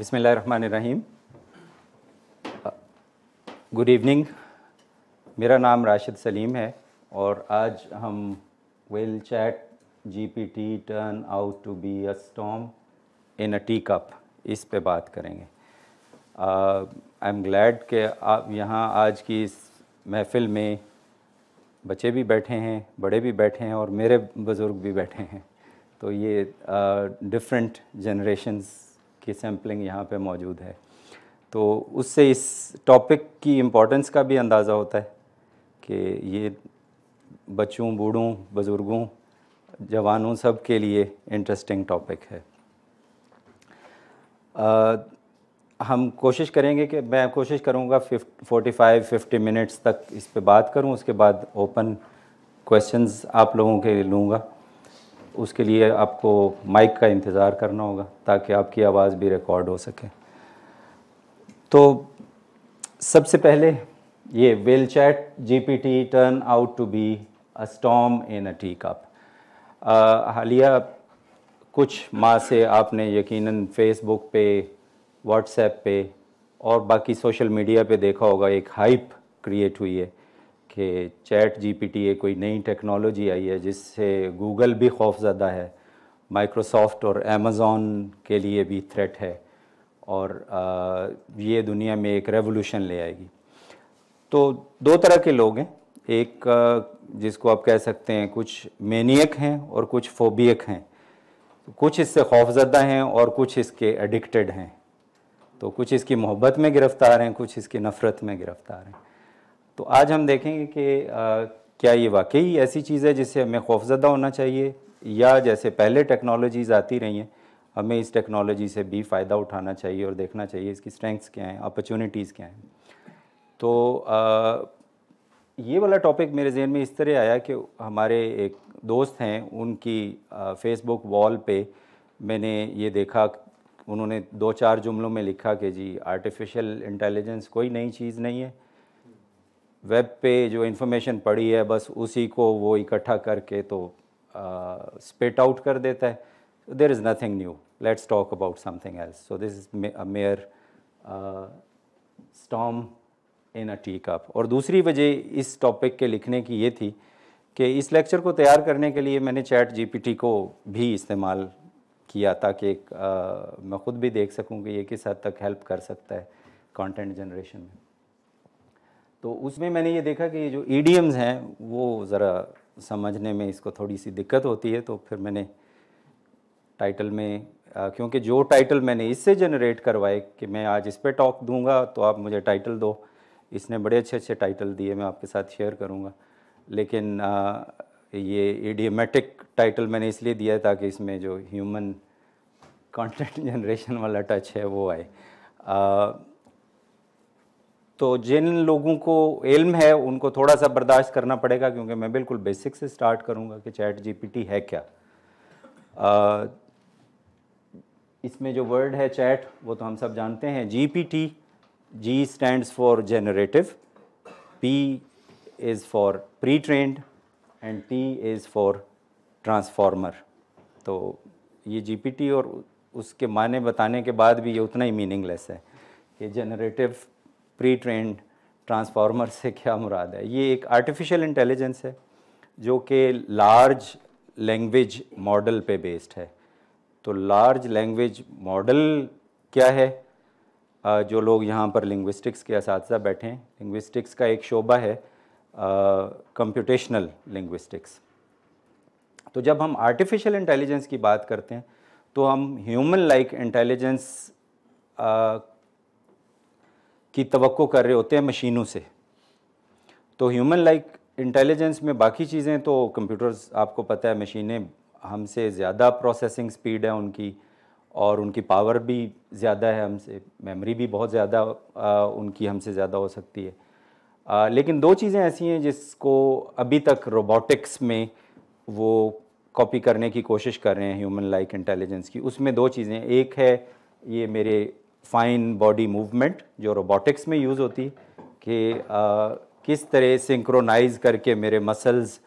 रहीम good evening मेरा नाम राशिद सलीम है और आज हम will chat G P T turn out to be a storm in a tea cup इस पे बात करेंगे आई एम ग्लैड कि आप यहाँ आज की इस महफिल में बच्चे भी बैठे हैं बड़े भी बैठे हैं और मेरे बुज़ुर्ग भी बैठे हैं तो ये डिफरेंट uh, जनरेशन्स की सैम्पलिंग यहाँ पे मौजूद है तो उससे इस टॉपिक की इम्पोर्टेंस का भी अंदाज़ा होता है कि ये बच्चों बूढ़ों बुज़ुर्गों जवानों सब के लिए इंटरेस्टिंग टॉपिक है आ, हम कोशिश करेंगे कि मैं कोशिश करूँगा फोर्टी फाइव फिफ्टी मिनट्स तक इस पर बात करूँ उसके बाद ओपन क्वेश्चंस आप लोगों के लिए लूँगा उसके लिए आपको माइक का इंतज़ार करना होगा ताकि आपकी आवाज़ भी रिकॉर्ड हो सके तो सबसे पहले ये will chat G P T turn out to be a storm in a tea cup हालिया कुछ माह से आपने यकीनन फेसबुक पे व्हाट्सएप पे और बाकी सोशल मीडिया पे देखा होगा एक हाइप क्रिएट हुई है कि चैट जीपीटी ये कोई नई टेक्नोलॉजी आई है जिससे गूगल भी खौफजदा है माइक्रोसॉफ्ट और अमेज़ोन के लिए भी थ्रेट है और ये दुनिया में एक रेवोल्यूशन ले आएगी तो दो तरह के लोग हैं एक जिसको आप कह सकते हैं कुछ मेनियक हैं और कुछ फोबियक हैं कुछ इससे खौफजदा हैं और कुछ इसके एडिक्टेड हैं तो कुछ इसकी मोहब्बत में गिरफ़्तार हैं कुछ इसकी नफ़रत में गिरफ़्तार हैं तो आज हम देखेंगे कि क्या ये वाकई ऐसी चीज़ है जिससे हमें खौफजदा होना चाहिए या जैसे पहले टेक्नोलॉजीज़ आती रही हैं हमें इस टेक्नोलॉजी से भी फ़ायदा उठाना चाहिए और देखना चाहिए इसकी स्ट्रेंथ्स क्या हैं अपॉर्चुनिटीज़ क्या हैं तो आ, ये वाला टॉपिक मेरे जहन में इस तरह आया कि हमारे एक दोस्त हैं उनकी फेसबुक वॉल पे मैंने ये देखा उन्होंने दो चार जुमलों में लिखा कि जी आर्टिफिशियल इंटेलिजेंस कोई नई चीज़ नहीं है वेब पे जो इन्फॉर्मेशन पड़ी है बस उसी को वो इकट्ठा करके तो स्पेट आउट कर देता है there is nothing new let's talk about something else so this is mere storm in a tea cup और दूसरी वजह इस टॉपिक के लिखने की ये थी कि इस लेक्चर को तैयार करने के लिए मैंने चैट जीपीटी को भी इस्तेमाल किया ताकि मैं ख़ुद भी देख सकूं कि ये किस हद तक हेल्प कर सकता है कंटेंट जनरेशन में तो उसमें मैंने ये देखा कि ये जो ईडियम्स हैं वो ज़रा समझने में इसको थोड़ी सी दिक्कत होती है तो फिर मैंने टाइटल में क्योंकि जो टाइटल मैंने इससे जनरेट करवाए कि मैं आज इस पर टॉक दूंगा तो आप मुझे टाइटल दो इसने बड़े अच्छे अच्छे टाइटल दिए मैं आपके साथ शेयर करूंगा लेकिन आ, ये एडियोमेटिक टाइटल मैंने इसलिए दिया ताकि इसमें जो ह्यूमन कंटेंट जनरेशन वाला टच है वो आए तो जिन लोगों को इल्म है उनको थोड़ा सा बर्दाश्त करना पड़ेगा क्योंकि मैं बिल्कुल बेसिक से स्टार्ट करूँगा कि चैट जीपीटी है क्या इसमें जो वर्ड है चैट वो तो हम सब जानते हैं GPT G stands for generative P is for pre trained and T is for transformer तो ये जीपीटी और उसके माने बताने के बाद भी ये उतना ही मीनिंगलेस है कि जनरेटिव प्री ट्रेंड ट्रांसफार्मर से क्या मुराद है ये एक आर्टिफिशियल इंटेलिजेंस है जो कि लार्ज लैंग्वेज मॉडल पे बेस्ड है तो लार्ज लैंग्वेज मॉडल क्या है जो लोग यहाँ पर लिंग्विस्टिक्स के इस बैठे हैं लिंग्विस्टिक्स का एक शोबा है कंप्यूटेशनल लिंग्विस्टिक्स तो जब हम आर्टिफिशियल इंटेलिजेंस की बात करते हैं तो हम ह्यूमन लाइक इंटेलिजेंस की तो कर रहे होते हैं मशीनों से तो ह्यूमन लाइक इंटेलिजेंस में बाकी चीज़ें तो कंप्यूटर्स आपको पता है मशीनें हमसे ज़्यादा प्रोसेसिंग स्पीड है उनकी और उनकी पावर भी ज़्यादा है हमसे मेमोरी भी बहुत ज़्यादा उनकी हमसे ज़्यादा हो सकती है आ, लेकिन दो चीज़ें ऐसी हैं जिसको अभी तक रोबोटिक्स में वो कॉपी करने की कोशिश कर रहे हैं ह्यूमन लाइक इंटेलिजेंस की उसमें दो चीज़ें एक है ये मेरे फाइन बॉडी मूवमेंट जो रोबोटिक्स में यूज़ होती कि आ, किस तरह सिंक्रोनाइज करके मेरे मसल्स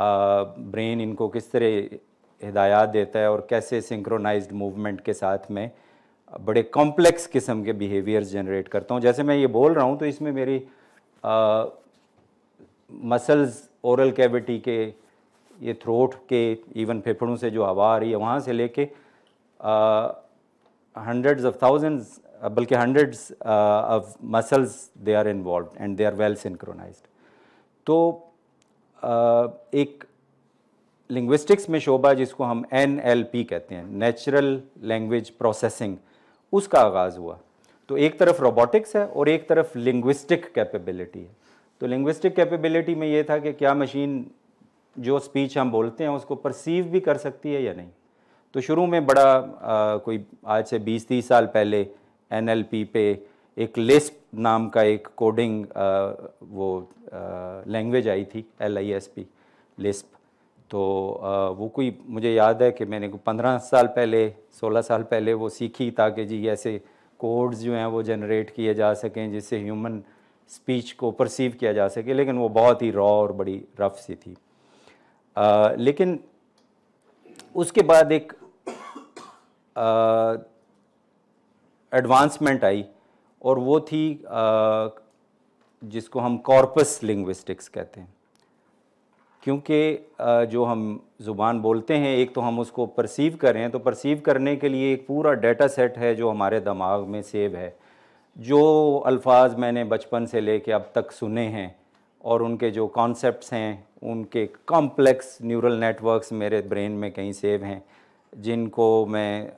ब्रेन इनको किस तरह हिदायत देता है और कैसे सिंक्रोनाइज्ड मूवमेंट के साथ में बड़े कॉम्प्लेक्स किस्म के बिहेवियर्स जनरेट करता हूँ जैसे मैं ये बोल रहा हूँ तो इसमें मेरी मसल्स ओरल कैविटी के ये थ्रोट के इवन फेफड़ों से जो हवा आ रही है वहाँ से लेके hundreds of thousands, uh, bulky hundreds uh, of muscles they are involved and they are well synchronized. तो uh, एक लिंग्विस्टिक्स में शोभा जिसको हम एन एल पी कहते हैं नेचुरल लैंग्वेज प्रोसेसिंग उसका आगाज़ हुआ तो एक तरफ रोबोटिक्स है और एक तरफ लिंग्विस्टिक कैपेबिलिटी है तो लिंग्विस्टिक कैपेबिलिटी में ये था कि क्या मशीन जो स्पीच हम बोलते हैं उसको परसीव भी कर सकती है या नहीं तो शुरू में बड़ा आ, कोई आज से 20-30 साल पहले एन पे एक लिस्प नाम का एक कोडिंग आ, वो लैंग्वेज आई थी L I S P Lisp तो आ, वो कोई मुझे याद है कि मैंने पंद्रह साल पहले सोलह साल पहले वो सीखी ताकि जी ऐसे कोड्स जो हैं वो जनरेट किए जा सकें जिससे ह्यूमन स्पीच को परसीव किया जा सके लेकिन वो बहुत ही रॉ और बड़ी रफ सी थी आ, लेकिन उसके बाद एक एडवांसमेंट आई और वो थी आ, जिसको हम कॉर्पस लिंग्विस्टिक्स कहते हैं क्योंकि जो हम ज़ुबान बोलते हैं एक तो हम उसको परसीव करें तो परसीव करने के लिए एक पूरा डेटा सेट है जो हमारे दिमाग में सेव है जो अल्फाज मैंने बचपन से ले अब तक सुने हैं और उनके जो कॉन्सेप्ट्स हैं उनके कॉम्प्लेक्स न्यूरल नेटवर्क्स मेरे ब्रेन में कहीं सेव हैं जिनको मैं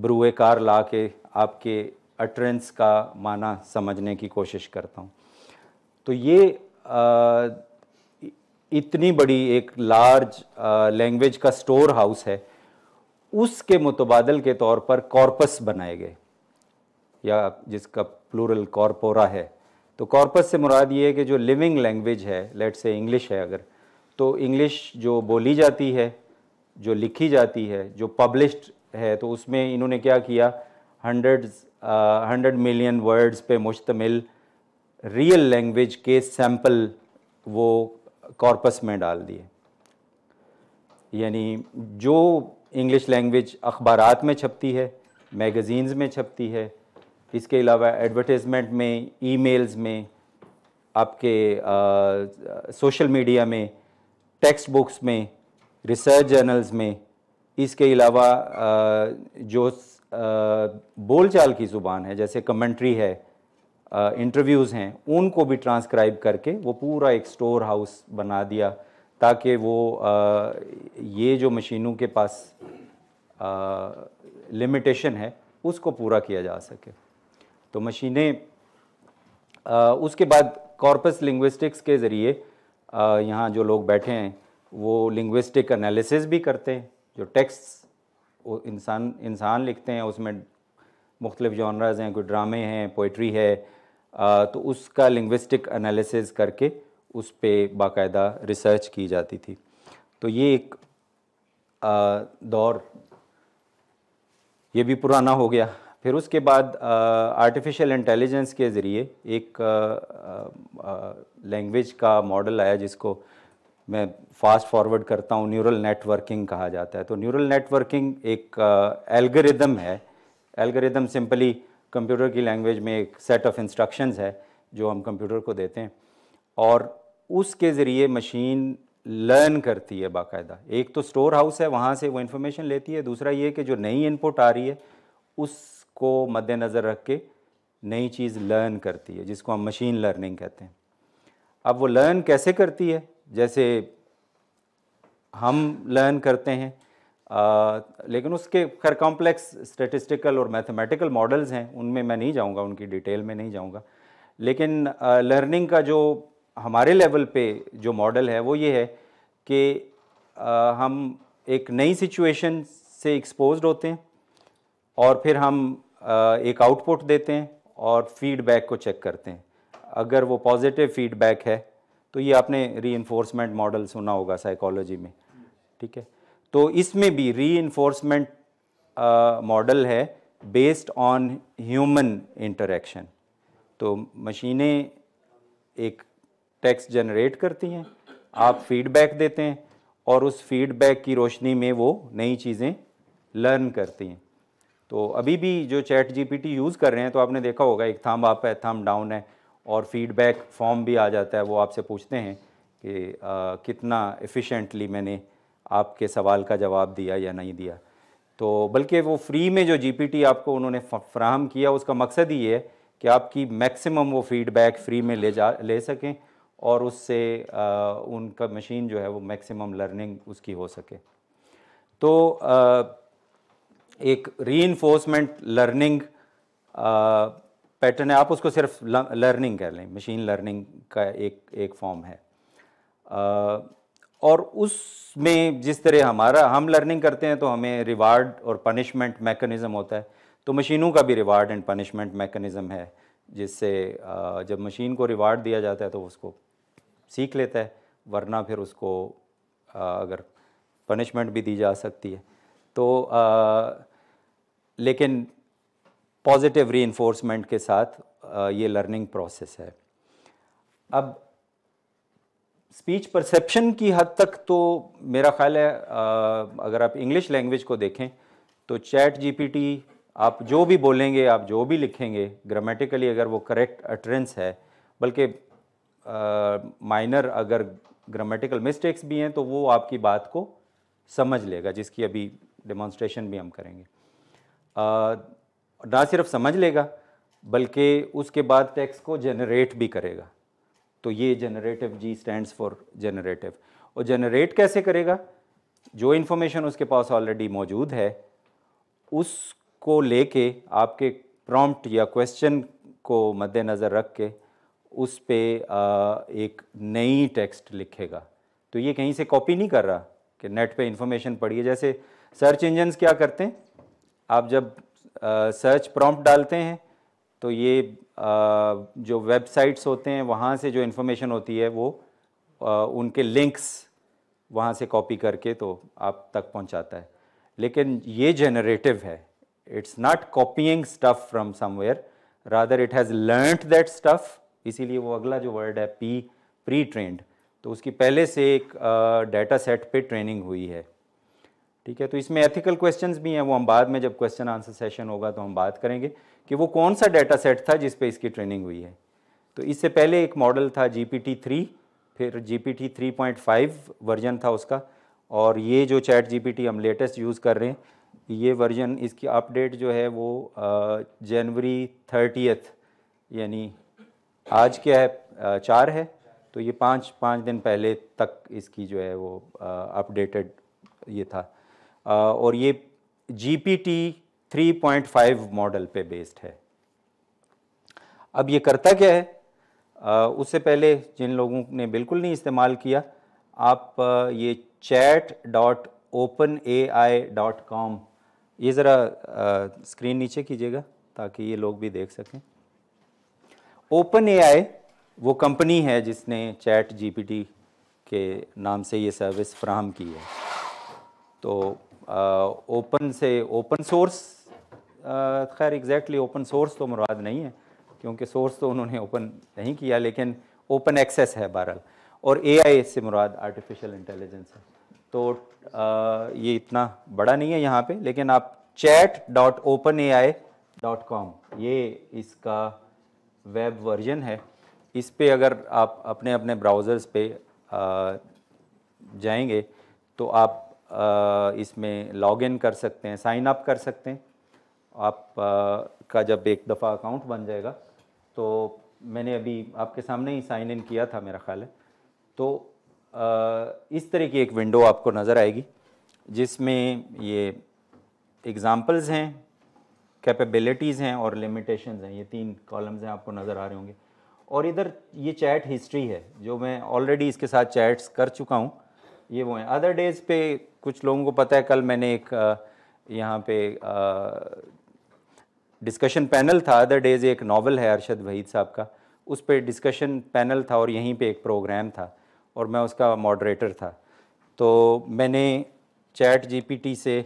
ब्रुएकार ला के आपके अटरेंस का माना समझने की कोशिश करता हूँ तो ये आ, इतनी बड़ी एक लार्ज लैंग्वेज का स्टोर हाउस है उसके मुतबादल के तौर पर कॉर्पस बनाए गए या जिसका प्लूरल कॉरपोरा है तो कॉर्पस से मुराद ये है कि जो लिविंग लैंग्वेज है लेट से इंग्लिश है अगर तो इंग्लिश जो बोली जाती है जो लिखी जाती है जो पब्लिश्ड है तो उसमें इन्होंने क्या किया हंड्रेड हंड्रेड मिलियन वर्ड्स पे मुश्तमिल रियल लैंग्वेज के सैम्पल वो कॉर्पस में डाल दिए यानी जो इंग्लिश लैंग्वेज अखबार में छपती है मैगज़ीन्स में छपती है इसके अलावा एडवर्टीज़मेंट में ईमेल्स में आपके सोशल uh, मीडिया में टेक्स्ट बुक्स में रिसर्च जर्नल्स में इसके अलावा जो बोलचाल की ज़ुबान है जैसे कमेंट्री है इंटरव्यूज़ हैं उनको भी ट्रांसक्राइब करके वो पूरा एक स्टोर हाउस बना दिया ताकि वो ये जो मशीनों के पास लिमिटेशन है उसको पूरा किया जा सके तो मशीनें उसके बाद कॉर्पस लिंग्विस्टिक्स के ज़रिए यहाँ जो लोग बैठे हैं वो लिंग्विस्टिक एनालिसिस भी करते हैं जो टेक्स्ट वो इंसान इंसान लिखते हैं उसमें मुख्तलिफ जॉनराज हैं कोई ड्रामे हैं पोइट्री है आ, तो उसका लिंग्विस्टिक एनालिसिस करके उस पर बाकायदा रिसर्च की जाती थी तो ये एक आ, दौर ये भी पुराना हो गया फिर उसके बाद आर्टिफिशियल इंटेलिजेंस के ज़रिए एक लैंग्वेज का मॉडल आया जिसको मैं फास्ट फॉरवर्ड करता हूँ न्यूरल नेटवर्किंग कहा जाता है तो न्यूरल नेटवर्किंग एक एल्गोरिदम uh, है एल्गोरिदम सिंपली कंप्यूटर की लैंग्वेज में एक सेट ऑफ इंस्ट्रक्शंस है जो हम कंप्यूटर को देते हैं और उसके ज़रिए मशीन लर्न करती है बाकायदा एक तो स्टोर हाउस है वहाँ से वो इन्फॉर्मेशन लेती है दूसरा ये कि जो नई इनपुट आ रही है उसको मद्देनज़र रख के नई चीज़ लर्न करती है जिसको हम मशीन लर्निंग कहते हैं अब वो लर्न कैसे करती है जैसे हम लर्न करते हैं आ, लेकिन उसके खैर कॉम्प्लेक्स स्टेटिस्टिकल और मैथमेटिकल मॉडल्स हैं उनमें मैं नहीं जाऊंगा उनकी डिटेल में नहीं जाऊंगा लेकिन लर्निंग का जो हमारे लेवल पे जो मॉडल है वो ये है कि आ, हम एक नई सिचुएशन से एक्सपोज होते हैं और फिर हम आ, एक आउटपुट देते हैं और फीडबैक को चेक करते हैं अगर वो पॉजिटिव फीडबैक है तो ये आपने री मॉडल सुना होगा साइकोलॉजी में ठीक है तो इसमें भी री मॉडल है बेस्ड ऑन ह्यूमन इंटरेक्शन तो मशीनें एक टेक्स्ट जनरेट करती हैं आप फीडबैक देते हैं और उस फीडबैक की रोशनी में वो नई चीज़ें लर्न करती हैं तो अभी भी जो चैट जीपीटी यूज़ कर रहे हैं तो आपने देखा होगा एक थाम अप है थाम डाउन है और फीडबैक फॉर्म भी आ जाता है वो आपसे पूछते हैं कि आ, कितना एफिशिएंटली मैंने आपके सवाल का जवाब दिया या नहीं दिया तो बल्कि वो फ्री में जो जीपीटी आपको उन्होंने फ्राहम किया उसका मकसद ही है कि आपकी मैक्सिमम वो फीडबैक फ्री में ले जा ले सकें और उससे आ, उनका मशीन जो है वो मैक्सिमम लर्निंग उसकी हो सके तो आ, एक री लर्निंग पैटर्न है आप उसको सिर्फ लर्निंग कर लें मशीन लर्निंग का एक एक फॉर्म है आ, और उसमें जिस तरह हमारा हम लर्निंग करते हैं तो हमें रिवार्ड और पनिशमेंट मैकेनिज़्म होता है तो मशीनों का भी रिवार्ड एंड पनिशमेंट मैकेनिज़्म है जिससे जब मशीन को रिवार्ड दिया जाता है तो उसको सीख लेता है वरना फिर उसको अगर पनिशमेंट भी दी जा सकती है तो आ, लेकिन पॉजिटिव रीइंफोर्समेंट के साथ ये लर्निंग प्रोसेस है अब स्पीच परसेप्शन की हद तक तो मेरा ख्याल है अगर आप इंग्लिश लैंग्वेज को देखें तो चैट जीपीटी आप जो भी बोलेंगे आप जो भी लिखेंगे ग्रामेटिकली अगर वो करेक्ट अटरेंस है बल्कि माइनर अगर ग्रामेटिकल मिस्टेक्स भी हैं तो वो आपकी बात को समझ लेगा जिसकी अभी डेमोन्स्ट्रेशन भी हम करेंगे ना सिर्फ समझ लेगा बल्कि उसके बाद टैक्स को जनरेट भी करेगा तो ये generative G stands for generative और जनरेट कैसे करेगा जो इन्फॉर्मेशन उसके पास ऑलरेडी मौजूद है उसको लेके आपके प्रॉम्प्ट या क्वेश्चन को मद्देनज़र रख के उस पर एक नई टेक्स्ट लिखेगा तो ये कहीं से कॉपी नहीं कर रहा कि नेट पे इन्फॉर्मेशन पढ़िए जैसे सर्च इंजन्स क्या करते हैं आप जब सर्च प्रॉम्प्ट डालते हैं तो ये जो वेबसाइट्स होते हैं वहाँ से जो इन्फॉर्मेशन होती है वो उनके लिंक्स वहाँ से कॉपी करके तो आप तक पहुँचाता है लेकिन ये जनरेटिव है it's not copying stuff from somewhere rather it has learn that stuff इसीलिए वो अगला जो वर्ड है पी प्री ट्रेंड तो उसकी पहले से एक डाटा सेट पे ट्रेनिंग हुई है ठीक है तो इसमें एथिकल क्वेश्चन भी हैं वो हम बाद में जब क्वेश्चन आंसर सेशन होगा तो हम बात करेंगे कि वो कौन सा डाटा सेट था जिस पे इसकी ट्रेनिंग हुई है तो इससे पहले एक मॉडल था जी पी टी थ्री फिर G P T three point five version था उसका और ये जो चैट जी पी टी हम लेटेस्ट यूज़ कर रहे हैं ये वर्जन इसकी अपडेट जो है वो जनवरी थर्टीथ यानी आज क्या है चार है तो ये पाँच पाँच दिन पहले तक इसकी जो है वो अपडेटेड ये था और ये G P T three point five model पे बेस्ड है अब ये करता क्या है उससे पहले जिन लोगों ने बिल्कुल नहीं इस्तेमाल किया आप ये chat dot open A I dot com ये ज़रा स्क्रीन नीचे कीजिएगा ताकि ये लोग भी देख सकें ओपन ए आई वो कंपनी है जिसने चैट जी पी टी के नाम से ये सर्विस फ्राहम की है तो ओपन से ओपन सोर्स खैर एग्जैक्टली ओपन सोर्स तो मुराद नहीं है क्योंकि सोर्स तो उन्होंने ओपन नहीं किया लेकिन ओपन एक्सेस है बहरहाल और ए से मुराद आर्टिफिशियल इंटेलिजेंस है तो आ, ये इतना बड़ा नहीं है यहाँ पे लेकिन आप chat dot open A I dot com ये इसका वेब वर्जन है इस पर अगर आप अपने अपने ब्राउज़र्स पे आ, जाएंगे तो आप इसमें लॉग इन कर सकते हैं साइन अप कर सकते हैं आप का जब एक दफ़ा अकाउंट बन जाएगा तो मैंने अभी आपके सामने ही साइन इन किया था मेरा ख्याल है तो इस तरह की एक विंडो आपको नज़र आएगी जिसमें ये एग्ज़ाम्पल्स हैं कैपेबिलिटीज़ हैं और लिमिटेशंस हैं ये तीन कॉलम्स हैं आपको नज़र आ रहे होंगे और इधर ये चैट हिस्ट्री है जो मैं ऑलरेडी इसके साथ चैट्स कर चुका हूँ ये वो हैं अदर डेज़ पे कुछ लोगों को पता है कल मैंने एक यहाँ पे डिस्कशन पैनल था अदर डेज एक नावल है अरशद वहीद साहब का उस पर डिस्कशन पैनल था और यहीं पे एक प्रोग्राम था और मैं उसका मॉडरेटर था तो मैंने चैट जीपीटी से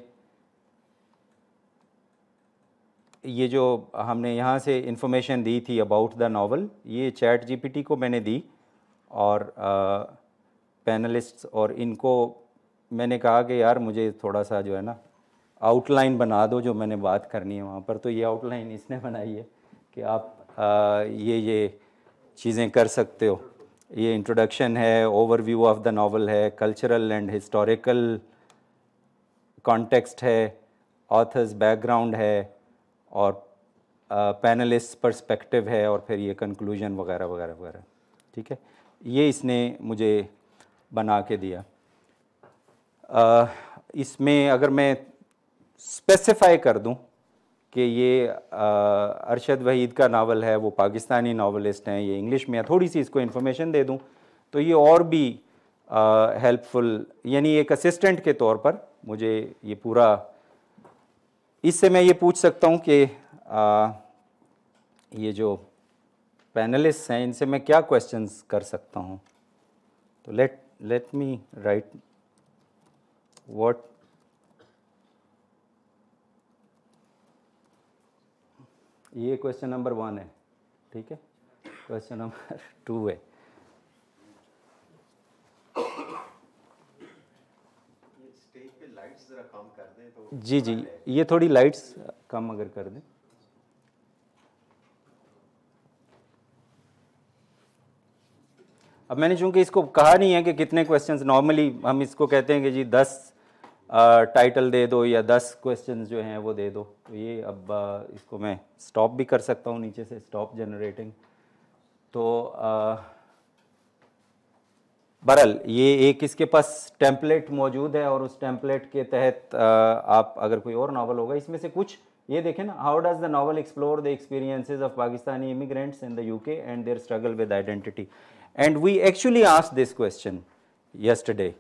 ये जो हमने यहाँ से इंफॉर्मेशन दी थी अबाउट द नावल ये चैट जीपीटी को मैंने दी और पैनलिस्ट्स और इनको मैंने कहा कि यार मुझे थोड़ा सा जो है ना आउटलाइन बना दो जो मैंने बात करनी है वहाँ पर तो ये आउटलाइन इसने बनाई है कि आप आ, ये ये चीज़ें कर सकते हो ये इंट्रोडक्शन है ओवरव्यू ऑफ द नावल है कल्चरल एंड हिस्टोरिकल कॉन्टेक्स्ट है ऑथर्स बैकग्राउंड है और पैनलिस्ट पर्सपेक्टिव है और फिर ये कंक्लूजन वगैरह वगैरह वगैरह ठीक है ये इसने मुझे बना के दिया इसमें अगर मैं स्पेसिफाई कर दूं कि ये अरशद वहीद का नावल है वो पाकिस्तानी नावलिस्ट हैं ये इंग्लिश में है थोड़ी सी इसको इन्फॉर्मेशन दे दूं तो ये और भी हेल्पफुल यानी एक असिस्टेंट के तौर पर मुझे ये पूरा इससे मैं ये पूछ सकता हूँ कि आ, ये जो पैनलिस्ट हैं इनसे मैं क्या क्वेश्चंस कर सकता हूँ तो let let me write what ये क्वेश्चन नंबर वन है ठीक है क्वेश्चन नंबर टू है तो जी जी ये थोड़ी लाइट्स कम अगर कर दें अब मैंने चूंकि इसको कहा नहीं है कि कितने क्वेश्चंस नॉर्मली हम इसको कहते हैं कि जी दस टाइटल दे दो या दस क्वेश्चंस जो हैं वो दे दो तो ये अब आ, इसको मैं स्टॉप भी कर सकता हूँ नीचे से स्टॉप जनरेटिंग तो बरल ये एक इसके पास टेम्पलेट मौजूद है और उस टेम्पलेट के तहत आ, आप अगर कोई और नावल होगा इसमें से कुछ ये देखें ना how does the novel explore the experiences of Pakistani immigrants in the UK and their struggle with identity and we actually ask this question yesterday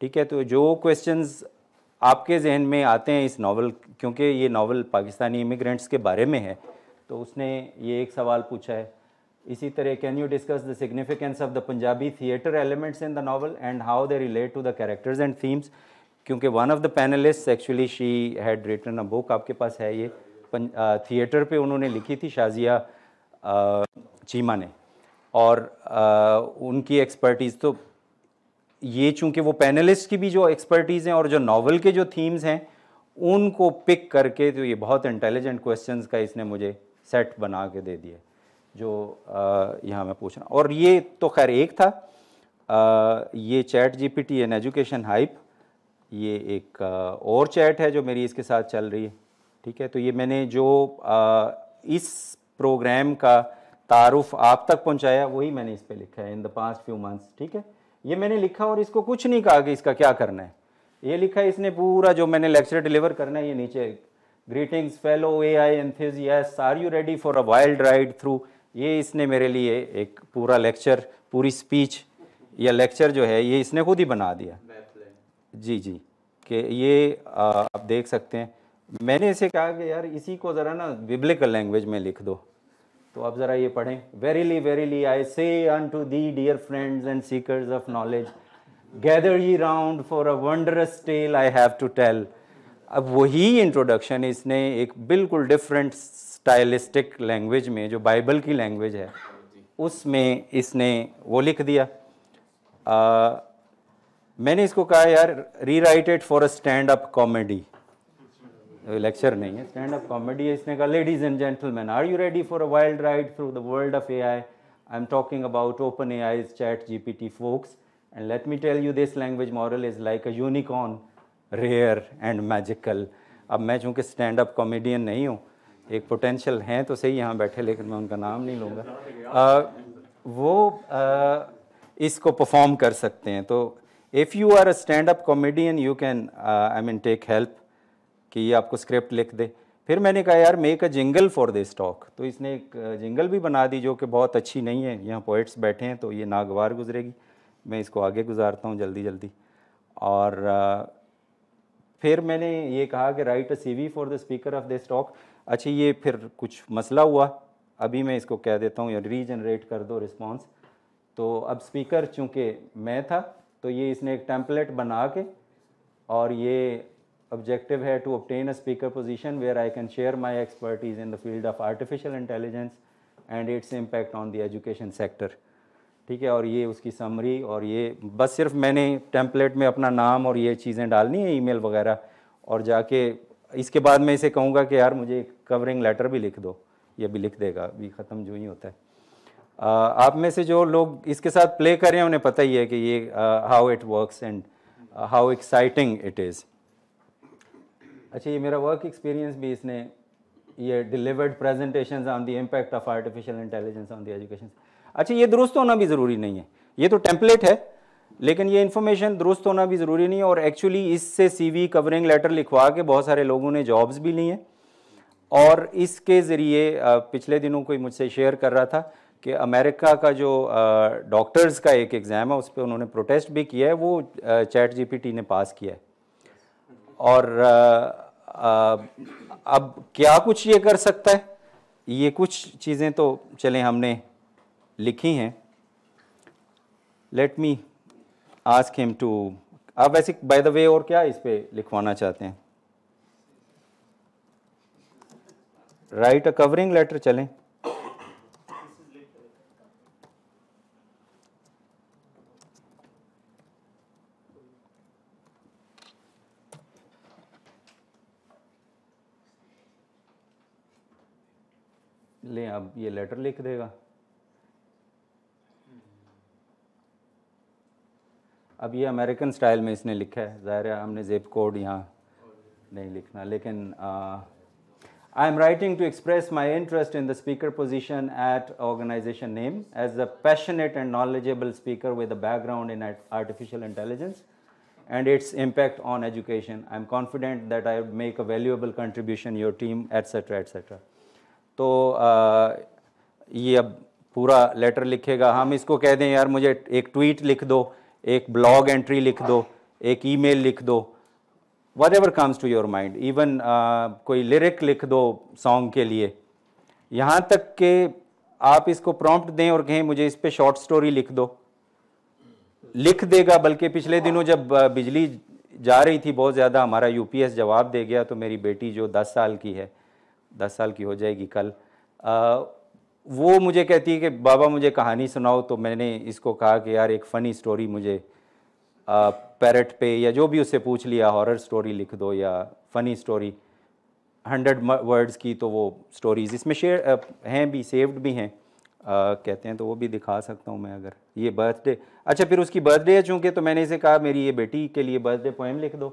ठीक है तो जो क्वेश्चंस आपके जहन में आते हैं इस नावल क्योंकि ये नावल पाकिस्तानी इमिग्रेंट्स के बारे में है तो उसने ये एक सवाल पूछा है इसी तरह can you discuss the significance of the Punjabi theatre elements in the novel and how they relate to the characters and themes क्योंकि one of the panelist actually she had written a book आपके पास है ये theatre पे उन्होंने लिखी थी शाजिया चीमा ने और उनकी एक्सपर्टीज़ तो ये चूंकि वो पैनलिस्ट की भी जो एक्सपर्टीज़ हैं और जो नावल के जो थीम्स हैं उनको पिक करके तो ये बहुत इंटेलिजेंट क्वेश्चंस का इसने मुझे सेट बना के दे दिया जो यहाँ मैं पूछ रहा और ये तो खैर एक था आ, ये chat G P T in education hype ये एक आ, और चैट है जो मेरी इसके साथ चल रही है ठीक है तो ये मैंने जो आ, इस प्रोग्राम का तारुफ आप तक पहुँचाया वही मैंने इस पर लिखा है in the past few months ठीक है ये मैंने लिखा और इसको कुछ नहीं कहा कि इसका क्या करना है ये लिखा है इसने पूरा जो मैंने लेक्चर डिलीवर करना है ये नीचे greetings fellow A I enthusiasts are you ready for a wild ride through ये इसने मेरे लिए एक पूरा लेक्चर पूरी स्पीच या लेक्चर जो है ये इसने खुद ही बना दिया जी जी कि ये आ, आप देख सकते हैं मैंने इसे कहा कि यार इसी को ज़रा ना बिब्लिकल लैंग्वेज में लिख दो तो आप ज़रा ये पढ़ें verily verily I say unto thee dear friends and seekers of knowledge gather ye round for a wondrous tale I have to tell अब वही इंट्रोडक्शन इसने एक बिल्कुल डिफरेंट स्टाइलिस्टिक लैंग्वेज में जो बाइबल की लैंग्वेज है उसमें इसने वो लिख दिया आ, मैंने इसको कहा यार री for a stand up comedy lecture नहीं है स्टैंड अप कॉमेडी है इसने कहा ladies and gentleman are you ready for a wild ride through the world of A I I am talking about open A I chat G P T folks and let me tell you this language model is like a unicorn rare and magical अब मैं चूँकि stand up comedian नहीं हूँ एक potential हैं तो सही यहाँ बैठे लेकिन मैं उनका नाम नहीं लूँगा वो आ, इसको परफॉर्म कर सकते हैं तो if you are a stand up comedian you can I mean take help कि ये आपको स्क्रिप्ट लिख दे फिर मैंने कहा यार make a jingle for this talk तो इसने एक जिंगल भी बना दी जो कि बहुत अच्छी नहीं है यहाँ पोइट्स बैठे हैं तो ये नागवार गुजरेगी मैं इसको आगे गुजारता हूँ जल्दी जल्दी और फिर मैंने ये कहा कि write a CV for the speaker of this talk अच्छा ये फिर कुछ मसला हुआ अभी मैं इसको कह देता हूँ रीजनरेट कर दो रिस्पॉन्स तो अब स्पीकर चूँकि मैं था तो ये इसने एक टेम्पलेट बना के और ये objective here to obtain a speaker position where I can share my expertise in the field of artificial intelligence and its impact on the education sector. ठीक है और ये उसकी समरी और ये बस सिर्फ मैंने टेम्पलेट में अपना नाम और ये चीज़ें डालनी है ईमेल वगैरह और जाके इसके बाद मैं इसे कहूँगा कि यार मुझे कवरिंग लेटर भी लिख दो ये भी लिख देगा अभी ख़त्म जो ही होता है आ, आप में से जो लोग इसके साथ प्ले कर रहे हैं उन्हें पता ही है कि ये how it works and how exciting it is अच्छा ये मेरा वर्क एक्सपीरियंस भी इसने ये delivered presentation on the impact of artificial intelligence on the education अच्छा ये दुरुस्त होना भी ज़रूरी नहीं है ये तो टेम्पलेट है लेकिन ये इन्फॉर्मेशन दुरुस्त होना भी ज़रूरी नहीं है और एक्चुअली इससे सी कवरिंग लेटर लिखवा के बहुत सारे लोगों ने जॉब्स भी ली हैं और इसके ज़रिए पिछले दिनों कोई मुझसे शेयर कर रहा था कि अमेरिका का जो डॉक्टर्स का एक एग्ज़ाम है उस पर उन्होंने प्रोटेस्ट भी किया है वो चैट जीपीटी ने पास किया है और आ, अब क्या कुछ ये कर सकता है ये कुछ चीज़ें तो चले हमने लिखी हैं let me ask him to आप वैसे बाय द वे और क्या इस पर लिखवाना चाहते हैं राइट अ कवरिंग लेटर चलें अब ये लेटर लिख देगा अब ये अमेरिकन स्टाइल में इसने लिखा है ज़ाहिर है हमने जेप कोड यहाँ नहीं लिखना लेकिन I am writing to express my interest in the speaker position at organization name as a passionate and knowledgeable speaker with a background in artificial intelligence and its impact on education I am confident that I make a valuable contribution your team etc., etc. तो आ, ये अब पूरा letter लिखेगा हम इसको कह दें यार मुझे एक ट्वीट लिख दो एक ब्लॉग एंट्री लिख दो एक ईमेल लिख दो whatever comes to your mind even कोई लिरिक लिख दो सॉन्ग के लिए यहाँ तक के आप इसको प्रॉम्प्ट दें और कहें मुझे इस पर शॉर्ट स्टोरी लिख दो लिख देगा बल्कि पिछले दिनों जब बिजली जा रही थी बहुत ज़्यादा हमारा यूपीएस जवाब दे गया तो मेरी बेटी जो 10 साल की है दस साल की हो जाएगी कल आ, वो मुझे कहती है कि बाबा मुझे कहानी सुनाओ तो मैंने इसको कहा कि यार एक फ़नी स्टोरी मुझे पैरट पे या जो भी उससे पूछ लिया हॉरर स्टोरी लिख दो या फ़नी स्टोरी हंड्रेड वर्ड्स की तो वो स्टोरीज़ इसमें शेयर हैं भी सेव्ड भी हैं कहते हैं तो वो भी दिखा सकता हूँ मैं अगर ये बर्थडे अच्छा फिर उसकी बर्थडे है चूँकि तो मैंने इसे कहा मेरी ये बेटी के लिए बर्थडे पोएम लिख दो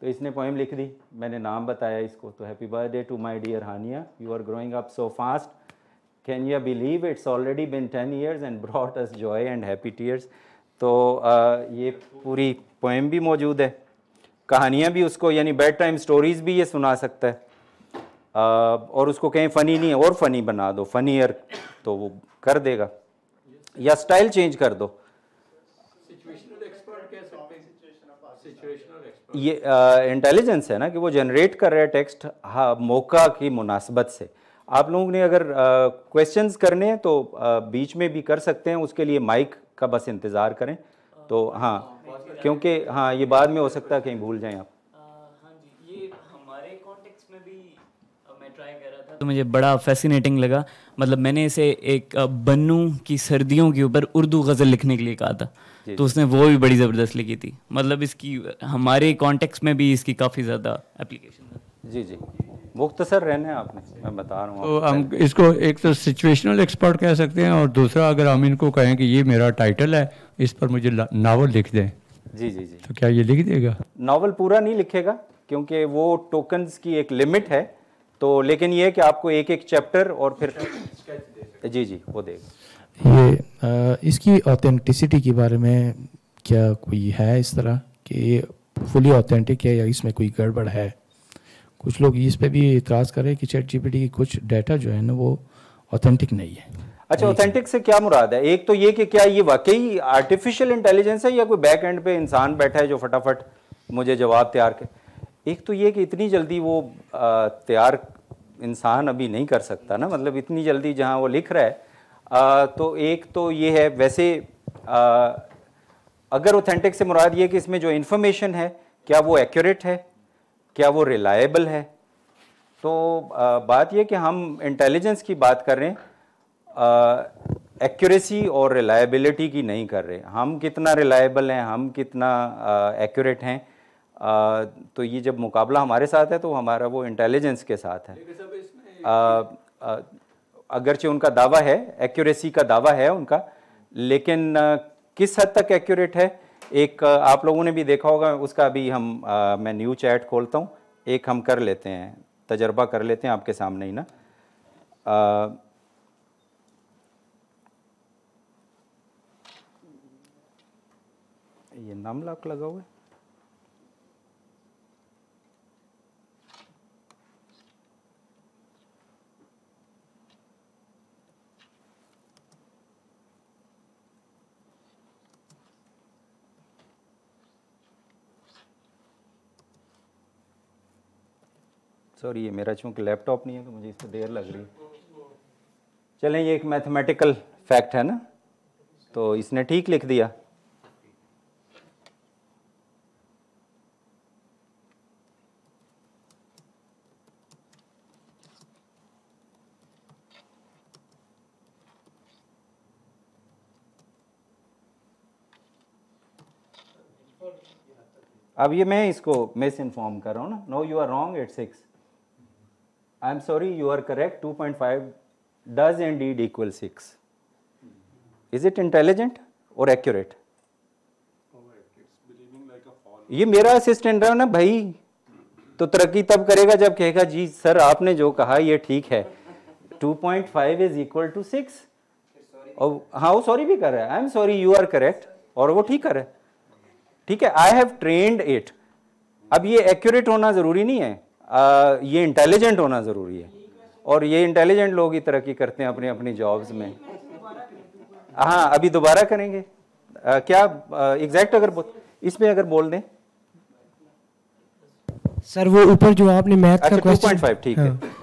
तो इसने पोएम लिख दी मैंने नाम बताया इसको तो happy birthday to my dear Hania you are growing up so fast can you believe it's already been ten years and brought us joy and happy tears तो आ, ये पूरी पोएम भी मौजूद है कहानियाँ भी उसको यानी बेड टाइम स्टोरीज़ भी ये सुना सकता है आ, और उसको कहीं फ़नी नहीं है और फ़नी बना दो फनीयर तो वो कर देगा या स्टाइल चेंज कर दो ये इंटेलिजेंस है ना कि वो जनरेट कर रहा है टेक्स्ट हाँ मौका की मुनासबत से आप लोगों ने अगर क्वेश्चंस करने हैं तो आ, बीच में भी कर सकते हैं उसके लिए माइक का बस इंतज़ार करें तो हाँ क्योंकि हाँ ये बाद में हो सकता है कहीं भूल जाएं आप हाँ तो मुझे बड़ा फैसिनेटिंग लगा मतलब मैंने इसे एक बन्नू की सर्दियों के ऊपर उर्दू गज़ल लिखने के लिए कहा था तो उसने वो भी बड़ी ज़बरदस्त लिखी थी मतलब इसकी हमारे कॉन्टेक्स्ट में भी इसकी काफ़ी ज़्यादा एप्लीकेशन जी जी मुख्तसर रहने आपने मैं बता रहा हूँ तो हम इसको एक तो सिचुएशनल एक्सपर्ट कह सकते हैं और दूसरा अगर हम इनको कहें कि ये मेरा टाइटल है इस पर मुझे नावल लिख दें जी जी जी तो क्या ये लिख देगा नावल पूरा नहीं लिखेगा क्योंकि वो टोकन्स की एक लिमिट है तो लेकिन ये कि आपको एक एक चैप्टर और फिर जी जी वो देगा ये आ, इसकी ऑथेंटिसिटी के बारे में क्या कोई है इस तरह कि ये फुली ऑथेंटिक है या इसमें कोई गड़बड़ है कुछ लोग इस पे भी इतराज़ करें कि चैट जीपीटी की कुछ डाटा जो है ना वो ऑथेंटिक नहीं है अच्छा ऑथेंटिक से क्या मुराद है एक तो ये कि क्या ये वाकई आर्टिफिशियल इंटेलिजेंस है या कोई बैक एंड पे इंसान बैठा है जो फटाफट मुझे जवाब तैयार कर एक तो ये कि इतनी जल्दी वो तैयार इंसान अभी नहीं कर सकता ना मतलब इतनी जल्दी जहाँ वो लिख रहा है आ, तो एक तो ये है वैसे आ, अगर ऑथेंटिक से मुराद ये कि इसमें जो इन्फॉर्मेशन है क्या वो एक्यूरेट है क्या वो रिलायबल है तो आ, बात यह कि हम इंटेलिजेंस की बात कर रहे हैं एक्यूरेसी और रिलायबिलिटी की नहीं कर रहे हम कितना रिलायबल हैं हम कितना एक्यूरेट हैं आ, तो ये जब मुकाबला हमारे साथ है तो हमारा वो इंटेलिजेंस के साथ है अगरचे उनका दावा है एक्यूरेसी का दावा है उनका लेकिन किस हद तक एक्यूरेट है एक आप लोगों ने भी देखा होगा उसका अभी हम आ, मैं न्यू चैट खोलता हूँ एक हम कर लेते हैं तजर्बा कर लेते हैं आपके सामने ही ना आ, ये नाम लाख लगा हुआ है सॉरी ये मेरा चूँकि लैपटॉप नहीं है तो मुझे इससे देर लग रही है चलें ये एक मैथमेटिकल फैक्ट है ना तो इसने ठीक लिख दिया अब ये मैं इसको मिस इन्फॉर्म कर रहा हूँ ना no you are wrong eight six you are correct two point five 2.5 and did equal six is it intelligent और एक्यूरेट ये मेरा असिस्टेंट रहा ना भाई तो तरक्की तब करेगा जब कहेगा जी सर आपने जो कहा ये ठीक है 2.5 इज इक्वल टू सिक्स और हाँ वो सॉरी भी कर रहा है I am sorry you are correct और वो ठीक कर रहा है ठीक है आई हैव ट्रेंड इट अब ये एक्यूरेट होना ज़रूरी नहीं है आ, ये इंटेलिजेंट होना ज़रूरी है और ये इंटेलिजेंट लोग ही तरक्की करते हैं अपनी अपनी जॉब्स में हाँ अभी दोबारा करेंगे आ, क्या एग्जैक्ट अगर इसमें अगर बोल दें सर वो ऊपर जो आपने मैथ का क्वेश्चन अच्छा, ठीक है हाँ।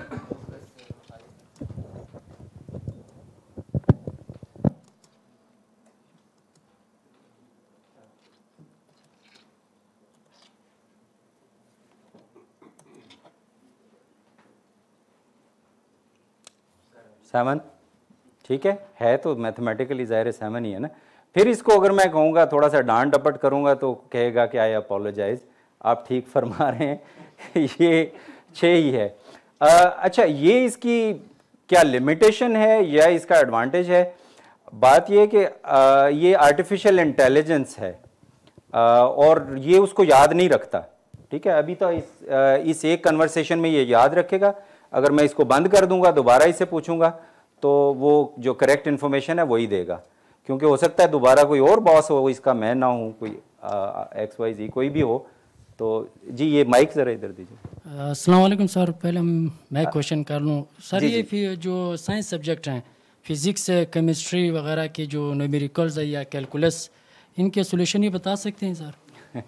सेवन ठीक है है तो मैथमेटिकली ज़ाहिर है सेवन ही है ना फिर इसको अगर मैं कहूँगा थोड़ा सा डांट डपट करूँगा तो कहेगा कि आई अपोलोजाइज आप ठीक फरमा रहे हैं ये छः ही है आ, अच्छा ये इसकी क्या लिमिटेशन है या इसका एडवांटेज है बात यह कि आ, ये आर्टिफिशियल इंटेलिजेंस है आ, और ये उसको याद नहीं रखता ठीक है अभी तो इस आ, इस एक कन्वर्सेशन में ये याद रखेगा अगर मैं इसको बंद कर दूंगा दोबारा इसे पूछूंगा तो वो जो करेक्ट इन्फॉर्मेशन है वही देगा क्योंकि हो सकता है दोबारा कोई और बॉस हो इसका मैं ना हूँ कोई एक्स वाई जी कोई भी हो तो जी ये माइक ज़रा इधर दीजिए असलम सर पहले मैं क्वेश्चन कर लूँ सर जी, ये जी. जो साइंस सब्जेक्ट हैं फिज़िक्स केमिस्ट्री वगैरह के जो न्यूमेरिकल्स है या कैलकुलस इनके सोल्यूशन ये बता सकते हैं सर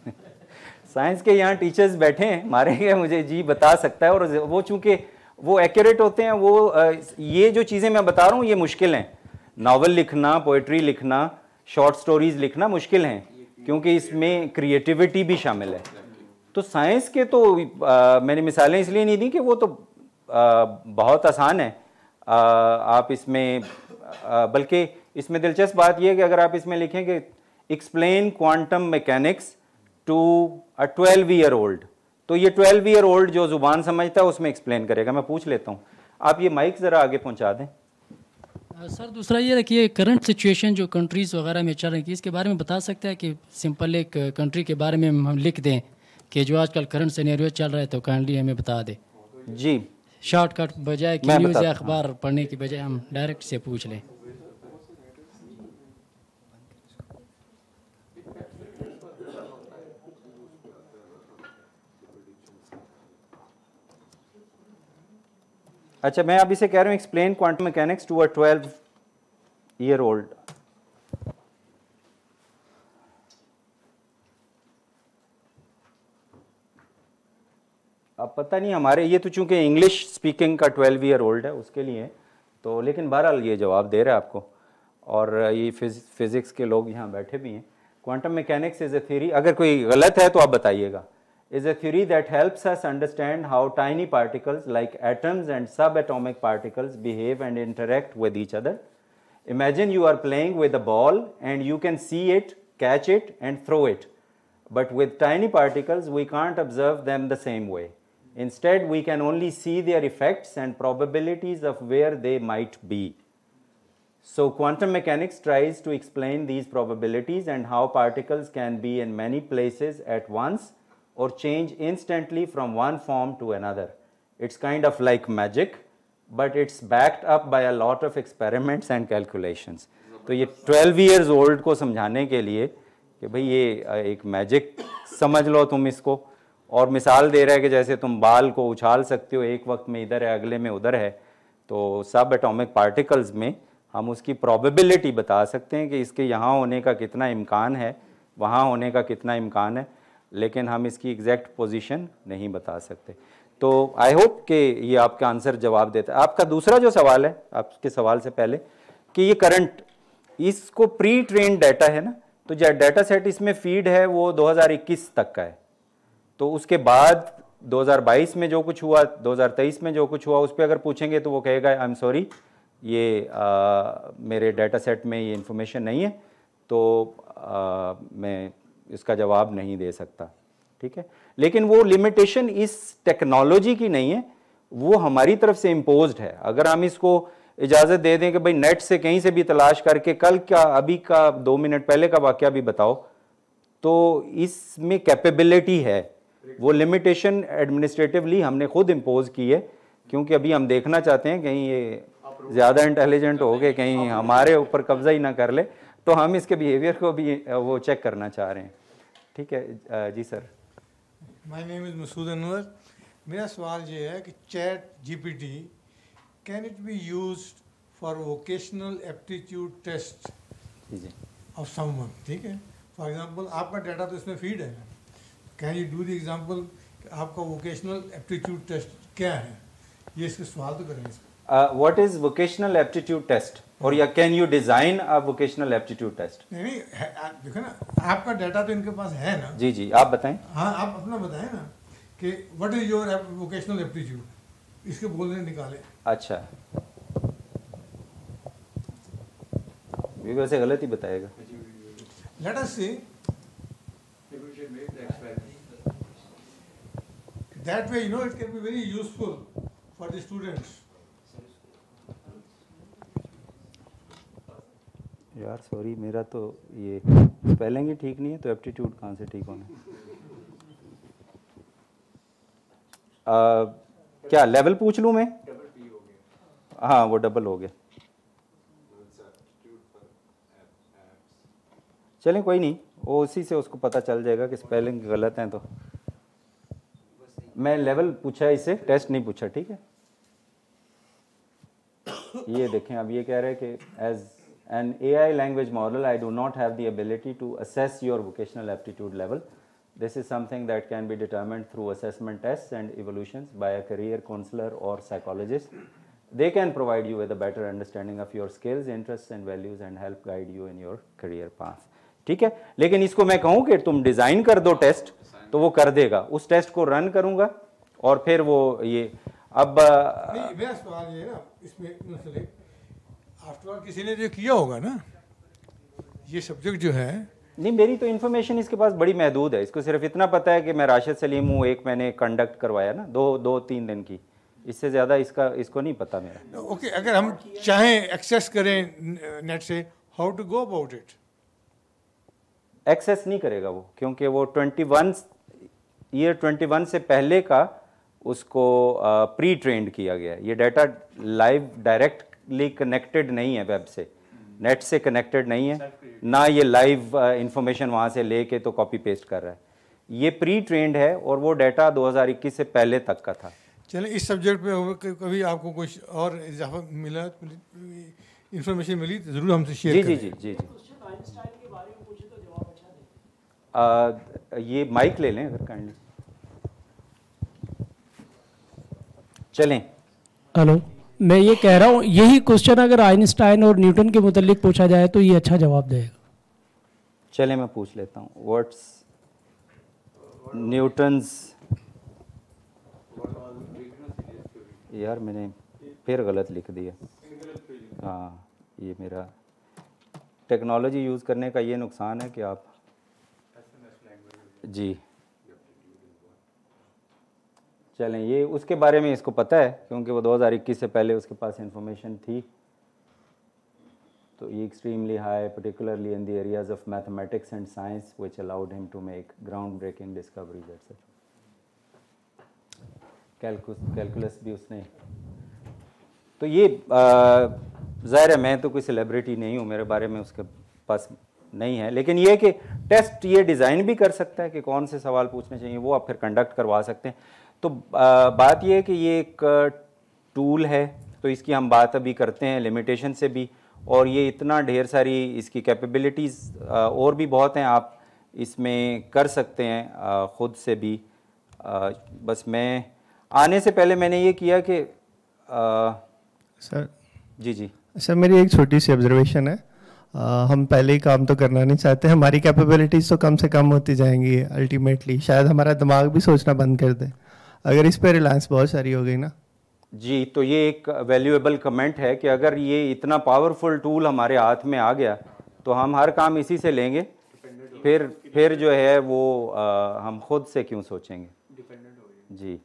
साइंस के यहाँ टीचर्स बैठे हैं मारेंगे मुझे जी बता सकता है और वो चूँकि वो एक्यूरेट होते हैं वो ये जो चीज़ें मैं बता रहा हूँ ये मुश्किल हैं नावल लिखना पोइट्री लिखना शॉर्ट स्टोरीज लिखना मुश्किल हैं क्योंकि इसमें क्रिएटिविटी भी शामिल है तो साइंस के तो आ, मैंने मिसालें इसलिए नहीं दी कि वो तो आ, बहुत आसान है आ, आप इसमें बल्कि इसमें दिलचस्प बात यह है कि अगर आप इसमें लिखें कि explain quantum mechanics to a twelve year old तो ये ट्वेल्व ईयर ओल्ड जो ज़ुबान समझता है उसमें एक्सप्लेन करेगा मैं पूछ लेता हूँ आप ये माइक ज़रा आगे पहुँचा दें सर दूसरा ये देखिए करंट सिचुएशन जो कंट्रीज़ वगैरह में चल रही थी इसके बारे में बता सकते हैं कि सिंपल एक कंट्री के बारे में हम लिख दें कि जो आजकल करंट सिनेरियो चल रहा है तो काइंडली हमें बता दें जी शॉर्टकट बजाय न्यूज़ अखबार पढ़ने की बजाय हम डायरेक्ट से पूछ लें अच्छा मैं अभी इसे कह रहा हूँ explain quantum mechanics to a twelve year old अब पता नहीं हमारे ये तो चूंकि इंग्लिश स्पीकिंग का ट्वेल्व ईयर ओल्ड है उसके लिए तो लेकिन बहरहाल ये जवाब दे रहा है आपको और ये फिज, फिज़िक्स के लोग यहाँ बैठे भी हैं quantum mechanics is a theory अगर कोई गलत है तो आप बताइएगा is a theory that helps us understand how tiny particles like atoms and subatomic particles behave and interact with each other. Imagine you are playing with a ball and you can see it, catch it and throw it. But with tiny particles, we can't observe them the same way. Instead, we can only see their effects and probabilities of where they might be. So, quantum mechanics tries to explain these probabilities and how particles can be in many places at once or change instantly from one form to another. It's kind of like magic, but it's backed up by a lot of experiments and calculations. तो ये 12 years old को समझाने के लिए कि भाई ये एक मैजिक समझ लो तुम इसको और मिसाल दे रहा है कि जैसे तुम बाल को उछाल सकते हो एक वक्त में इधर है अगले में उधर है तो सब एटॉमिक पार्टिकल्स में हम उसकी प्रोबेबिलिटी बता सकते हैं कि इसके यहाँ होने का कितना इम्कान है वहाँ होने का कितना इम्कान है लेकिन हम इसकी एग्जैक्ट पोजीशन नहीं बता सकते तो आई होप कि ये आपका आंसर जवाब देता है आपका दूसरा जो सवाल है आपके सवाल से पहले कि ये करंट इसको प्री ट्रेन डाटा है ना तो जो डाटा सेट इसमें फीड है वो 2021 तक का है तो उसके बाद 2022 में जो कुछ हुआ 2023 में जो कुछ हुआ उस पर अगर पूछेंगे तो वो कहेगा आई एम सॉरी ये आ, मेरे डाटा सेट में ये इन्फॉर्मेशन नहीं है तो आ, मैं इसका जवाब नहीं दे सकता ठीक है लेकिन वो लिमिटेशन इस टेक्नोलॉजी की नहीं है वो हमारी तरफ से इम्पोज है अगर हम इसको इजाज़त दे दें कि भाई नेट से कहीं से भी तलाश करके कल का अभी का दो मिनट पहले का वाक्य भी बताओ तो इसमें कैपेबिलिटी है वो लिमिटेशन एडमिनिस्ट्रेटिवली हमने खुद इम्पोज की है क्योंकि अभी हम देखना चाहते हैं कहीं ये ज़्यादा इंटेलिजेंट हो गए कहीं हमारे ऊपर कब्ज़ा ही ना कर ले तो हम इसके बिहेवियर को भी वो चेक करना चाह रहे हैं ठीक है जी sir my name is Masood Anwar मेरा सवाल ये है कि chat GPT can it be used for vocational aptitude test of someone ठीक है फॉर एग्जांपल आपका डाटा तो इसमें फीड है can you do the example आपका वोकेशनल एप्टीट्यूड टेस्ट क्या है ये इसके सवाल तो करेंगे what is vocational aptitude test और या can you design a vocational aptitude test नहीं देखो ना आपका डाटा तो इनके पास है ना जी जी आप बताएं हाँ आप अपना बताएं ना कि what is your vocational aptitude इसके बोलने निकाले अच्छा ये वैसे गलत ही बताएगा let us see that way you know it can be very useful for the students यार सॉरी मेरा तो ये स्पेलिंग ही ठीक नहीं है तो एप्टीट्यूड कहाँ से ठीक होना क्या लेवल पूछ लूँ मैं हाँ वो डबल हो गया चलें कोई नहीं वो उसी से उसको पता चल जाएगा कि स्पेलिंग गलत हैं तो मैं लेवल पूछा इसे टेस्ट नहीं पूछा ठीक है ये देखें अब ये कह रहे हैं कि as an AI language model, I do not have the ability to assess your vocational aptitude level. This is something that can be determined through assessment tests and evaluations by a career counselor or psychologist. They can provide you with a better understanding of your skills, interests and values and help guide you in your career path. ठीक है लेकिन इसको मैं कहूँ कि तुम design कर दो टेस्ट तो वो कर देगा उस टेस्ट को रन करूँगा और फिर वो ये अब नहीं, मेरा सवाल ये है ना इसमें किसी ने जो किया होगा ना ये सब्जेक्ट जो है नहीं मेरी तो इन्फॉर्मेशन इसके पास बड़ी महदूद है इसको सिर्फ इतना पता है कि मैं राशिद सलीम हूँ एक मैंने कंडक्ट करवाया ना दो दो तीन दिन की इससे ज़्यादा इसका इसको नहीं पता मेरा ओके okay, अगर हम चाहें एक्सेस करें नेट से how to go about it access नहीं करेगा वो क्योंकि वो वन ईयर वन से पहले का उसको प्री ट्रेंड किया गया ये data live direct directly connected नहीं है वेब से नेट से कनेक्टेड नहीं है ना ये लाइव इंफॉर्मेशन uh, वहाँ से ले तो कॉपी पेस्ट कर रहा है ये प्री ट्रेंड है और वो डाटा 2021 से पहले तक का था चलिए इस सब्जेक्ट पे कभी आपको कुछ और इजाफा मिला इंफॉर्मेशन मिली तो ज़रूर हमसे शेयर जी, जी जी जी uh, जी ये माइक ले लें अगर काइंडली चलें हेलो मैं ये कह रहा हूँ यही क्वेश्चन अगर आइंस्टाइन और न्यूटन के मुतलिक पूछा जाए तो ये अच्छा जवाब देगा चले मैं पूछ लेता हूँ वर्ड्स न्यूटन्स यार मैंने फिर गलत लिख दिया हाँ ये मेरा टेक्नोलॉजी यूज़ करने का ये नुकसान है कि आप जी चलें ये उसके बारे में इसको पता है क्योंकि वो 2021 से पहले उसके पास इंफॉर्मेशन थी तो ये extremely high particularly in the areas of mathematics and science which allowed him to make ground breaking discoveries etcetera calculus भी उसने तो ये ज़ाहिर है मैं तो कोई सेलिब्रिटी नहीं हूँ मेरे बारे में उसके पास नहीं है लेकिन ये कि टेस्ट ये डिज़ाइन भी कर सकता है कि कौन से सवाल पूछने चाहिए वो आप फिर कंडक्ट करवा सकते हैं तो बात यह है कि ये एक टूल है तो इसकी हम बात अभी करते हैं लिमिटेशन से भी और ये इतना ढेर सारी इसकी कैपेबिलिटीज़ और भी बहुत हैं आप इसमें कर सकते हैं ख़ुद से भी बस मैं आने से पहले मैंने ये किया कि सर जी जी सर मेरी एक छोटी सी ऑब्जर्वेशन है आ, हम पहले ही काम तो करना नहीं चाहते हमारी कैपेबिलिटीज़ तो कम से कम होती जाएंगी अल्टीमेटली शायद हमारा दिमाग भी सोचना बंद कर दे अगर इस पर रिलायंस बहुत सारी हो गई ना जी तो ये एक वैल्यूएबल कमेंट है कि अगर ये इतना पावरफुल टूल हमारे हाथ में आ गया तो हम हर काम इसी से लेंगे फिर फिर जो है वो आ, हम खुद से क्यों सोचेंगे जी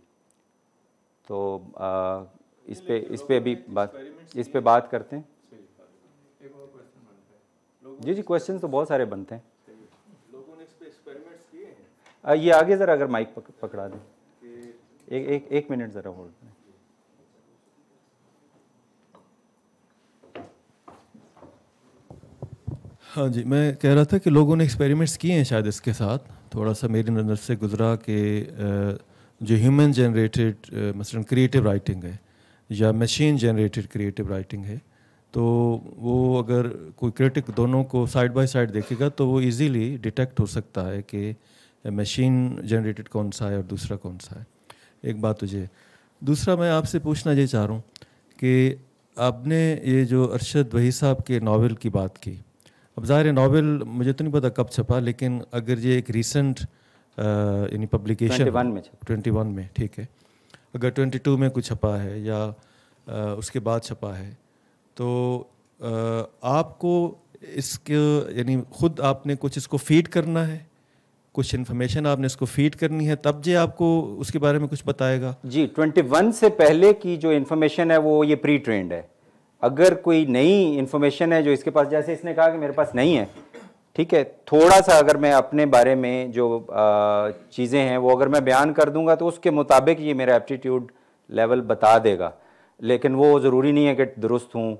तो आ, इस पे इस पे भी बात इस पे बात करते हैं जी जी क्वेश्चन तो बहुत सारे बनते हैं ये आगे ज़रा अगर माइक पकड़ा दें एक एक एक मिनट ज़रा होल्ड करें हाँ जी मैं कह रहा था कि लोगों ने एक्सपेरिमेंट्स किए हैं शायद इसके साथ थोड़ा सा मेरी नज़र से गुजरा कि जो ह्यूमन जनरेटेड मसलन क्रिएटिव राइटिंग है या मशीन जनरेटेड क्रिएटिव राइटिंग है तो वो अगर कोई क्रिटिक दोनों को साइड बाय साइड देखेगा तो वो इजीली डिटेक्ट हो सकता है कि मशीन जनरेटेड कौन सा है और दूसरा कौन सा है एक बात तुझे दूसरा मैं आपसे पूछना ये चाह रहा हूँ कि आपने ये जो अरशद वही साहब के नावल की बात की अब ज़ाहिर नावल मुझे तो नहीं पता कब छपा लेकिन अगर ये एक रिसेंट यानी पब्लिकेशन ट्वेंटी वन में ठीक है अगर ट्वेंटी टू में कुछ छपा है या आ, उसके बाद छपा है तो आ, आपको इसके यानी खुद आपने कुछ इसको फीड करना है कुछ इन्फॉर्मेशन आपने इसको फीड करनी है तब जे आपको उसके बारे में कुछ बताएगा जी 21 से पहले की जो इन्फॉर्मेशन है वो ये प्री ट्रेंड है अगर कोई नई इन्फॉर्मेशन है जो इसके पास जैसे इसने कहा कि मेरे पास नहीं है ठीक है थोड़ा सा अगर मैं अपने बारे में जो चीज़ें हैं वो अगर मैं बयान कर दूंगा तो उसके मुताबिक ये मेरा एप्टीट्यूड लेवल बता देगा लेकिन वो ज़रूरी नहीं है कि दुरुस्त हूँ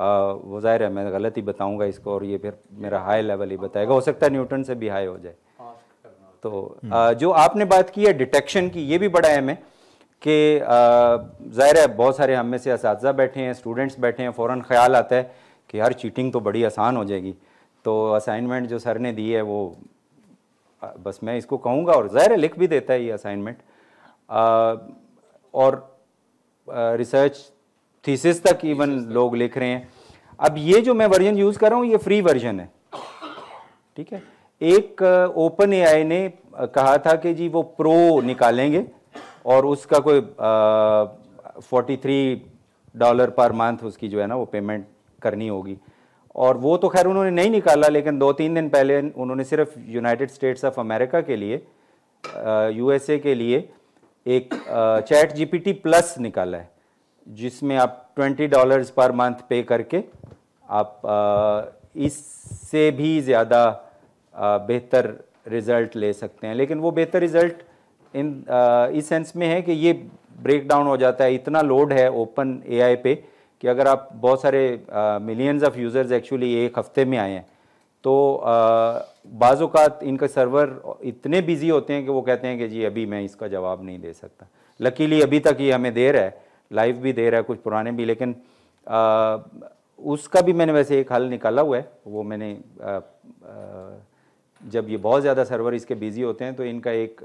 वो ज़ाहिर है मैं गलत ही बताऊँगा इसको और ये फिर मेरा हाई लेवल ही बताएगा हो सकता है न्यूटन से भी हाई हो जाए तो हम्म। जो आपने बात की है डिटेक्शन की ये भी बड़ा अहम है कि ज़ाहिर है बहुत सारे हम में से इस बैठे हैं स्टूडेंट्स बैठे हैं फ़ौर ख्याल आता है कि यार चीटिंग तो बड़ी आसान हो जाएगी तो असाइनमेंट जो सर ने दी है वो बस मैं इसको कहूँगा और ज़ाहिर लिख भी देता है ये असाइनमेंट और रिसर्च थीसिस तक इवन लोग लिख रहे हैं अब ये जो मैं वर्जन यूज़ कर रहा हूँ ये फ्री वर्जन है ठीक है एक ओपन ए ने कहा था कि जी वो प्रो निकालेंगे और उसका कोई forty three dollar per month उसकी जो है ना वो पेमेंट करनी होगी और वो तो खैर उन्होंने नहीं निकाला लेकिन दो तीन दिन पहले उन्होंने सिर्फ यूनाइटेड स्टेट्स ऑफ अमेरिका के लिए यूएसए के लिए एक चैट जीपीटी प्लस निकाला है जिसमें आप ट्वेंटी डॉलर्स पर मंथ पे करके आप इससे भी ज़्यादा बेहतर रिज़ल्ट ले सकते हैं लेकिन वो बेहतर रिज़ल्ट इन इस सेंस में है कि ये ब्रेक डाउन हो जाता है इतना लोड है ओपन आई पे कि अगर आप बहुत सारे मिलियंस ऑफ यूज़र्स एक्चुअली एक हफ्ते में आए हैं तो बाज़ात इनका सर्वर इतने बिज़ी होते हैं कि वो कहते हैं कि जी अभी मैं इसका जवाब नहीं दे सकता लकीली अभी तक ये हमें दे रहा है लाइव भी दे रहा है कुछ पुराने भी लेकिन आ, उसका भी मैंने वैसे एक हल निकाला हुआ है वो मैंने आ, आ, जब ये बहुत ज़्यादा सर्वर इसके बिज़ी होते हैं तो इनका एक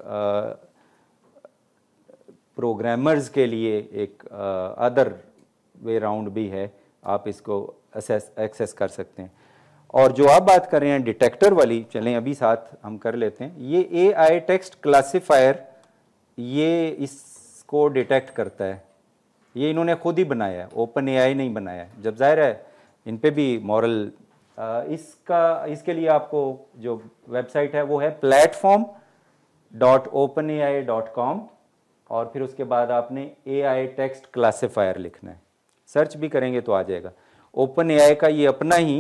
प्रोग्रामर्स के लिए एक अदर वे राउंड भी है आप इसको एक्सेस कर सकते हैं और जो आप बात कर रहे हैं डिटेक्टर वाली चलें अभी साथ हम कर लेते हैं ये ए आई टेक्स्ट क्लासीफायर ये इसको डिटेक्ट करता है ये इन्होंने खुद ही बनाया है ओपन ए आई नहीं बनाया जब जाहिर है इन पर भी मॉरल इसका इसके लिए आपको जो वेबसाइट है वो है platform dot open A I dot com और फिर उसके बाद आपने ए आई टेक्स्ट क्लासीफायर लिखना है सर्च भी करेंगे तो आ जाएगा ओपन ए आई का ये अपना ही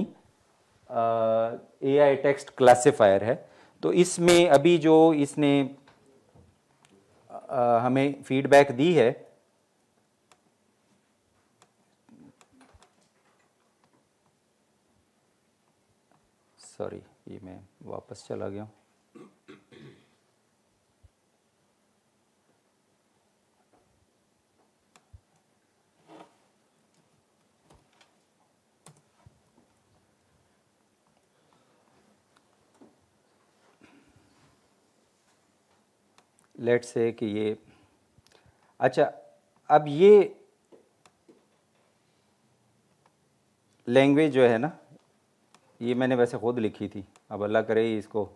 ए आई टेक्स्ट क्लासीफायर है तो इसमें अभी जो इसने आ, हमें फीडबैक दी है सॉरी ये मैं वापस चला गया लेट्स लेट से कि ये अच्छा अब ये लैंग्वेज जो है ना ये मैंने वैसे खुद लिखी थी अब अल्लाह करे इसको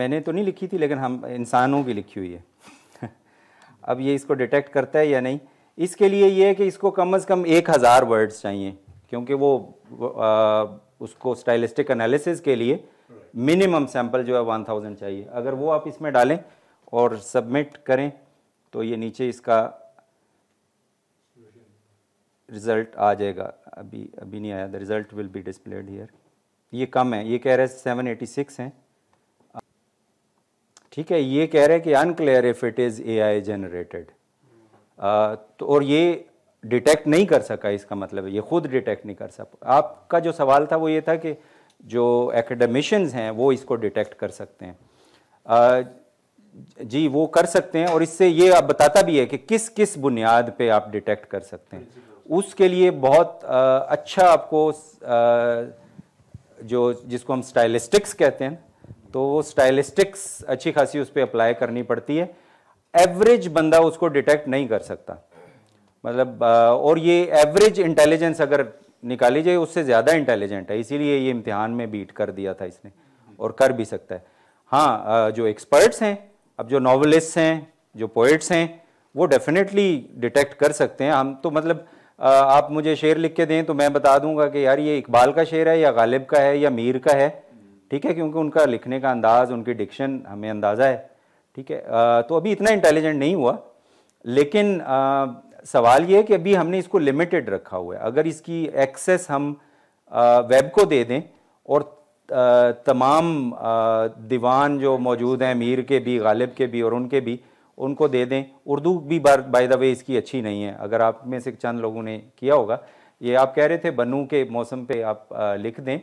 मैंने तो नहीं लिखी थी लेकिन हम इंसानों की लिखी हुई है अब ये इसको डिटेक्ट करता है या नहीं इसके लिए ये है कि इसको कम अज़ कम एक हज़ार वर्ड्स चाहिए क्योंकि वो आ, उसको स्टाइलिस्टिक एनालिसिस के लिए मिनिमम सैम्पल जो है वन थाउजेंड चाहिए अगर वो आप इसमें डालें और सबमिट करें तो ये नीचे इसका रिज़ल्ट आ जाएगा अभी अभी नहीं आया the result will be displayed here ये कम है ये कह रहे हैं सेवन एटी सिक्स हैं ठीक है ये कह रहे हैं कि unclear if it is A I generated तो और ये डिटेक्ट नहीं कर सका इसका मतलब है ये खुद डिटेक्ट नहीं कर सका आपका जो सवाल था वो ये था कि जो एकेडमिशंस हैं वो इसको डिटेक्ट कर सकते हैं आ, जी वो कर सकते हैं और इससे ये आप बताता भी है कि किस किस बुनियाद पे आप डिटेक्ट कर सकते हैं उसके लिए बहुत अच्छा आपको जो जिसको हम स्टाइलिस्टिक्स कहते हैं तो वो स्टाइलिस्टिक्स अच्छी खासी उस पर अप्लाई करनी पड़ती है एवरेज बंदा उसको डिटेक्ट नहीं कर सकता मतलब और ये एवरेज इंटेलिजेंस अगर निकाली जाए उससे ज़्यादा इंटेलिजेंट है इसीलिए ये इम्तिहान में बीट कर दिया था इसने और कर भी सकता है हाँ जो एक्सपर्ट्स हैं अब जो नॉवलिस्ट हैं जो पोइट्स हैं वो डेफिनेटली डिटेक्ट कर सकते हैं हम तो मतलब आप मुझे शेर लिख के दें तो मैं बता दूंगा कि यार ये इकबाल का शेर है या गालिब का है या मीर का है ठीक है क्योंकि उनका लिखने का अंदाज़ उनकी डिक्शन हमें अंदाज़ा है ठीक है तो अभी इतना इंटेलिजेंट नहीं हुआ लेकिन सवाल ये है कि अभी हमने इसको लिमिटेड रखा हुआ है अगर इसकी एक्सेस हम वेब को दे दें और तमाम दीवान जो मौजूद हैं मीर के भी गालिब के भी और उनके भी उनको दे दें उर्दू भी बाय द वे इसकी अच्छी नहीं है अगर आप में से चंद लोगों ने किया होगा ये आप कह रहे थे बनू के मौसम पे आप आ, लिख दें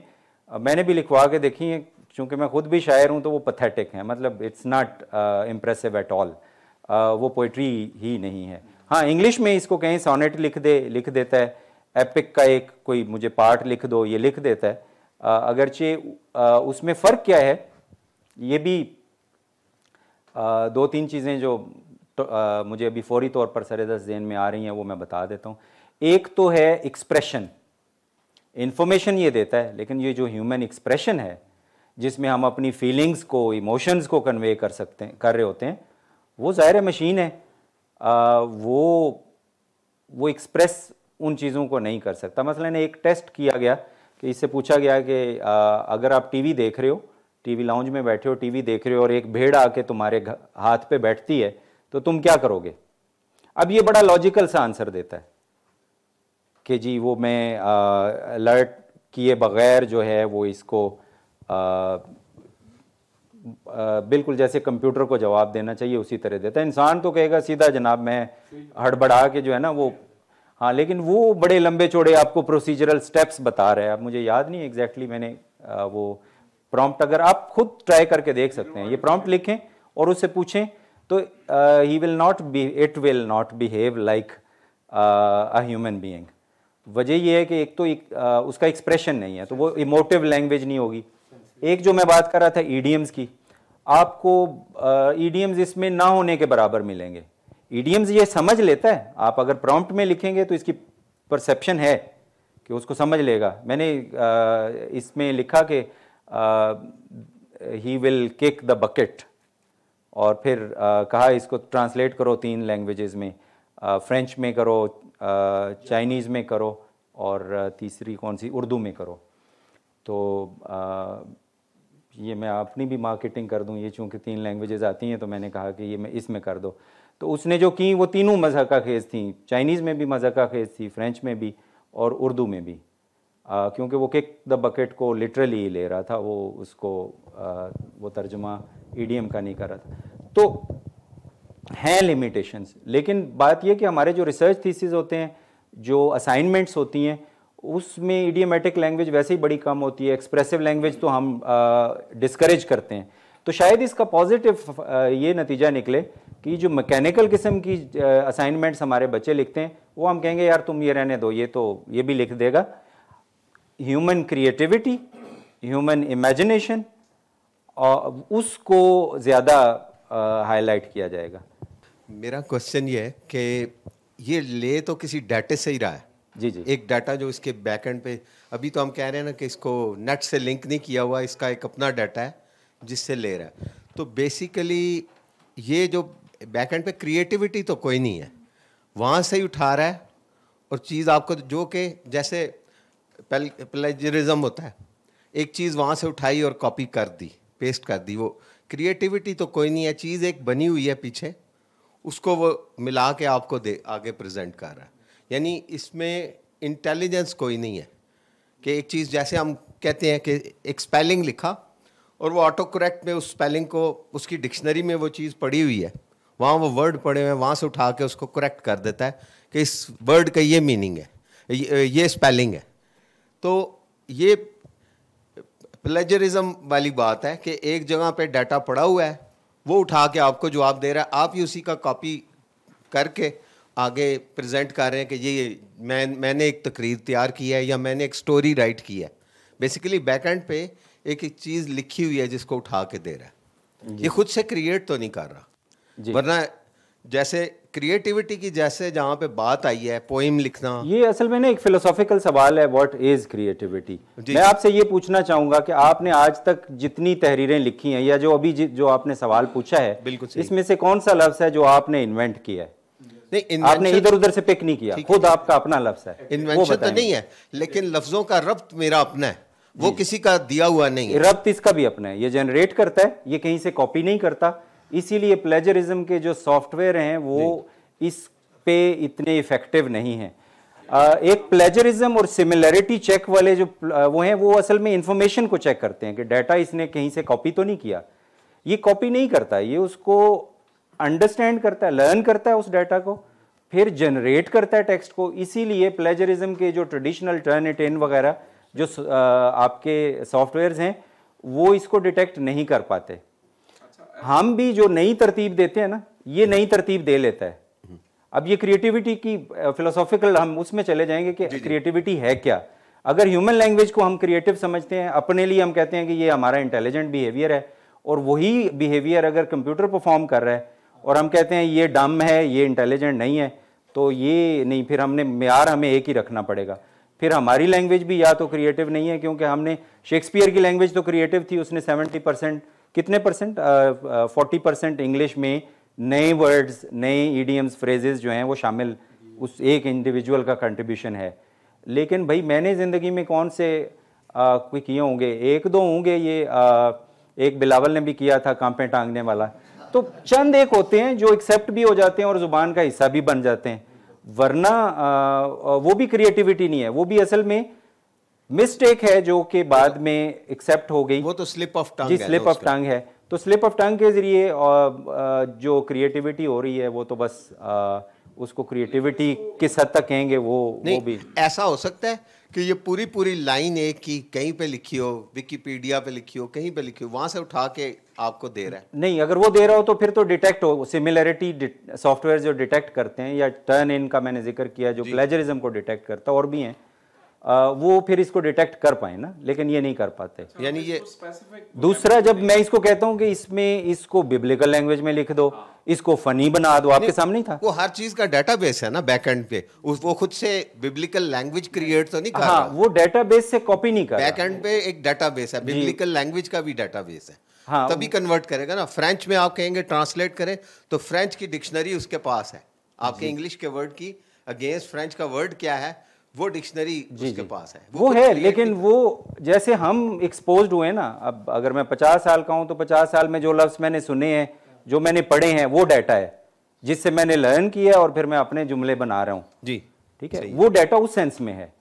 आ, मैंने भी लिखवा के देखी हैं चूँकि मैं ख़ुद भी शायर हूँ तो वो पथेटिक हैं मतलब it's not impressive at all वो पोइट्री ही नहीं है हाँ इंग्लिश में इसको कहीं सोनेट लिख दे लिख देता है एपिक का एक कोई मुझे पार्ट लिख दो ये लिख देता है अगरचे उसमें फ़र्क क्या है ये भी दो तीन चीज़ें जो तो, आ, मुझे अभी फौरी तौर पर दस जेन में आ रही हैं वो मैं बता देता हूँ एक तो है एक्सप्रेशन इन्फॉर्मेशन ये देता है लेकिन ये जो ह्यूमन एक्सप्रेशन है जिसमें हम अपनी फीलिंग्स को इमोशंस को कन्वे कर सकते हैं कर रहे होते हैं वो ज़ाहिर मशीन है आ, वो वो एक्सप्रेस उन चीज़ों को नहीं कर सकता मसलन एक टेस्ट किया गया कि इससे पूछा गया कि आ, अगर आप टीवी देख रहे हो टीवी लाउंज में बैठे हो टीवी देख रहे हो और एक भेड़ आके तुम्हारे हाथ पे बैठती है तो तुम क्या करोगे अब ये बड़ा लॉजिकल सा आंसर देता है कि जी वो मैं अलर्ट किए बगैर जो है वो इसको आ, आ, बिल्कुल जैसे कंप्यूटर को जवाब देना चाहिए उसी तरह देता है इंसान तो कहेगा सीधा जनाब मैं हड़बड़ा के जो है ना वो हाँ लेकिन वो बड़े लंबे चौड़े आपको प्रोसीजरल स्टेप्स बता रहे हैं अब मुझे याद नहीं एग्जैक्टली exactly मैंने आ, वो प्रॉम्प्ट अगर आप खुद ट्राई करके देख सकते हैं ये प्रॉम्प्ट लिखें और उससे पूछें तो he will not be it will not behave like a human being वजह यह है कि एक तो एक, आ, uh, उसका एक्सप्रेशन नहीं है तो वो इमोटिव लैंग्वेज नहीं होगी एक जो मैं बात कर रहा था ईडीएम्स की आपको ईडीएम्स uh, इसमें ना होने के बराबर मिलेंगे ईडीएम्स ये समझ लेता है आप अगर प्रॉम्प्ट में लिखेंगे तो इसकी परसेप्शन है कि उसको समझ लेगा मैंने uh, इसमें लिखा कि he will kick the bucket और फिर uh, कहा इसको ट्रांसलेट करो तीन लैंग्वेजेस में फ्रेंच uh, में करो चाइनीज़ uh, में करो और uh, तीसरी कौन सी उर्दू में करो तो uh, ये मैं अपनी भी मार्केटिंग कर दूं ये चूँकि तीन लैंग्वेजेस आती हैं तो मैंने कहा कि ये मैं इसमें कर दो तो उसने जो की वो तीनों मज़हका खेज़ थी चाइनीज़ में भी मज़हका खेज़ थी फ्रेंच में भी और उर्दू में भी क्योंकि वो किक द बकेट को लिटरली ले रहा था वो उसको आ, वो तर्जमा ईडीएम e का नहीं कर रहा था तो हैं लिमिटेशंस लेकिन बात यह कि हमारे जो रिसर्च थीसिस होते हैं जो असाइनमेंट्स होती हैं उसमें इडियोमेटिक लैंग्वेज वैसे ही बड़ी कम होती है एक्सप्रेसिव लैंग्वेज तो हम डिस्करेज करते हैं तो शायद इसका पॉजिटिव ये नतीजा निकले कि जो मैकेनिकल किस्म की असाइनमेंट्स हमारे बच्चे लिखते हैं वो हम कहेंगे यार तुम ये रहने दो ये तो ये भी लिख देगा ह्यूमन क्रिएटिविटी ह्यूमन इमेजिनेशन और उसको ज़्यादा हाईलाइट किया जाएगा मेरा क्वेश्चन ये है कि ये ले तो किसी डाटे से ही रहा है जी जी एक डाटा जो इसके बैकएंड पे अभी तो हम कह रहे हैं ना कि इसको नेट से लिंक नहीं किया हुआ इसका एक अपना डाटा है जिससे ले रहा है तो बेसिकली ये जो बैकएंड पे क्रिएटिविटी तो कोई नहीं है वहाँ से ही उठा रहा है और चीज़ आपको जो कि जैसे प्लेजरिज्म होता है एक चीज़ वहाँ से उठाई और कॉपी कर दी पेस्ट कर दी वो क्रिएटिविटी तो कोई नहीं है चीज़ एक बनी हुई है पीछे उसको वो मिला के आपको दे आगे प्रेजेंट कर रहा है यानी इसमें इंटेलिजेंस कोई नहीं है कि एक चीज़ जैसे हम कहते हैं कि एक स्पेलिंग लिखा और वो ऑटो करेक्ट में उस स्पेलिंग को उसकी डिक्शनरी में वो चीज़ पड़ी हुई है वहाँ वो वर्ड पड़े हुए हैं वहाँ से उठा के उसको करेक्ट कर देता है कि इस वर्ड का ये मीनिंग है ये, ये स्पेलिंग है तो ये प्लेजरिज्म वाली बात है कि एक जगह पे डाटा पड़ा हुआ है वो उठा के आपको जवाब दे रहा है आप ही उसी का कॉपी करके आगे प्रेजेंट कर रहे हैं कि ये मैं मैंने एक तकरीर तैयार की है या मैंने एक स्टोरी राइट की है बेसिकली बैकएंड पे एक एक चीज़ लिखी हुई है जिसको उठा के दे रहा है ये खुद से क्रिएट तो नहीं कर रहा वरना जैसे क्रिएटिविटी की जैसे जहाँ पे बात आई है पोइम लिखना ये असल में ना एक फिलोसॉफिकल सवाल है व्हाट इज क्रिएटिविटी मैं आपसे ये पूछना चाहूंगा कि आपने आज तक जितनी तहरीरें लिखी हैं या जो अभी जो आपने सवाल पूछा है बिल्कुल इसमें से कौन सा लफ्ज है जो आपने इन्वेंट किया है नहीं आपने इधर उधर से पिक नहीं किया खुद आपका अपना लफ्ज है इन्वेंशन तो नहीं है लेकिन लफ्जों का रब्त मेरा अपना है वो किसी का दिया हुआ नहीं है रब्त इसका भी अपना है ये जनरेट करता है ये कहीं से कॉपी नहीं करता इसीलिए प्लेजरिज्म के जो सॉफ्टवेयर हैं वो इस पे इतने इफेक्टिव नहीं हैं एक प्लेजरिज्म और सिमिलरिटी चेक वाले जो वो हैं वो असल में इंफॉर्मेशन को चेक करते हैं कि डाटा इसने कहीं से कॉपी तो नहीं किया ये कॉपी नहीं करता ये उसको अंडरस्टैंड करता है लर्न करता है उस डाटा को फिर जनरेट करता है टेक्स्ट को इसीलिए प्लेजरिज्म के जो ट्रेडिशनल टर्न एट एन वगैरह जो आपके सॉफ्टवेयर्स हैं वो इसको डिटेक्ट नहीं कर पाते हम भी जो नई तरतीब देते हैं ना ये नई तरतीब दे लेता है अब ये क्रिएटिविटी की फिलोसॉफिकल हम उसमें चले जाएंगे कि क्रिएटिविटी है क्या अगर ह्यूमन लैंग्वेज को हम क्रिएटिव समझते हैं अपने लिए हम कहते हैं कि ये हमारा इंटेलिजेंट बिहेवियर है और वही बिहेवियर अगर कंप्यूटर परफॉर्म कर रहा है और हम कहते हैं ये डम है ये इंटेलिजेंट नहीं है तो ये नहीं फिर हमने मैार हमें एक ही रखना पड़ेगा फिर हमारी लैंग्वेज भी या तो क्रिएटिव नहीं है क्योंकि हमने शेक्सपियर की लैंग्वेज तो क्रिएटिव थी उसने सेवेंटी परसेंट कितने परसेंट फोर्टी परसेंट इंग्लिश में नए वर्ड्स नए ईडीएम्स फ्रेजेस जो हैं वो शामिल उस एक इंडिविजुअल का कंट्रीब्यूशन है लेकिन भाई मैंने ज़िंदगी में कौन से आ, कोई किए होंगे एक दो होंगे ये आ, एक बिलावल ने भी किया था कांपें टांगने वाला तो चंद एक होते हैं जो एक्सेप्ट भी हो जाते हैं और ज़ुबान का हिस्सा भी बन जाते हैं वरना आ, वो भी क्रिएटिविटी नहीं है वो भी असल में मिस्टेक है जो कि बाद में एक्सेप्ट हो गई वो तो स्लिप ऑफ टंग जी स्लिप ऑफ टंग है तो स्लिप ऑफ टंग के जरिए जो क्रिएटिविटी हो रही है वो तो बस उसको क्रिएटिविटी किस हद तक कहेंगे वो नहीं, वो भी ऐसा हो सकता है कि ये पूरी पूरी लाइन एक की कहीं पे लिखी हो विकीपीडिया पे लिखी हो कहीं पे लिखी हो वहां से उठा के आपको दे रहा है नहीं अगर वो दे रहा हो तो फिर तो डिटेक्ट हो सिमिलरिटी सॉफ्टवेयर जो डिटेक्ट करते हैं या टर्न इन का मैंने जिक्र किया जो प्लेजरिज्म को डिटेक्ट करता है और भी हैं वो फिर इसको डिटेक्ट कर पाए ना लेकिन ये नहीं कर पाते अच्छा, यानी ये तो दूसरा जब मैं इसको कहता हूँ कि इसमें इसको बिब्लिकल लैंग्वेज में लिख दो हाँ। इसको फनी बना दो आपके सामने था वो हर चीज का बेस है ना बैकएंड पे उस वो खुद से बिब्लिकल लैंग्वेज क्रिएट तो नहीं कर हाँ, वो बेस से कॉपी नहीं कर एंड पे एक बेस है बिब्लिकल लैंग्वेज का भी बेस है हाँ, तभी कन्वर्ट करेगा ना फ्रेंच में आप कहेंगे ट्रांसलेट करें तो फ्रेंच की डिक्शनरी उसके पास है आपके इंग्लिश के वर्ड की अगेंस्ट फ्रेंच का वर्ड क्या है वो डिक्शनरी उसके पास है वो, वो है लेकिन वो जैसे हम एक्सपोज हुए ना अब अगर मैं पचास साल का हूँ तो पचास साल में जो लफ्ज़ मैंने सुने हैं जो मैंने पढ़े हैं वो डाटा है जिससे मैंने लर्न किया और फिर मैं अपने जुमले बना रहा हूँ जी ठीक है वो डाटा उस सेंस में है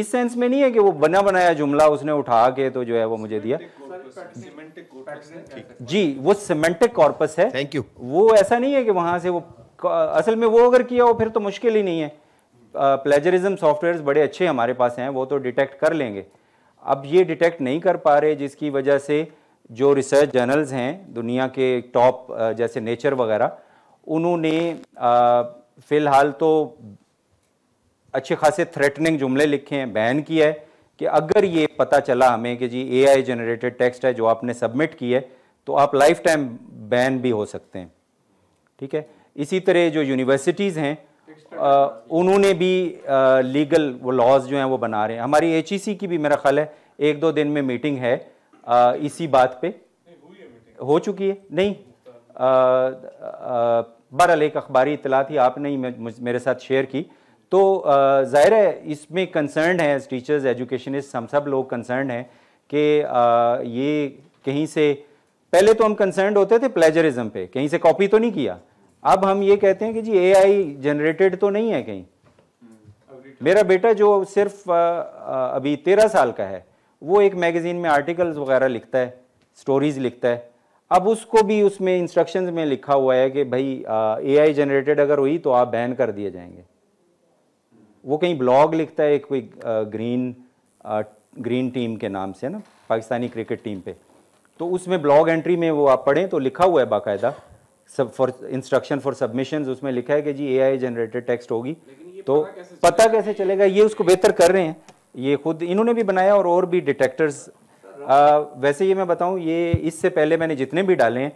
इस सेंस में नहीं है कि वो बना बनाया जुमला उसने उठा के तो जो है वो मुझे दिया जी वो सीमेंटिक कॉर्पस है थैंक यू वो ऐसा नहीं है कि वहां से वो असल में वो अगर किया हो फिर तो मुश्किल ही नहीं है प्लेजरिज्म सॉफ्टवेयर बड़े अच्छे हमारे पास हैं वो तो डिटेक्ट कर लेंगे अब ये डिटेक्ट नहीं कर पा रहे जिसकी वजह से जो रिसर्च जर्नल्स हैं दुनिया के टॉप जैसे नेचर वगैरह उन्होंने फ़िलहाल तो अच्छे खासे थ्रेटनिंग जुमले लिखे हैं बैन किया है कि अगर ये पता चला हमें कि जी एआई जनरेटेड टेक्स्ट है जो आपने सबमिट की है तो आप लाइफ टाइम बैन भी हो सकते हैं ठीक है इसी तरह जो यूनिवर्सिटीज़ हैं उन्होंने भी लीगल वो लॉज जो हैं वो बना रहे हैं हमारी एच e की भी मेरा ख्याल है एक दो दिन में मीटिंग है आ, इसी बात पे हो चुकी है नहीं बहरहाल एक अखबारी इतला थी आपने ही मेरे साथ शेयर की तो ज़ाहिर है इसमें कंसर्न है टीचर्स एजुकेशनिस्ट हम सब लोग कंसर्न हैं कि ये कहीं से पहले तो हम कंसर्न होते थे प्लेजरिज्म पे कहीं से कॉपी तो नहीं किया अब हम ये कहते हैं कि जी एआई जनरेटेड तो नहीं है कहीं मेरा बेटा जो सिर्फ अभी तेरह साल का है वो एक मैगजीन में आर्टिकल्स वगैरह लिखता है स्टोरीज लिखता है अब उसको भी उसमें इंस्ट्रक्शंस में लिखा हुआ है कि भाई ए आई जनरेटेड अगर हुई तो आप बैन कर दिए जाएंगे वो कहीं ब्लॉग लिखता है एक कोई ग्रीन ग्रीन टीम के नाम से ना पाकिस्तानी क्रिकेट टीम पे तो उसमें ब्लॉग एंट्री में वो आप पढ़ें तो लिखा हुआ है बाकायदा सब फॉर इंस्ट्रक्शन फॉर सबमिशन उसमें लिखा है कि जी एआई जनरेटेड टेक्स्ट होगी तो पता कैसे, पता कैसे चलेगा ये उसको बेहतर कर रहे हैं ये खुद इन्होंने भी बनाया और और भी डिटेक्टर्स वैसे ये मैं बताऊं ये इससे पहले मैंने जितने भी डाले हैं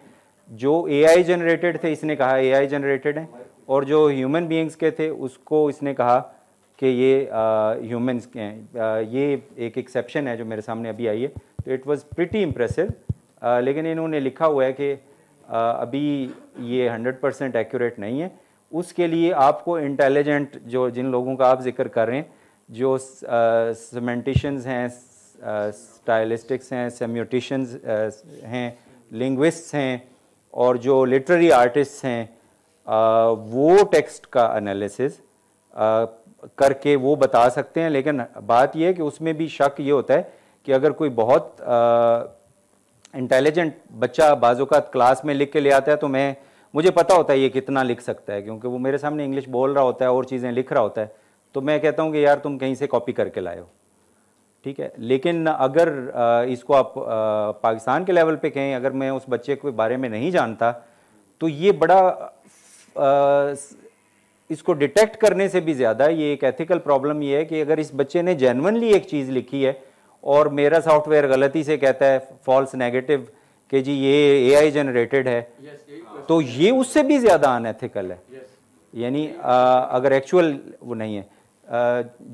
जो एआई जनरेटेड थे इसने कहा एआई जनरेटेड हैं और जो ह्यूमन बीइंग्स के थे उसको इसने कहा कि ये ह्यूमंस के हैं ये एक एक्सेप्शन है जो मेरे सामने अभी आई है तो इट वाज प्रिटी इम्प्रेसिव लेकिन इन्होंने लिखा हुआ है कि अभी ये 100 परसेंट एक्यूरेट नहीं है उसके लिए आपको इंटेलिजेंट जो जिन लोगों का आप जिक्र कर रहे हैं जो uh, हैं स्टाइलिस्टिक्स हैं सेम्यूटिशंस हैं लिंग्विस्ट्स हैं और जो लिटरेरी आर्टिस्ट हैं uh, वो टेक्स्ट का एनालिसिस करके वो बता सकते हैं लेकिन बात यह है कि उसमें भी शक ये होता है कि अगर कोई बहुत uh, इंटेलिजेंट बच्चा बाजूकात क्लास में लिख के ले आता है तो मैं मुझे पता होता है ये कितना लिख सकता है क्योंकि वो मेरे सामने इंग्लिश बोल रहा होता है और चीज़ें लिख रहा होता है तो मैं कहता हूँ कि यार तुम कहीं से कॉपी करके लाए हो ठीक है लेकिन अगर इसको आप पाकिस्तान के लेवल पे कहें अगर मैं उस बच्चे के बारे में नहीं जानता तो ये बड़ा इसको डिटेक्ट करने से भी ज़्यादा ये एक एथिकल प्रॉब्लम ये है कि अगर इस बच्चे ने जेनवनली एक चीज़ लिखी है और मेरा सॉफ्टवेयर गलती से कहता है फॉल्स नेगेटिव कि जी ये एआई जनरेटेड है तो ये उससे भी ज़्यादा अनएथिकल है यानी अगर एक्चुअल वो नहीं है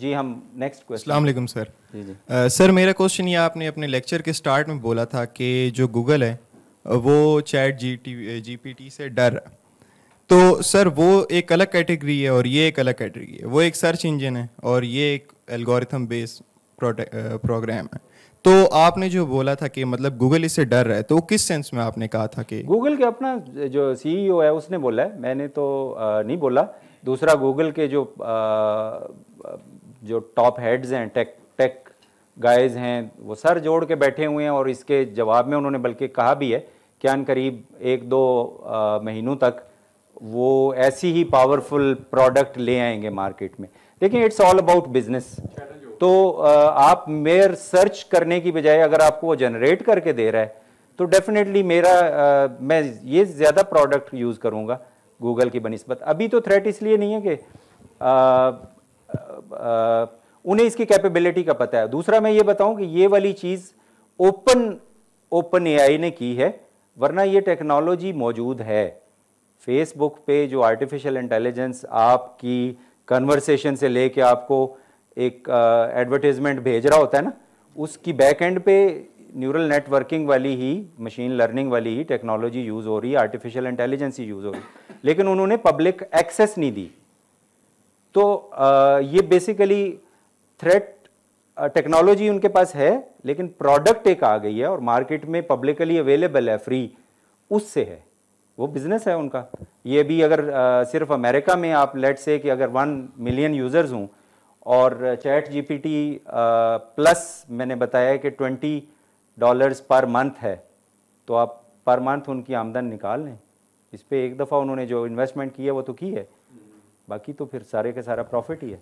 जी हम नेक्स्ट क्वेश्चन सर जी जी सर मेरा क्वेश्चन ये आपने अपने लेक्चर के स्टार्ट में बोला था कि जो गूगल है वो चैट जी टी जी से डर तो सर वो एक अलग कैटेगरी है और ये एक अलग कैटेगरी है वो एक सर्च इंजन है और ये एक एल्गोरिथम बेस्ड प्रोग्राम है तो आपने जो बोला था कि मतलब गूगल इससे डर रहा है तो किस सेंस में आपने कहा था कि गूगल के अपना जो सीईओ है उसने बोला है मैंने तो नहीं बोला दूसरा गूगल के जो जो टॉप हेड्स हैं टेक टेक गाइज हैं वो सर जोड़ के बैठे हुए हैं और इसके जवाब में उन्होंने बल्कि कहा भी है कि आन करीब एक दो महीनों तक वो ऐसी ही पावरफुल प्रोडक्ट ले आएंगे मार्केट में लेकिन इट्स ऑल अबाउट बिजनेस तो आप मेयर सर्च करने की बजाय अगर आपको वो जनरेट करके दे रहा है तो डेफिनेटली मेरा मैं ये ज़्यादा प्रोडक्ट यूज़ करूँगा गूगल की बनस्बत अभी तो थ्रेट इसलिए नहीं है कि उन्हें इसकी कैपेबिलिटी का पता है दूसरा मैं ये बताऊं कि ये वाली चीज़ ओपन ओपन एआई ने की है वरना ये टेक्नोलॉजी मौजूद है फेसबुक पे जो आर्टिफिशियल इंटेलिजेंस आपकी कन्वर्सेशन से लेके आपको एक एडवर्टीजमेंट भेज रहा होता है ना उसकी बैक एंड पे न्यूरल नेटवर्किंग वाली ही मशीन लर्निंग वाली ही टेक्नोलॉजी यूज़ हो रही है आर्टिफिशियल इंटेलिजेंस ही यूज़ हो रही है लेकिन उन्होंने पब्लिक एक्सेस नहीं दी तो आ, ये बेसिकली थ्रेट टेक्नोलॉजी उनके पास है लेकिन प्रोडक्ट एक आ गई है और मार्केट में पब्लिकली अवेलेबल है फ्री उससे है वो बिजनेस है उनका ये भी अगर आ, सिर्फ अमेरिका में आप लेट से कि अगर वन मिलियन यूज़र्स हूँ और चैट जीपीटी प्लस मैंने बताया कि ट्वेंटी डॉलर्स पर मंथ है तो आप पर मंथ उनकी आमदन निकाल लें इस पर एक दफ़ा उन्होंने जो इन्वेस्टमेंट की है वो तो की है बाकी तो फिर सारे के सारा प्रॉफिट ही है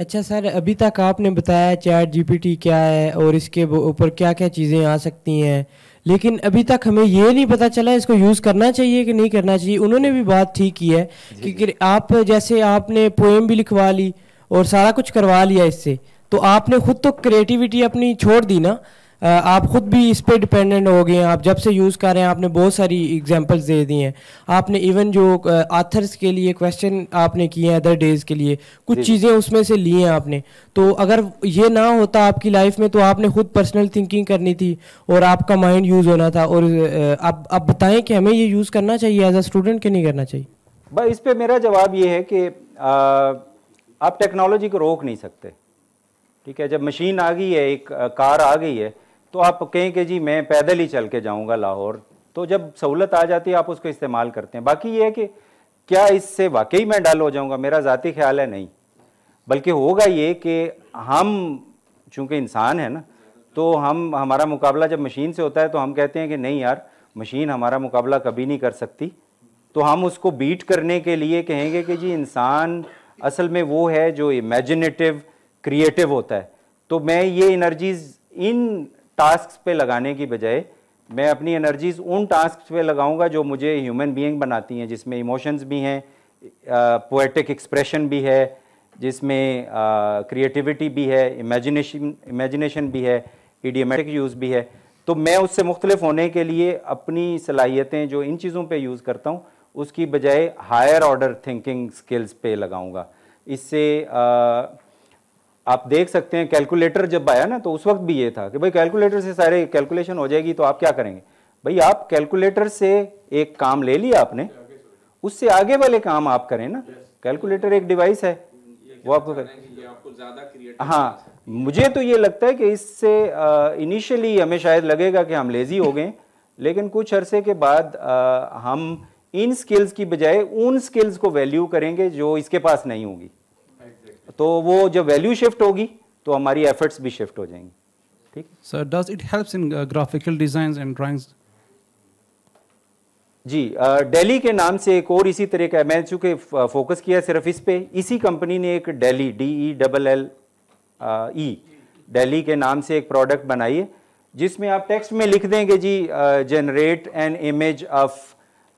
अच्छा सर अभी तक आपने बताया चैट जीपीटी क्या है और इसके ऊपर क्या क्या चीज़ें आ सकती हैं लेकिन अभी तक हमें ये नहीं पता चला इसको यूज़ करना चाहिए कि नहीं करना चाहिए उन्होंने भी बात ठीक की है कि, कि आप जैसे आपने पोएम भी लिखवा ली और सारा कुछ करवा लिया इससे तो आपने खुद तो क्रिएटिविटी अपनी छोड़ दी ना आप खुद भी इस पर डिपेंडेंट हो गए हैं आप जब से यूज़ कर रहे हैं आपने बहुत सारी एग्जांपल्स दे दी हैं आपने इवन जो आथर्स के लिए क्वेश्चन आपने किए हैं अदर डेज़ के लिए कुछ चीज़ें उसमें से ली हैं आपने तो अगर ये ना होता आपकी लाइफ में तो आपने खुद पर्सनल थिंकिंग करनी थी और आपका माइंड यूज़ होना था और आप आप बताएं कि हमें ये यूज़ करना चाहिए एज अ स्टूडेंट के नहीं करना चाहिए भाई इस पर मेरा जवाब ये है कि आप टेक्नोलॉजी को रोक नहीं सकते ठीक है जब मशीन आ गई है एक कार आ गई है तो आप कहें कि जी मैं पैदल ही चल के जाऊँगा लाहौर तो जब सहूलत आ जाती है आप उसको इस्तेमाल करते हैं बाकी ये है कि क्या इससे वाकई मैं डल हो जाऊँगा मेरा ज़ाती ख्याल है नहीं बल्कि होगा ये कि हम चूँकि इंसान है ना तो हम हमारा मुकाबला जब मशीन से होता है तो हम कहते हैं कि नहीं यार मशीन हमारा मुकाबला कभी नहीं कर सकती तो हम उसको बीट करने के लिए कहेंगे कि जी इंसान असल में वो है जो इमेजिनेटिव क्रिएटिव होता है तो मैं ये एनर्जीज इन टास्क पे लगाने की बजाय मैं अपनी एनर्जीज उन टास्क पे लगाऊंगा जो मुझे ह्यूमन बीइंग बनाती हैं जिसमें इमोशंस भी हैं पोएटिक एक्सप्रेशन भी है जिसमें क्रिएटिविटी भी है इमेजिनेशन इमेजिनेशन भी है इडियोमेटिक यूज़ भी है तो मैं उससे मुख्तलिफ होने के लिए अपनी सलाहियतें जो इन चीज़ों पे यूज़ करता हूँ उसकी बजाय हायर ऑर्डर थिंकिंग स्किल्स पे लगाऊंगा इससे आप देख सकते हैं कैलकुलेटर जब आया ना तो उस वक्त भी ये था कि भाई कैलकुलेटर से सारे कैलकुलेशन हो जाएगी तो आप क्या करेंगे भाई आप कैलकुलेटर से एक काम ले लिया आपने उससे आगे वाले काम आप करें ना कैलकुलेटर एक डिवाइस है वो आपको कर हाँ मुझे तो ये लगता है कि इससे इनिशियली हमें शायद लगेगा कि हम लेज़ी हो गए लेकिन कुछ अरसे के बाद आ, हम इन स्किल्स की बजाय उन स्किल्स को वैल्यू करेंगे जो इसके पास नहीं होगी exactly. तो वो जब वैल्यू शिफ्ट होगी तो हमारी एफर्ट्स भी शिफ्ट हो जाएंगी ठीक sir does it helps in graphical design and drawings जी डेली के नाम से एक और इसी तरह का मैं चूंकि फोकस किया सिर्फ इस पे इसी कंपनी ने एक DALL-E D E double L E DALL-E के नाम से एक प्रोडक्ट बनाई है जिसमें आप टेक्स्ट में लिख देंगे जी generate an image of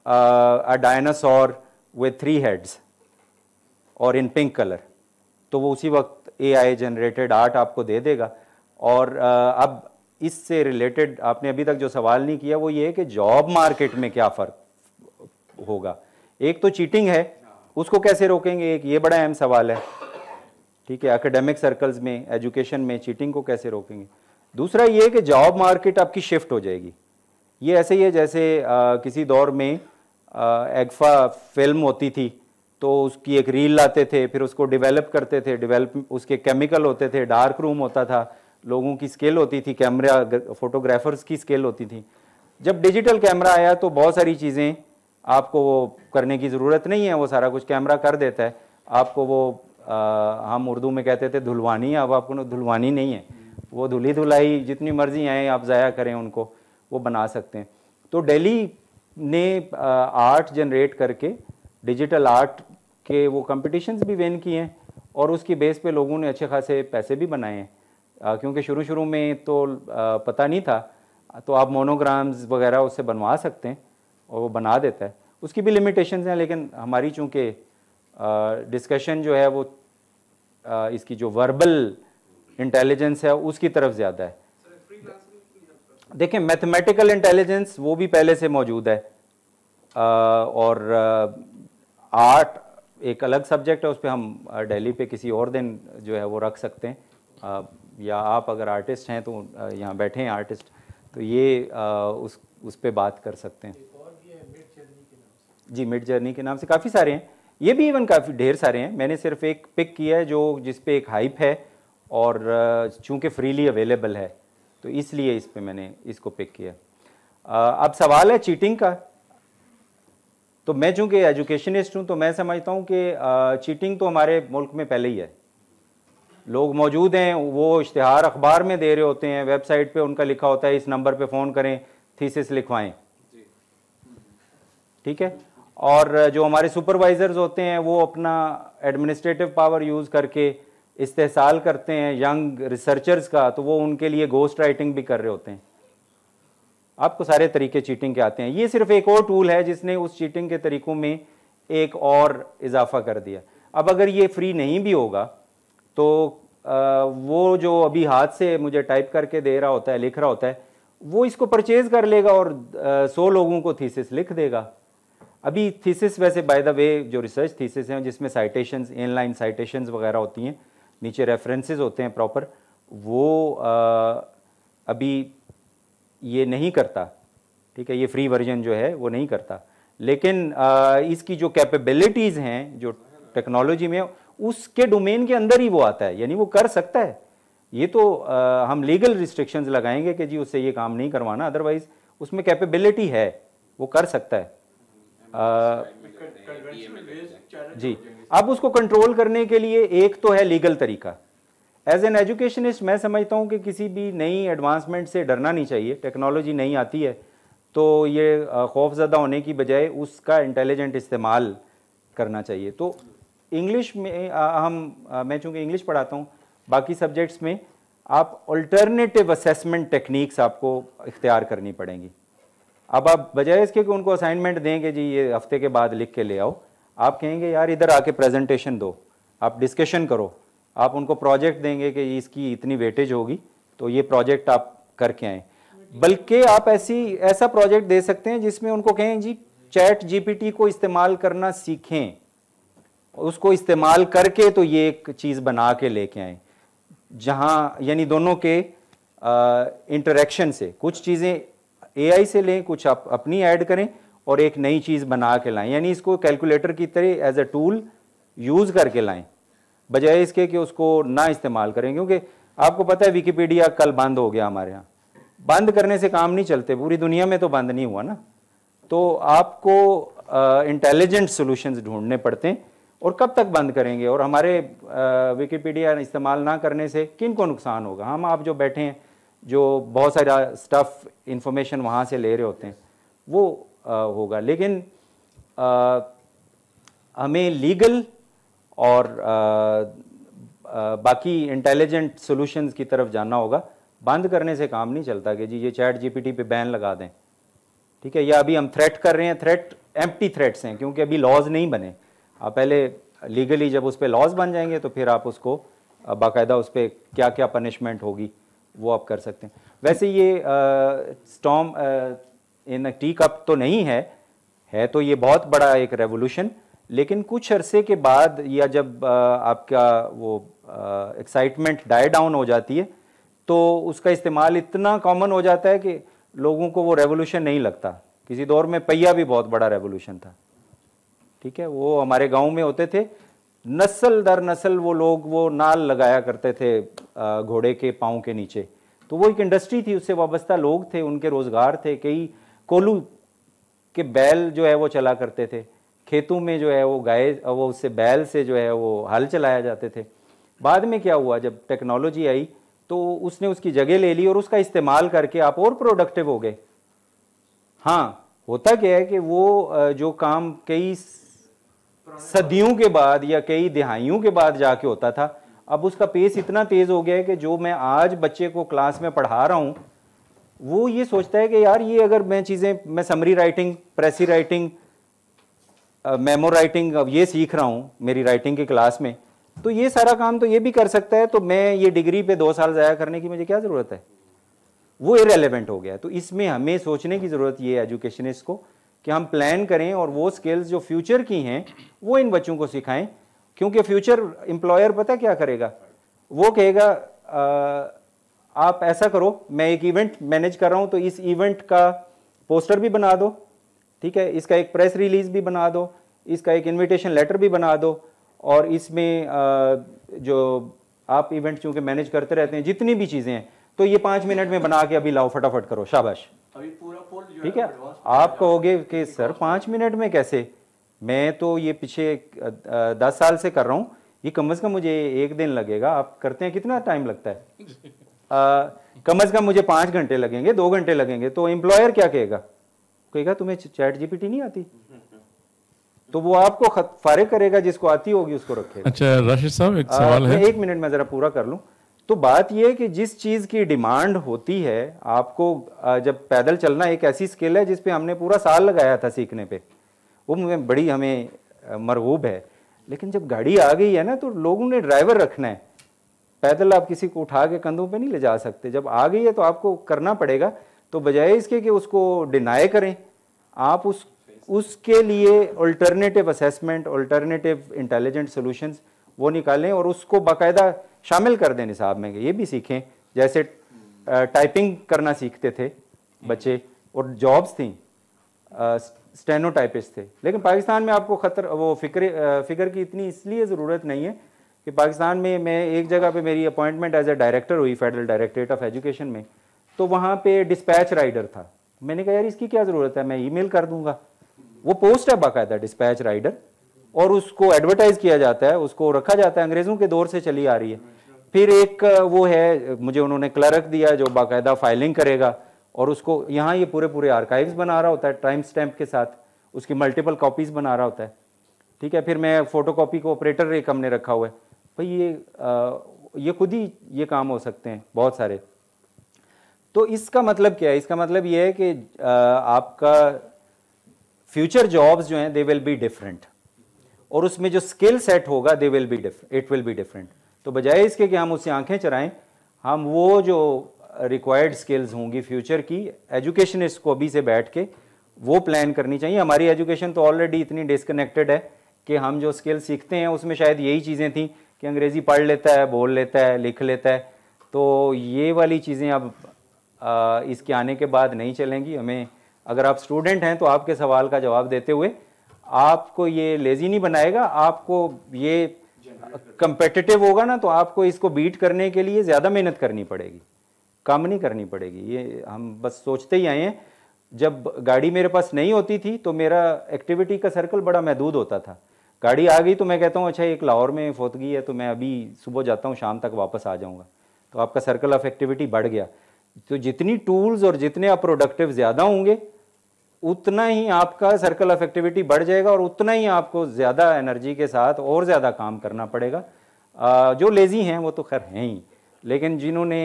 uh, a dinosaur with three heads और इन पिंक कलर तो वो उसी वक्त ए आई जनरेटेड आर्ट आपको दे देगा और uh, अब इससे रिलेटेड आपने अभी तक जो सवाल नहीं किया वो ये है कि जॉब मार्केट में क्या फ़र्क होगा एक तो चीटिंग है उसको कैसे रोकेंगे एक ये बड़ा अहम सवाल है ठीक है एकेडमिक सर्कल्स में एजुकेशन में चीटिंग को कैसे रोकेंगे दूसरा ये कि जॉब मार्केट आपकी शिफ्ट हो जाएगी ये ऐसे ही है जैसे आ, uh, किसी दौर में एग्फा फिल्म होती थी तो उसकी एक रील लाते थे फिर उसको डेवलप करते थे डेवलप उसके केमिकल होते थे डार्क रूम होता था लोगों की स्केल होती थी कैमरा फोटोग्राफर्स की स्केल होती थी जब डिजिटल कैमरा आया तो बहुत सारी चीज़ें आपको वो करने की ज़रूरत नहीं है वो सारा कुछ कैमरा कर देता है आपको वो आ, हम उर्दू में कहते थे धुलवानी अब आपको धुलवानी नहीं है वो धुली धुलाई जितनी मर्जी आए आप ज़ाया करें उनको वो बना सकते हैं तो डेली ने आर्ट जनरेट करके डिजिटल आर्ट के वो कंपटीशन्स भी वेन किए हैं और उसकी बेस पे लोगों ने अच्छे खासे पैसे भी बनाए हैं क्योंकि शुरू शुरू में तो आ, पता नहीं था तो आप मोनोग्राम्स वगैरह उससे बनवा सकते हैं और वो बना देता है उसकी भी लिमिटेशंस हैं लेकिन हमारी चूँकि डिस्कशन जो है वो आ, इसकी जो वर्बल इंटेलिजेंस है उसकी तरफ ज़्यादा है देखिए मैथमेटिकल इंटेलिजेंस वो भी पहले से मौजूद है आ, और आर्ट एक अलग सब्जेक्ट है उस पर हम डेली पे किसी और दिन जो है वो रख सकते हैं आ, या आप अगर आर्टिस्ट हैं तो यहाँ बैठे हैं आर्टिस्ट तो ये आ, उस उस पर बात कर सकते हैं जी मिड जर्नी के नाम से काफ़ी सारे हैं ये भी इवन काफ़ी ढेर सारे हैं मैंने सिर्फ एक पिक किया है जो जिस पे एक हाइप है और चूंकि फ्रीली अवेलेबल है तो इसलिए इस पर मैंने इसको पिक किया अब सवाल है चीटिंग का तो मैं चूंकि एजुकेशनिस्ट हूं तो मैं समझता हूं कि चीटिंग तो हमारे मुल्क में पहले ही है लोग मौजूद हैं वो इश्तहार अखबार में दे रहे होते हैं वेबसाइट पे उनका लिखा होता है इस नंबर पे फ़ोन करें थीसिस लिखवाएं ठीक है और जो हमारे सुपरवाइज़र्स होते हैं वो अपना एडमिनिस्ट्रेटिव पावर यूज़ करके इस्तेसाल करते हैं यंग रिसर्चर्स का तो वो उनके लिए गोस्ट राइटिंग भी कर रहे होते हैं आपको सारे तरीके चीटिंग के आते हैं ये सिर्फ एक और टूल है जिसने उस चीटिंग के तरीकों में एक और इजाफा कर दिया अब अगर ये फ्री नहीं भी होगा तो आ, वो जो अभी हाथ से मुझे टाइप करके दे रहा होता है लिख रहा होता है वो इसको परचेज कर लेगा और सौ लोगों को थीसिस लिख देगा अभी थीसिस वैसे बाय द वे जो रिसर्च थीसिस हैं जिसमें साइटेशंस इनलाइन साइटेशंस वगैरह होती हैं नीचे रेफरेंसेस होते हैं प्रॉपर वो आ, अभी ये नहीं करता ठीक है ये फ्री वर्जन जो है वो नहीं करता लेकिन आ, इसकी जो कैपेबिलिटीज़ हैं जो टेक्नोलॉजी में उसके डोमेन के अंदर ही वो आता है यानी वो कर सकता है ये तो आ, हम लीगल रिस्ट्रिक्शंस लगाएंगे कि जी उससे ये काम नहीं करवाना अदरवाइज उसमें कैपेबिलिटी है वो कर सकता है आ, जी अब उसको कंट्रोल करने के लिए एक तो है लीगल तरीका एज एन एजुकेशनिस्ट मैं समझता हूँ कि किसी भी नई एडवांसमेंट से डरना नहीं चाहिए टेक्नोलॉजी नहीं आती है तो ये खौफजदा होने की बजाय उसका इंटेलिजेंट इस्तेमाल करना चाहिए तो इंग्लिश में आ, हम आ, मैं चूंकि इंग्लिश पढ़ाता हूँ बाकी सब्जेक्ट्स में आप अल्टरनेटिव असेसमेंट टेक्निक्स आपको इख्तियार करनी पड़ेंगी अब आप बजाय इसके कि उनको असाइनमेंट दें कि जी ये हफ्ते के बाद लिख के ले आओ आप कहेंगे यार इधर आके प्रेजेंटेशन दो आप डिस्कशन करो आप उनको प्रोजेक्ट देंगे कि इसकी इतनी वेटेज होगी तो ये प्रोजेक्ट आप करके आए बल्कि आप ऐसी ऐसा प्रोजेक्ट दे सकते हैं जिसमें उनको कहें जी चैट जीपीटी को इस्तेमाल करना सीखें उसको इस्तेमाल करके तो ये एक चीज़ बना के लेके आए जहाँ यानी दोनों के इंटरेक्शन से कुछ चीज़ें एआई से लें कुछ आप अपनी ऐड करें और एक नई चीज़ बना के लाएं यानी इसको कैलकुलेटर की तरह एज अ टूल यूज़ करके लाएं बजाय इसके कि उसको ना इस्तेमाल करें क्योंकि आपको पता है विकीपीडिया कल बंद हो गया हमारे यहाँ बंद करने से काम नहीं चलते पूरी दुनिया में तो बंद नहीं हुआ ना तो आपको इंटेलिजेंट सोल्यूशन ढूंढने पड़ते हैं और कब तक बंद करेंगे और हमारे विकीपीडिया इस्तेमाल ना करने से किन को नुकसान होगा हम आप जो बैठे हैं जो बहुत सारा स्टफ़ इंफॉर्मेशन वहाँ से ले रहे होते हैं वो आ, होगा लेकिन आ, हमें लीगल और आ, आ, बाकी इंटेलिजेंट सॉल्यूशंस की तरफ जाना होगा बंद करने से काम नहीं चलता कि जी ये चैट जीपीटी पे बैन लगा दें ठीक है या अभी हम थ्रेट कर रहे हैं थ्रेट एम्प्टी थ्रेट्स हैं क्योंकि अभी लॉज नहीं बने आप पहले लीगली जब उस पर लॉज बन जाएंगे तो फिर आप उसको बाकायदा उस पर क्या क्या पनिशमेंट होगी वो आप कर सकते हैं वैसे ये स्टॉम इन टी कप तो नहीं है है तो ये बहुत बड़ा एक रेवोल्यूशन लेकिन कुछ अरसे के बाद या जब आ, आपका वो एक्साइटमेंट डाई डाउन हो जाती है तो उसका इस्तेमाल इतना कॉमन हो जाता है कि लोगों को वो रेवोल्यूशन नहीं लगता किसी दौर में पहिया भी बहुत बड़ा रेवोल्यूशन था ठीक है वो हमारे गांव में होते थे नस्ल दर नस्ल वो लोग वो नाल लगाया करते थे घोड़े के पाँव के नीचे तो वो एक इंडस्ट्री थी उससे वाबस्ता लोग थे उनके रोज़गार थे कई कोलू के बैल जो है वो चला करते थे खेतों में जो है वो गाय वो उससे बैल से जो है वो हल चलाया जाते थे बाद में क्या हुआ जब टेक्नोलॉजी आई तो उसने उसकी जगह ले ली और उसका इस्तेमाल करके आप और प्रोडक्टिव हो गए हाँ होता क्या है कि वो जो काम कई सदियों के बाद या कई दिहाइयों के बाद जाके होता था अब उसका पेस इतना तेज़ हो गया है कि जो मैं आज बच्चे को क्लास में पढ़ा रहा हूँ वो ये सोचता है कि यार ये अगर मैं चीज़ें मैं summary writing precis writing memo writing अब ये सीख रहा हूँ मेरी राइटिंग की क्लास में तो ये सारा काम तो ये भी कर सकता है तो मैं ये डिग्री पे दो साल ज़ाया करने की मुझे क्या ज़रूरत है वो इरेलीवेंट हो गया तो इसमें हमें सोचने की ज़रूरत ये है एजुकेशनिस्ट को कि हम प्लान करें और वो स्किल्स जो फ्यूचर की हैं वो इन बच्चों को सिखाएं क्योंकि फ्यूचर एम्प्लॉयर पता क्या करेगा वो कहेगा आप ऐसा करो मैं एक इवेंट मैनेज कर रहा हूँ तो इस इवेंट का पोस्टर भी बना दो ठीक है इसका एक प्रेस रिलीज भी बना दो इसका एक इनविटेशन लेटर भी बना दो और इसमें जो आप इवेंट चूँकि मैनेज करते रहते हैं जितनी भी चीज़ें हैं तो ये पाँच मिनट में बना के अभी लाओ फटाफट करो शाबाश अभी पूरा पुल जो ठीक है आप कहोगे कि सर पाँच मिनट में कैसे मैं तो ये पीछे दस साल से कर रहा हूँ ये कम अज़ कम मुझे एक दिन लगेगा आप करते हैं कितना टाइम लगता है आ, कम अज़ कम मुझे पाँच घंटे लगेंगे दो घंटे लगेंगे तो एम्प्लॉयर क्या कहेगा कहेगा तुम्हें चैट जीपीटी नहीं आती तो वो आपको फारिग करेगा जिसको आती होगी उसको रखेगा अच्छा राशिद साहब एक सवाल आ, है एक मिनट में ज़रा पूरा कर लूँ तो बात यह है कि जिस चीज़ की डिमांड होती है आपको जब पैदल चलना एक ऐसी स्किल है जिस पे हमने पूरा साल लगाया था सीखने पे वो में बड़ी हमें मरगूब है लेकिन जब गाड़ी आ गई है ना तो लोगों ने ड्राइवर रखना है पैदल आप किसी को उठा के कंधों पे नहीं ले जा सकते जब आ गई है तो आपको करना पड़ेगा तो बजाय इसके कि उसको डिनाई करें आप उस उसके लिए alternative assessment alternative intelligent solution वो निकालें और उसको बाकायदा शामिल कर दें निसाब में ये भी सीखें जैसे टाइपिंग करना सीखते थे बच्चे और जॉब्स थी स्टेनो टाइपिस्ट थे लेकिन पाकिस्तान में आपको खतर वो फिक्र फिक्र की इतनी इसलिए ज़रूरत नहीं है कि पाकिस्तान में मैं एक जगह पे मेरी अपॉइंटमेंट एज ए डायरेक्टर हुई फेडरल डायरेक्ट्रेट ऑफ एजुकेशन में तो वहाँ पे डिस्पैच राइडर था मैंने कहा यार इसकी क्या ज़रूरत है मैं ईमेल कर दूंगा वो पोस्ट है बाकायदा डिस्पैच राइडर और उसको एडवर्टाइज किया जाता है उसको रखा जाता है अंग्रेजों के दौर से चली आ रही है फिर एक वो है मुझे उन्होंने क्लर्क दिया जो बाकायदा फाइलिंग करेगा और उसको यहाँ ये पूरे पूरे आर्काइव्स बना रहा होता है टाइम स्टैम्प के साथ उसकी मल्टीपल कॉपीज़ बना रहा होता है ठीक है फिर मैं फ़ोटो कॉपी को ऑपरेटर एक हमने रखा हुआ है भाई ये आ, ये खुद ही ये काम हो सकते हैं बहुत सारे तो इसका मतलब क्या है इसका मतलब ये है कि आ, आपका फ्यूचर जॉब्स जो हैं दे विल बी डिफरेंट और उसमें जो स्किल सेट होगा they will be different it will be different तो बजाय इसके कि हम उससे आंखें चराएं हम वो जो रिक्वायर्ड स्किल्स होंगी फ्यूचर की एजुकेशनिस्ट को अभी से बैठ के वो प्लान करनी चाहिए हमारी एजुकेशन तो ऑलरेडी इतनी डिसकनेक्टेड है कि हम जो स्किल सीखते हैं उसमें शायद यही चीज़ें थी कि अंग्रेज़ी पढ़ लेता है बोल लेता है लिख लेता है तो ये वाली चीज़ें अब इसके आने के बाद नहीं चलेंगी हमें अगर आप स्टूडेंट हैं तो आपके सवाल का जवाब देते हुए आपको ये लेजी नहीं बनाएगा आपको ये कंपेटिटिव होगा ना तो आपको इसको बीट करने के लिए ज़्यादा मेहनत करनी पड़ेगी कम नहीं करनी पड़ेगी ये हम बस सोचते ही आए हैं जब गाड़ी मेरे पास नहीं होती थी तो मेरा एक्टिविटी का सर्कल बड़ा महदूद होता था गाड़ी आ गई तो मैं कहता हूँ अच्छा एक लाहौर में फोतगी है तो मैं अभी सुबह जाता हूँ शाम तक वापस आ जाऊँगा तो आपका सर्कल ऑफ एक्टिविटी बढ़ गया तो जितनी टूल्स और जितने आप प्रोडक्टिव ज़्यादा होंगे उतना ही आपका सर्कल ऑफ एक्टिविटी बढ़ जाएगा और उतना ही आपको ज़्यादा एनर्जी के साथ और ज़्यादा काम करना पड़ेगा जो लेज़ी हैं वो तो खैर हैं ही लेकिन जिन्होंने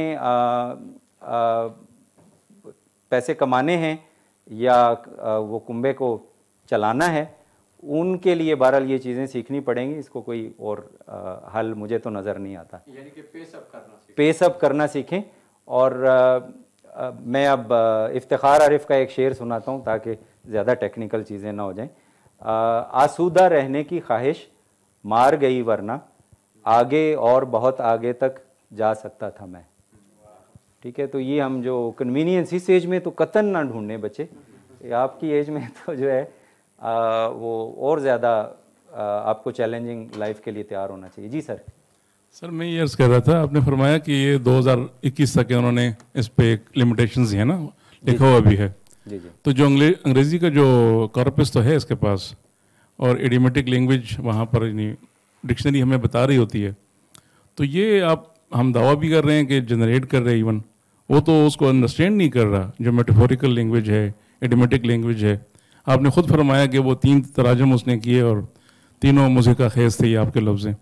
पैसे कमाने हैं या वो कुंबे को चलाना है उनके लिए बहरहाल ये चीज़ें सीखनी पड़ेंगी इसको कोई और हल मुझे तो नज़र नहीं आता यानी कि पेसअप करना पेसअप करना सीखें और मैं अब इफ्तार आरिफ का एक शेर सुनाता हूँ ताकि ज़्यादा टेक्निकल चीज़ें ना हो जाएं आसूदा रहने की ख्वाहिश मार गई वरना आगे और बहुत आगे तक जा सकता था मैं ठीक है तो ये हम जो कन्वीनियंस इस एज में तो कतन ना ढूंढने बच्चे आपकी एज में तो जो है आ, वो और ज़्यादा आपको चैलेंजिंग लाइफ के लिए तैयार होना चाहिए जी सर सर मैं ये अर्ज़ कर रहा था आपने फरमाया कि ये 2021 तक के उन्होंने इस पर एक लिमिटेशन है ना लिखा हुआ भी है जी जी तो जो अंग्रेज़ी का जो कॉर्पस तो है इसके पास और एडिमेटिक लैंग्वेज वहाँ पर डिक्शनरी हमें बता रही होती है तो ये आप हम दावा भी कर रहे हैं कि जनरेट कर रहे हैं इवन वो तो उसको अंडरस्टैंड नहीं कर रहा जो मेटाफोरिकल लैंग्वेज है एडिमेटिक लैंग्वेज है आपने खुद फरमाया कि वो तीन तराजम उसने किए और तीनों मुझे का खेस थे ये आपके लफ्ज़ हैं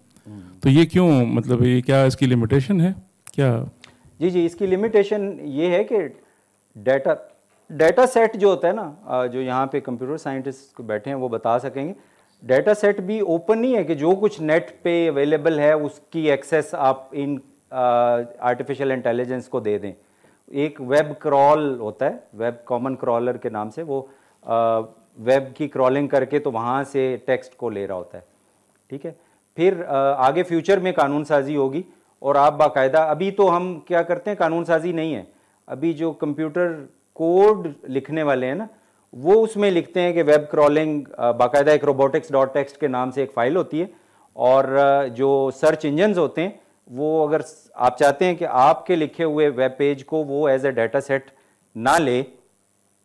तो ये क्यों मतलब ये क्या इसकी लिमिटेशन है क्या जी जी इसकी लिमिटेशन ये है कि डेटा डेटा सेट जो होता है ना जो यहाँ पे कंप्यूटर साइंटिस्ट बैठे हैं वो बता सकेंगे डेटा सेट भी ओपन नहीं है कि जो कुछ नेट पे अवेलेबल है उसकी एक्सेस आप इन आर्टिफिशियल इंटेलिजेंस को दे दें एक वेब क्रॉल होता है वेब कॉमन क्रॉलर के नाम से वो वेब की क्रॉलिंग करके तो वहाँ से टेक्स्ट को ले रहा होता है ठीक है फिर आगे फ्यूचर में कानून साजी होगी और आप बाकायदा अभी तो हम क्या करते हैं कानून साजी नहीं है अभी जो कंप्यूटर कोड लिखने वाले हैं ना वो उसमें लिखते हैं कि वेब क्रॉलिंग बाकायदा एक रोबोटिक्स डॉट टेक्स्ट के नाम से एक फ़ाइल होती है और जो सर्च इंजन होते हैं वो अगर आप चाहते हैं कि आपके लिखे हुए वेब पेज को वो एज ए डाटा सेट ना ले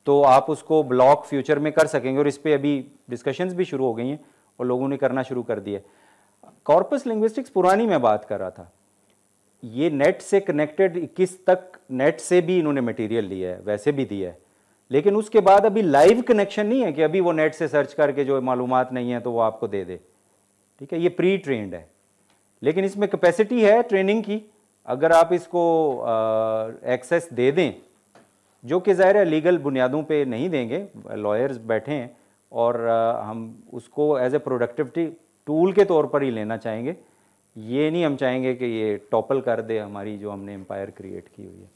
तो आप उसको ब्लॉक फ्यूचर में कर सकेंगे और इस पर अभी डिस्कशंस भी शुरू हो गई हैं और लोगों ने करना शुरू कर दिया कॉर्पस लिंग्विस्टिक्स पुरानी मैं बात कर रहा था ये नेट से कनेक्टेड 21 तक नेट से भी इन्होंने मटेरियल लिया है वैसे भी दिया है लेकिन उसके बाद अभी लाइव कनेक्शन नहीं है कि अभी वो नेट से सर्च करके जो मालूम नहीं है तो वो आपको दे दे ठीक है ये प्री ट्रेंड है लेकिन इसमें कैपेसिटी है ट्रेनिंग की अगर आप इसको एक्सेस दे दें जो कि ज़ाहिर है लीगल बुनियादों पे नहीं देंगे लॉयर्स बैठे हैं और आ, हम उसको एज ए प्रोडक्टिविटी टूल के तौर पर ही लेना चाहेंगे ये नहीं हम चाहेंगे कि ये टॉपल कर दे हमारी जो हमने एम्पायर क्रिएट की हुई है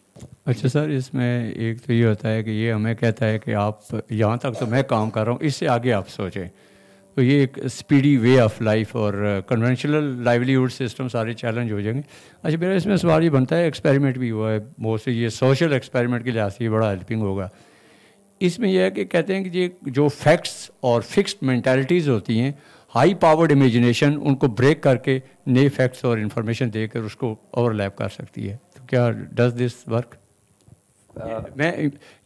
अच्छा सर इसमें एक तो ये होता है कि ये हमें कहता है कि आप यहाँ तक तो मैं काम कर रहा हूँ इससे आगे आप सोचें तो ये एक स्पीडी वे ऑफ लाइफ और कन्वेंशनल लाइवलीहुड सिस्टम सारे चैलेंज हो जाएंगे अच्छा मेरा इसमें सवाल ये बनता है एक्सपेरिमेंट भी हुआ है बहुत से ये सोशल एक्सपेरिमेंट के लिहाज से बड़ा हेल्पिंग होगा इसमें यह है कि कहते हैं कि ये जो फैक्ट्स और फिक्स्ड मैंटेलिटीज़ होती हैं हाई पावर्ड इमेजिनेशन उनको ब्रेक करके नए फैक्ट्स और इन्फॉर्मेशन देकर उसको ओवरलैप कर सकती है तो क्या डज दिस वर्क मैं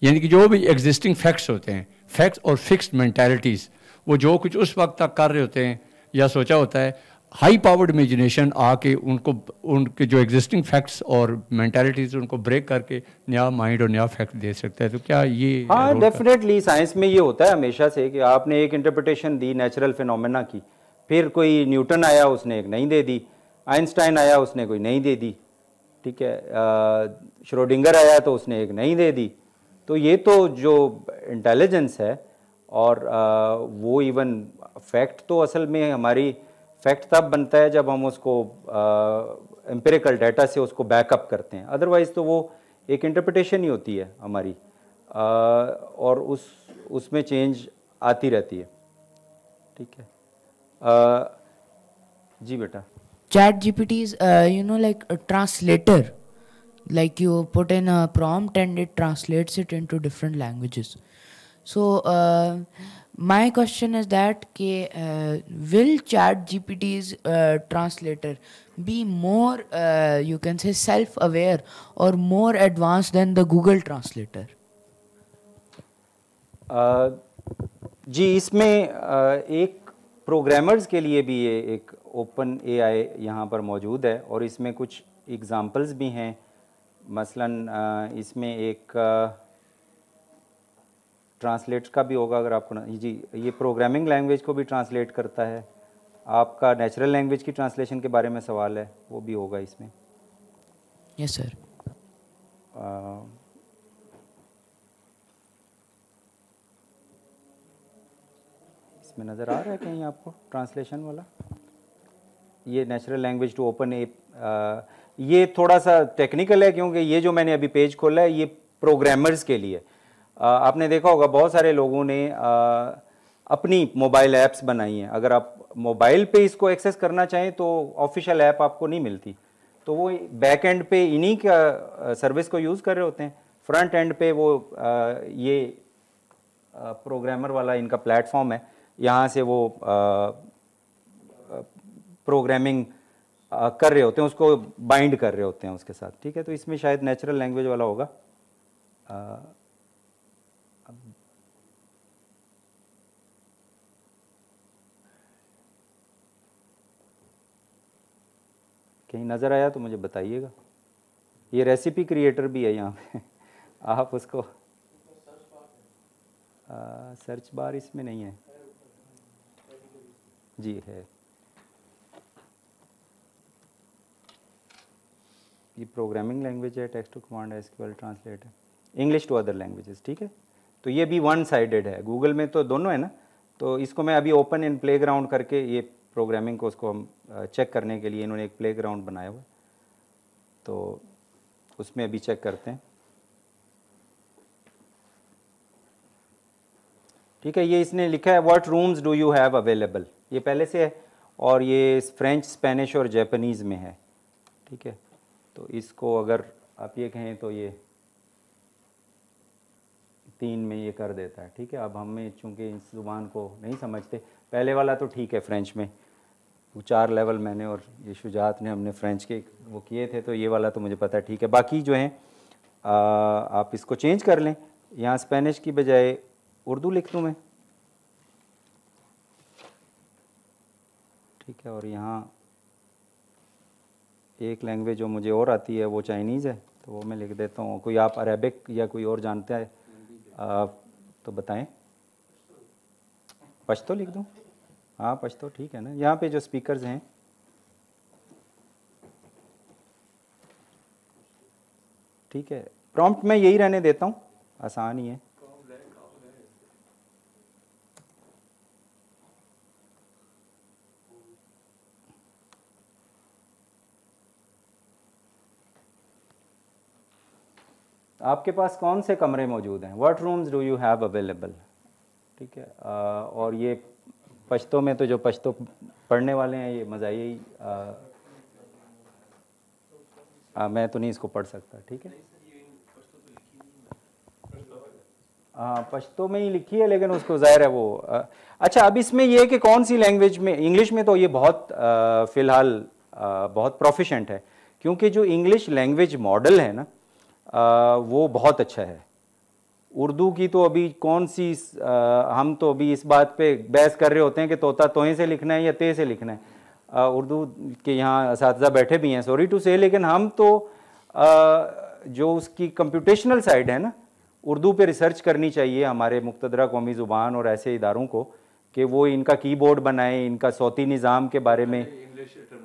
यानी कि जो भी एग्जिस्टिंग फैक्ट्स होते हैं फैक्ट्स और फिक्स्ड मैंटेलिटीज़ वो जो कुछ उस वक्त तक कर रहे होते हैं या सोचा होता है हाई पावर्ड इमेजिनेशन आके उनको उनके जो एग्जिस्टिंग फैक्ट्स और मैंटेलिटीज उनको ब्रेक करके नया माइंड और नया फैक्ट दे सकता है तो क्या ये हाँ डेफिनेटली साइंस में ये होता है हमेशा से कि आपने एक इंटरप्रिटेशन दी नेचुरल फिनोमेना की फिर कोई न्यूटन आया उसने एक नहीं दे दी आइंस्टाइन आया उसने कोई नहीं दे दी ठीक है श्रोडिंगर आया तो उसने एक नहीं दे दी तो ये तो जो इंटेलिजेंस है और आ, वो इवन फैक्ट तो असल में हमारी फैक्ट तब बनता है जब हम उसको एम्पेरिकल डाटा से उसको बैकअप करते हैं अदरवाइज तो वो एक इंटरप्रिटेशन ही होती है हमारी आ, और उस उसमें चेंज आती रहती है ठीक है आ, जी बेटा chat G P T you know like translator like you put in prompt and it translates it into different languages so my question is that के will chat G P T's translator be more you can say self aware और more advance than the Google translator जी इसमें uh, एक programmers के लिए भी ये एक ओपन ए आई यहाँ पर मौजूद है और इसमें कुछ एग्जाम्पल्स भी हैं मसला uh, इसमें एक uh, ट्रांसलेट का भी होगा अगर आपको जी ये प्रोग्रामिंग लैंग्वेज को भी ट्रांसलेट करता है आपका नेचुरल लैंग्वेज की ट्रांसलेशन के बारे में सवाल है वो भी होगा इसमें यस सर इसमें नज़र आ रहा है कहीं आपको ट्रांसलेशन वाला ये natural language to open A ये थोड़ा सा टेक्निकल है क्योंकि ये जो मैंने अभी पेज खोला है ये प्रोग्रामर्स के लिए आपने देखा होगा बहुत सारे लोगों ने अपनी मोबाइल ऐप्स बनाई हैं अगर आप मोबाइल पे इसको एक्सेस करना चाहें तो ऑफिशियल ऐप आपको नहीं मिलती तो वो बैक एंड पे इन्हीं का सर्विस को यूज़ कर रहे होते हैं फ्रंट एंड पे वो ये प्रोग्रामर वाला इनका प्लेटफॉर्म है यहाँ से वो प्रोग्रामिंग कर रहे होते हैं उसको बाइंड कर रहे होते हैं उसके साथ ठीक है तो इसमें शायद नेचुरल लैंग्वेज वाला होगा कहीं नज़र आया तो मुझे बताइएगा ये रेसिपी क्रिएटर भी है यहाँ पे आप उसको आ, सर्च बार इसमें नहीं है जी है ये प्रोग्रामिंग लैंग्वेज है टेक्स्ट टू कमांड है एसक्यूएल ट्रांसलेट है इंग्लिश टू अदर लैंग्वेजेस ठीक है तो ये भी वन साइडेड है गूगल में तो दोनों है ना तो इसको मैं अभी ओपन इन प्लेग्राउंड करके ये प्रोग्रामिंग को उसको हम चेक करने के लिए इन्होंने एक प्ले ग्राउंड बनाया हुआ तो उसमें अभी चेक करते हैं ठीक है ये इसने लिखा है what rooms do you have available ये पहले से है और ये फ्रेंच स्पेनिश और जापानीज़ में है ठीक है तो इसको अगर आप ये कहें तो ये तीन में ये कर देता है ठीक है अब हमें चूँकि इस जुबान को नहीं समझते पहले वाला तो ठीक है फ्रेंच में वो चार लेवल मैंने और ये शुजात ने हमने फ्रेंच के वो किए थे तो ये वाला तो मुझे पता है ठीक है बाकी जो हैं आप इसको चेंज कर लें यहाँ स्पेनिश की बजाय उर्दू लिख दूँ मैं ठीक है और यहाँ एक लैंग्वेज जो मुझे और आती है वो चाइनीज़ है तो वो मैं लिख देता हूँ कोई आप अरेबिक या कोई और जानते हैं तो बताएं पश्तो लिख दूँ हाँ पच तो ठीक है ना यहाँ पे जो स्पीकर्स हैं ठीक है प्रॉम्प्ट में यही रहने देता हूँ आसान ही है आपके पास कौन से कमरे मौजूद हैं what rooms do you have available ठीक है आ, और ये पश्तों में तो जो पश्तो पढ़ने वाले हैं ये मज़ाही मैं तो नहीं इसको पढ़ सकता ठीक है हाँ पश्तो में ही लिखी है लेकिन उसको जाहिर है वो आ, अच्छा अब इसमें ये कि कौन सी लैंग्वेज में इंग्लिश में तो ये बहुत फ़िलहाल बहुत प्रोफिशेंट है क्योंकि जो इंग्लिश लैंग्वेज मॉडल है ना आ, वो बहुत अच्छा है उर्दू की तो अभी कौन सी आ, हम तो अभी इस बात पे बहस कर रहे होते हैं कि तोता तोहे से लिखना है या ते से लिखना है उर्दू के यहाँ इस बैठे भी हैं सॉरी टू से लेकिन हम तो आ, जो उसकी कंप्यूटेशनल साइड है ना उर्दू पे रिसर्च करनी चाहिए हमारे मुख्तरा कौमी ज़ुबान और ऐसे इदारों को कि वो इनका कीबोर्ड बनाएं इनका सौती निज़ाम के बारे में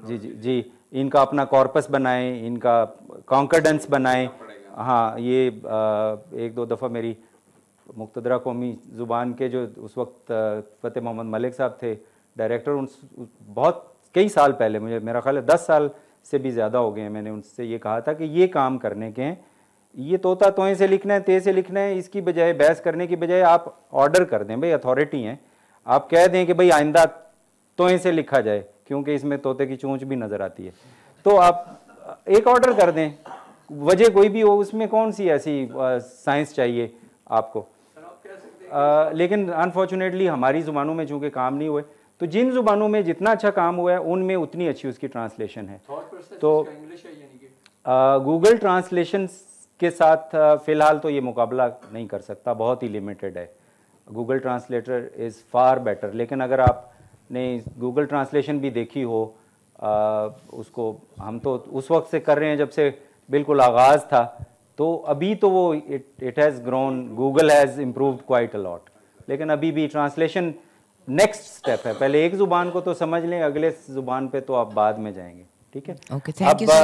जी जी जी इनका अपना कॉर्पस बनाएं इनका कॉन्कर्डेंस बनाएं हाँ ये एक दो दफ़ा मेरी मुख्तरा कौमी ज़ुबान के जो उस वक्त फ़तेह मोहम्मद मलिक साहब थे डायरेक्टर उन बहुत कई साल पहले मुझे मेरा ख्याल है दस साल से भी ज़्यादा हो गए हैं मैंने उनसे ये कहा था कि ये काम करने के हैं ये तोता तोए से लिखना है ते से लिखना है इसकी बजाय बहस करने की बजाय आप ऑर्डर कर दें भाई अथॉरिटी हैं आप कह दें कि भाई आइंदा तोए से लिखा जाए क्योंकि इसमें तोते की चूँच भी नज़र आती है तो आप एक ऑर्डर कर दें वजह कोई भी हो उसमें कौन सी ऐसी साइंस चाहिए आपको आ, लेकिन अनफॉर्चुनेटली हमारी ज़ुबानों में चूँकि काम नहीं हुए तो जिन ज़ुबानों में जितना अच्छा काम हुआ है उनमें उतनी अच्छी उसकी ट्रांसलेशन है तो गूगल ट्रांसलेशन के साथ फ़िलहाल तो ये मुकाबला नहीं कर सकता बहुत ही लिमिटेड है Google translator is far better लेकिन अगर आपने गूगल ट्रांसलेशन भी देखी हो आ, उसको हम तो उस वक्त से कर रहे हैं जब से बिल्कुल आगाज़ था तो अभी तो वो it it has grown Google has improve quite a lot लेकिन अभी भी ट्रांसलेशन नेक्स्ट स्टेप है पहले एक ज़ुबान को तो समझ लें अगले ज़ुबान पे तो आप बाद में जाएंगे ठीक है okay, अब you, आ,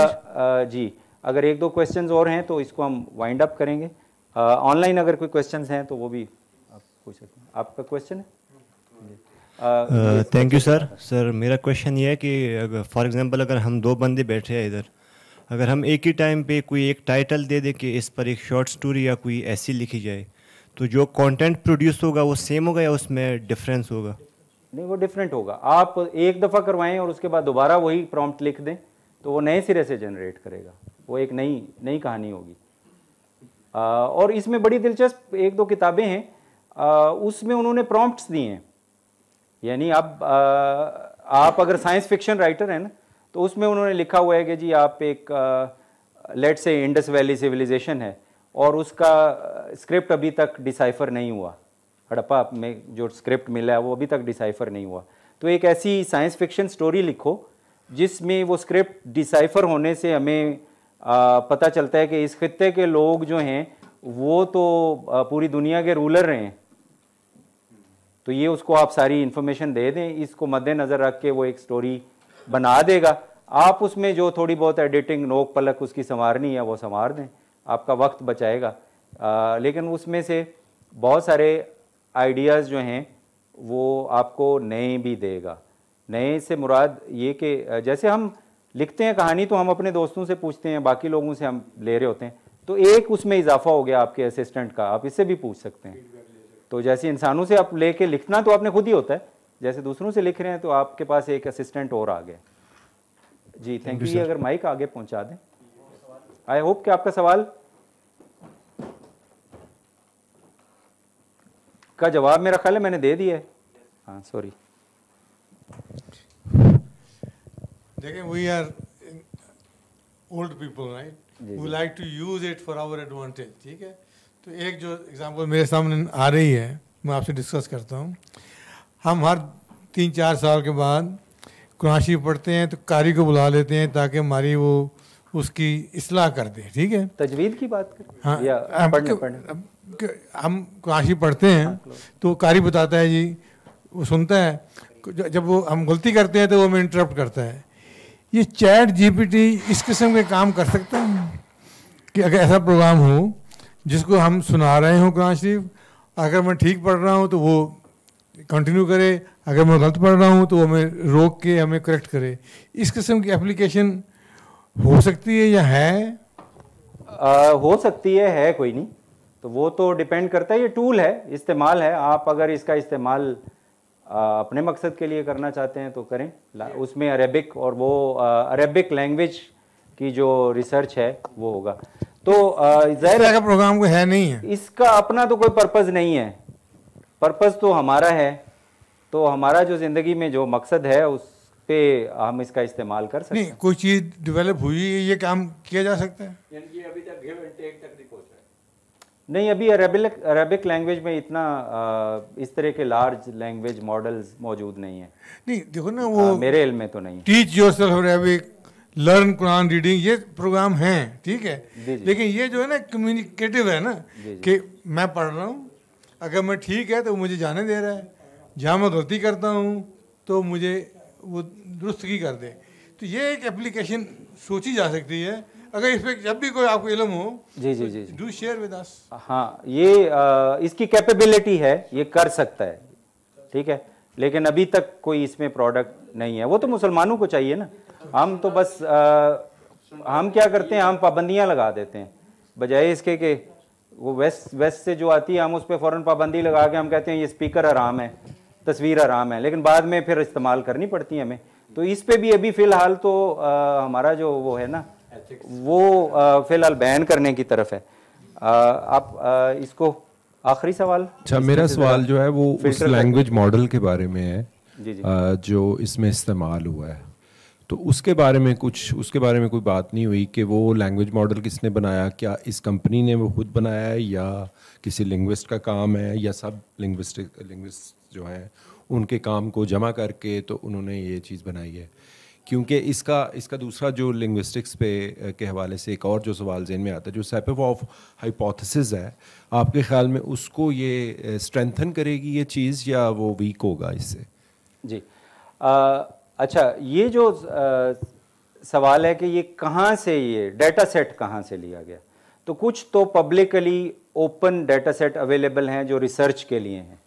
जी अगर एक दो क्वेश्चंस और हैं तो इसको हम वाइंड अप करेंगे ऑनलाइन अगर कोई क्वेश्चंस हैं तो वो भी आप पूछ सकते हैं आपका क्वेश्चन है थैंक यू सर सर मेरा क्वेश्चन ये है कि फॉर एग्जांपल अगर हम दो बंदे बैठे हैं इधर अगर हम एक ही टाइम पे कोई एक टाइटल दे दें कि इस पर एक शॉर्ट स्टोरी या कोई ऐसी लिखी जाए तो जो कंटेंट प्रोड्यूस होगा वो सेम होगा या उसमें डिफरेंस होगा नहीं वो डिफरेंट होगा आप एक दफ़ा करवाएं और उसके बाद दोबारा वही प्रॉम्प्ट लिख दें तो वो नए सिरे से जनरेट करेगा वो एक नई नई कहानी होगी और इसमें बड़ी दिलचस्प एक दो किताबें हैं उसमें उन्होंने प्रॉम्प्ट्स दिए हैं यानी आप आ, आप अगर साइंस फिक्शन राइटर हैं ना तो उसमें उन्होंने लिखा हुआ है कि जी आप एक लेट से इंडस वैली सिविलाइजेशन है और उसका स्क्रिप्ट अभी तक डिसाइफर नहीं हुआ हड़प्पा में जो स्क्रिप्ट मिला है वो अभी तक डिसाइफर नहीं हुआ तो एक ऐसी साइंस फिक्शन स्टोरी लिखो जिसमें वो स्क्रिप्ट डिसाइफर होने से हमें आ, पता चलता है कि इस खत्े के लोग जो हैं वो तो आ, पूरी दुनिया के रूलर रहे हैं तो ये उसको आप सारी इन्फॉर्मेशन दे दें इसको मद्देनज़र रख के वो एक स्टोरी बना देगा आप उसमें जो थोड़ी बहुत एडिटिंग नोक पलक उसकी संवारनी है वो संवार दें आपका वक्त बचाएगा आ, लेकिन उसमें से बहुत सारे आइडियाज़ जो हैं वो आपको नए भी देगा नए से मुराद ये कि जैसे हम लिखते हैं कहानी तो हम अपने दोस्तों से पूछते हैं बाकी लोगों से हम ले रहे होते हैं तो एक उसमें इजाफा हो गया आपके असिस्टेंट का आप इससे भी पूछ सकते हैं तो जैसे इंसानों से आप लेके लिखना तो आपने खुद ही होता है जैसे दूसरों से लिख रहे हैं तो आपके पास एक असिस्टेंट और आ गया जी थैंक यू अगर माइक आगे पहुंचा दें आई होप कि आपका सवाल का जवाब मेरा ख्याल है मैंने दे दिया है हाँ सॉरी देखिए we are old people right we like to use it for our advantage ठीक है तो एक जो एग्जांपल मेरे सामने आ रही है मैं आपसे डिस्कस करता हूँ हम हर तीन चार साल के बाद कुरानशी पढ़ते हैं तो कारी को बुला लेते हैं ताकि हमारी वो उसकी असलाह कर दे ठीक है तजवीद की बात करें हाँ या पढ़ने, पढ़ने। हम कुरानशी पढ़ते हैं हाँ, तो कारी बताता है जी वो सुनता है जब वो हम गलती करते हैं तो वो हमें इंटरप्ट करता है ये चैट जीपीटी इस किस्म के काम कर सकता है कि अगर ऐसा प्रोग्राम हो जिसको हम सुना रहे हों कुरान शरीफ अगर मैं ठीक पढ़ रहा हूँ तो वो कंटिन्यू करे अगर मैं गलत पढ़ रहा हूँ तो हमें रोक के हमें करेक्ट करे इस किस्म की एप्लीकेशन हो सकती है या है आ, हो सकती है है कोई नहीं तो वो तो डिपेंड करता है ये टूल है इस्तेमाल है आप अगर इसका इस्तेमाल अपने मकसद के लिए करना चाहते हैं तो करें उसमें अरेबिक और वो अरेबिक लैंग्वेज की जो रिसर्च है वो होगा तो जाहिर है प्रोग्राम को है नहीं है इसका अपना तो कोई पर्पज़ नहीं है पर्पज़ तो हमारा है तो हमारा जो ज़िंदगी में जो मकसद है उस पे हम इसका इस्तेमाल कर सकते हैं कोई चीज़ डेवलप हुई है ये काम किया जा सकता है यानी अभी तक गिव एंड टेक तक नहीं पहुंचा नहीं अभी अरेबिक अरेबिक लैंग्वेज में इतना इस तरह के लार्ज लैंग्वेज मॉडल्स मौजूद नहीं है नहीं देखो ना वो आ, हाँ, मेरे इल में तो नहीं teach yourself Arabic learn Quran reading ये प्रोग्राम हैं ठीक है लेकिन ये जो है ना कम्युनिकेटिव है ना कि मैं पढ़ रहा हूँ अगर मैं ठीक है तो मुझे जाने दे रहा है जहाँ मैं गलती करता हूँ तो मुझे वो दुरुस्तगी कर दे तो ये एक एप्लीकेशन सोची जा सकती है अगर इस पर जब भी कोई आपको इलम हो जी जी जी डू शेयर विद अस हाँ ये आ, इसकी कैपेबिलिटी है ये कर सकता है ठीक है लेकिन अभी तक कोई इसमें प्रोडक्ट नहीं है वो तो मुसलमानों को चाहिए ना हम तो बस आ, हम क्या करते हैं हम पाबंदियाँ लगा देते हैं बजाय इसके कि वो वेस्ट वेस्ट से जो आती है हम उस पर फ़ौरन पाबंदी लगा के हम कहते हैं ये स्पीकर आराम है तस्वीर आराम है लेकिन बाद में फिर इस्तेमाल करनी पड़ती है हमें तो इस पे भी अभी फ़िलहाल तो आ, हमारा जो वो है ना वो फ़िलहाल बैन करने की तरफ है आ, आप आ, इसको आखिरी सवाल अच्छा मेरा सवाल जो है वो उस लैंग्वेज मॉडल के बारे में है जी जी। आ, जो इसमें इस्तेमाल हुआ है तो उसके बारे में कुछ उसके बारे में कोई बात नहीं हुई कि वो लैंग्वेज मॉडल किसने बनाया क्या इस कंपनी ने वो खुद बनाया है या किसी लिंग्विस्ट का काम है या सब लिंग्विस्टिक लिंग्विस्ट जो हैं उनके काम को जमा करके तो उन्होंने ये चीज़ बनाई है क्योंकि इसका इसका दूसरा जो लिंग्विस्टिक्स पे के हवाले से एक और जो सवाल जेन में आता है जो सेप ऑफ हाइपोथेसिस है आपके ख्याल में उसको ये स्ट्रेंथन करेगी ये चीज़ या वो वीक होगा इससे जी आ, अच्छा ये जो आ, सवाल है कि ये कहाँ से ये डेटा सेट कहाँ से लिया गया तो कुछ तो publicly open data set available हैं जो रिसर्च के लिए हैं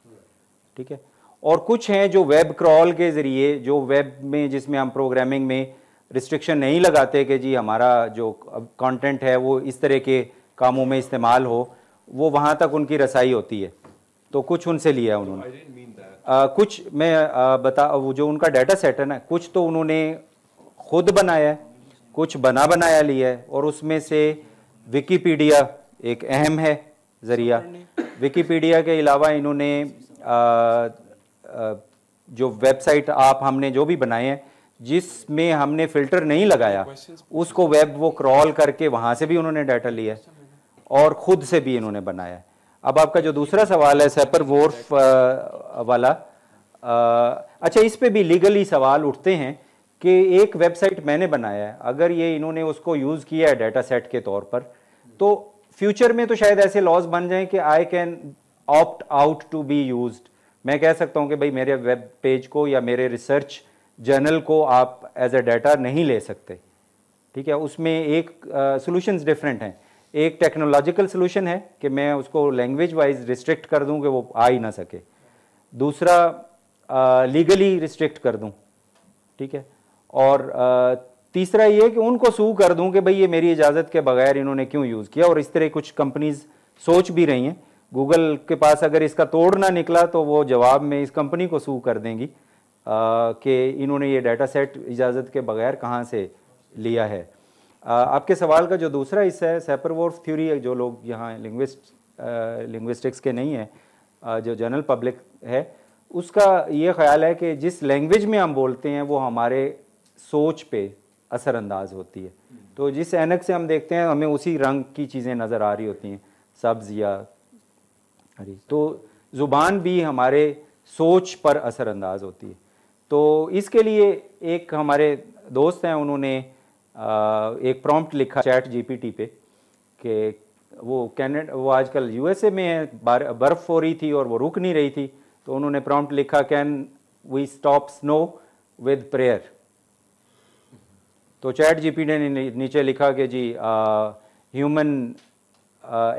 ठीक है और कुछ हैं जो वेब क्रॉल के ज़रिए जो वेब में जिसमें हम प्रोग्रामिंग में रिस्ट्रिक्शन नहीं लगाते कि जी हमारा जो कंटेंट है वो इस तरह के कामों में इस्तेमाल हो वो वहाँ तक उनकी रसाई होती है तो कुछ उनसे लिया है उन्होंने तो आ, कुछ मैं आ, बता वो जो उनका डाटा सेट है ना कुछ तो उन्होंने खुद बनाया है कुछ बना बनाया लिया है और उसमें से विकीपीडिया एक अहम है ज़रिया विकीपीडिया के अलावा इन्होंने जो वेबसाइट आप हमने जो भी बनाए हैं जिसमें हमने फिल्टर नहीं लगाया उसको वेब वो क्रॉल करके वहाँ से भी उन्होंने डाटा लिया और ख़ुद से भी इन्होंने बनाया अब आपका जो दूसरा सवाल है सैपर वोर्फ वाला अच्छा इस पे भी लीगली सवाल उठते हैं कि एक वेबसाइट मैंने बनाया है अगर ये इन्होंने उसको यूज़ किया है डाटा सेट के तौर पर तो फ्यूचर में तो शायद ऐसे लॉज बन जाएं कि I can opt out to be use मैं कह सकता हूं कि भाई मेरे वेब पेज को या मेरे रिसर्च जर्नल को आप एज ए डाटा नहीं ले सकते ठीक है उसमें एक सोल्यूशन uh, डिफरेंट हैं एक टेक्नोलॉजिकल सोल्यूशन है कि मैं उसको लैंग्वेज वाइज रिस्ट्रिक्ट कर दूं कि वो आ ही ना सके दूसरा लीगली रिस्ट्रिक्ट कर दूं ठीक है और तीसरा ये कि उनको सू कर दूं कि भाई ये मेरी इजाज़त के बगैर इन्होंने क्यों यूज़ किया और इस तरह कुछ कंपनीज सोच भी रही हैं गूगल के पास अगर इसका तोड़ ना निकला तो वो जवाब में इस कंपनी को सू कर देंगी कि इन्होंने ये डाटा सेट इजाज़त के बगैर कहाँ से लिया है आपके सवाल का जो दूसरा हिस्सा है सेपरवोर्फ थ्योरी है जो लोग यहाँ लिंग्विस्ट लिंग्विस्टिक्स के नहीं है जो जनरल पब्लिक है उसका ये ख्याल है कि जिस लैंग्वेज में हम बोलते हैं वो हमारे सोच पे असरअंदाज होती है तो जिस एनक से हम देखते हैं हमें उसी रंग की चीज़ें नज़र आ रही होती हैं सब्ज़ या हरी तो ज़ुबान भी हमारे सोच पर असरअंदाज होती है तो इसके लिए एक हमारे दोस्त हैं उन्होंने एक प्रॉम्प्ट लिखा चैट जीपीटी पे कि वो कैनेड वो आजकल यूएसए में है बर्फ़ हो रही थी और वो रुक नहीं रही थी तो उन्होंने प्रॉम्प्ट लिखा can we stop snow with prayer तो चैट जी ने नीचे लिखा कि जी human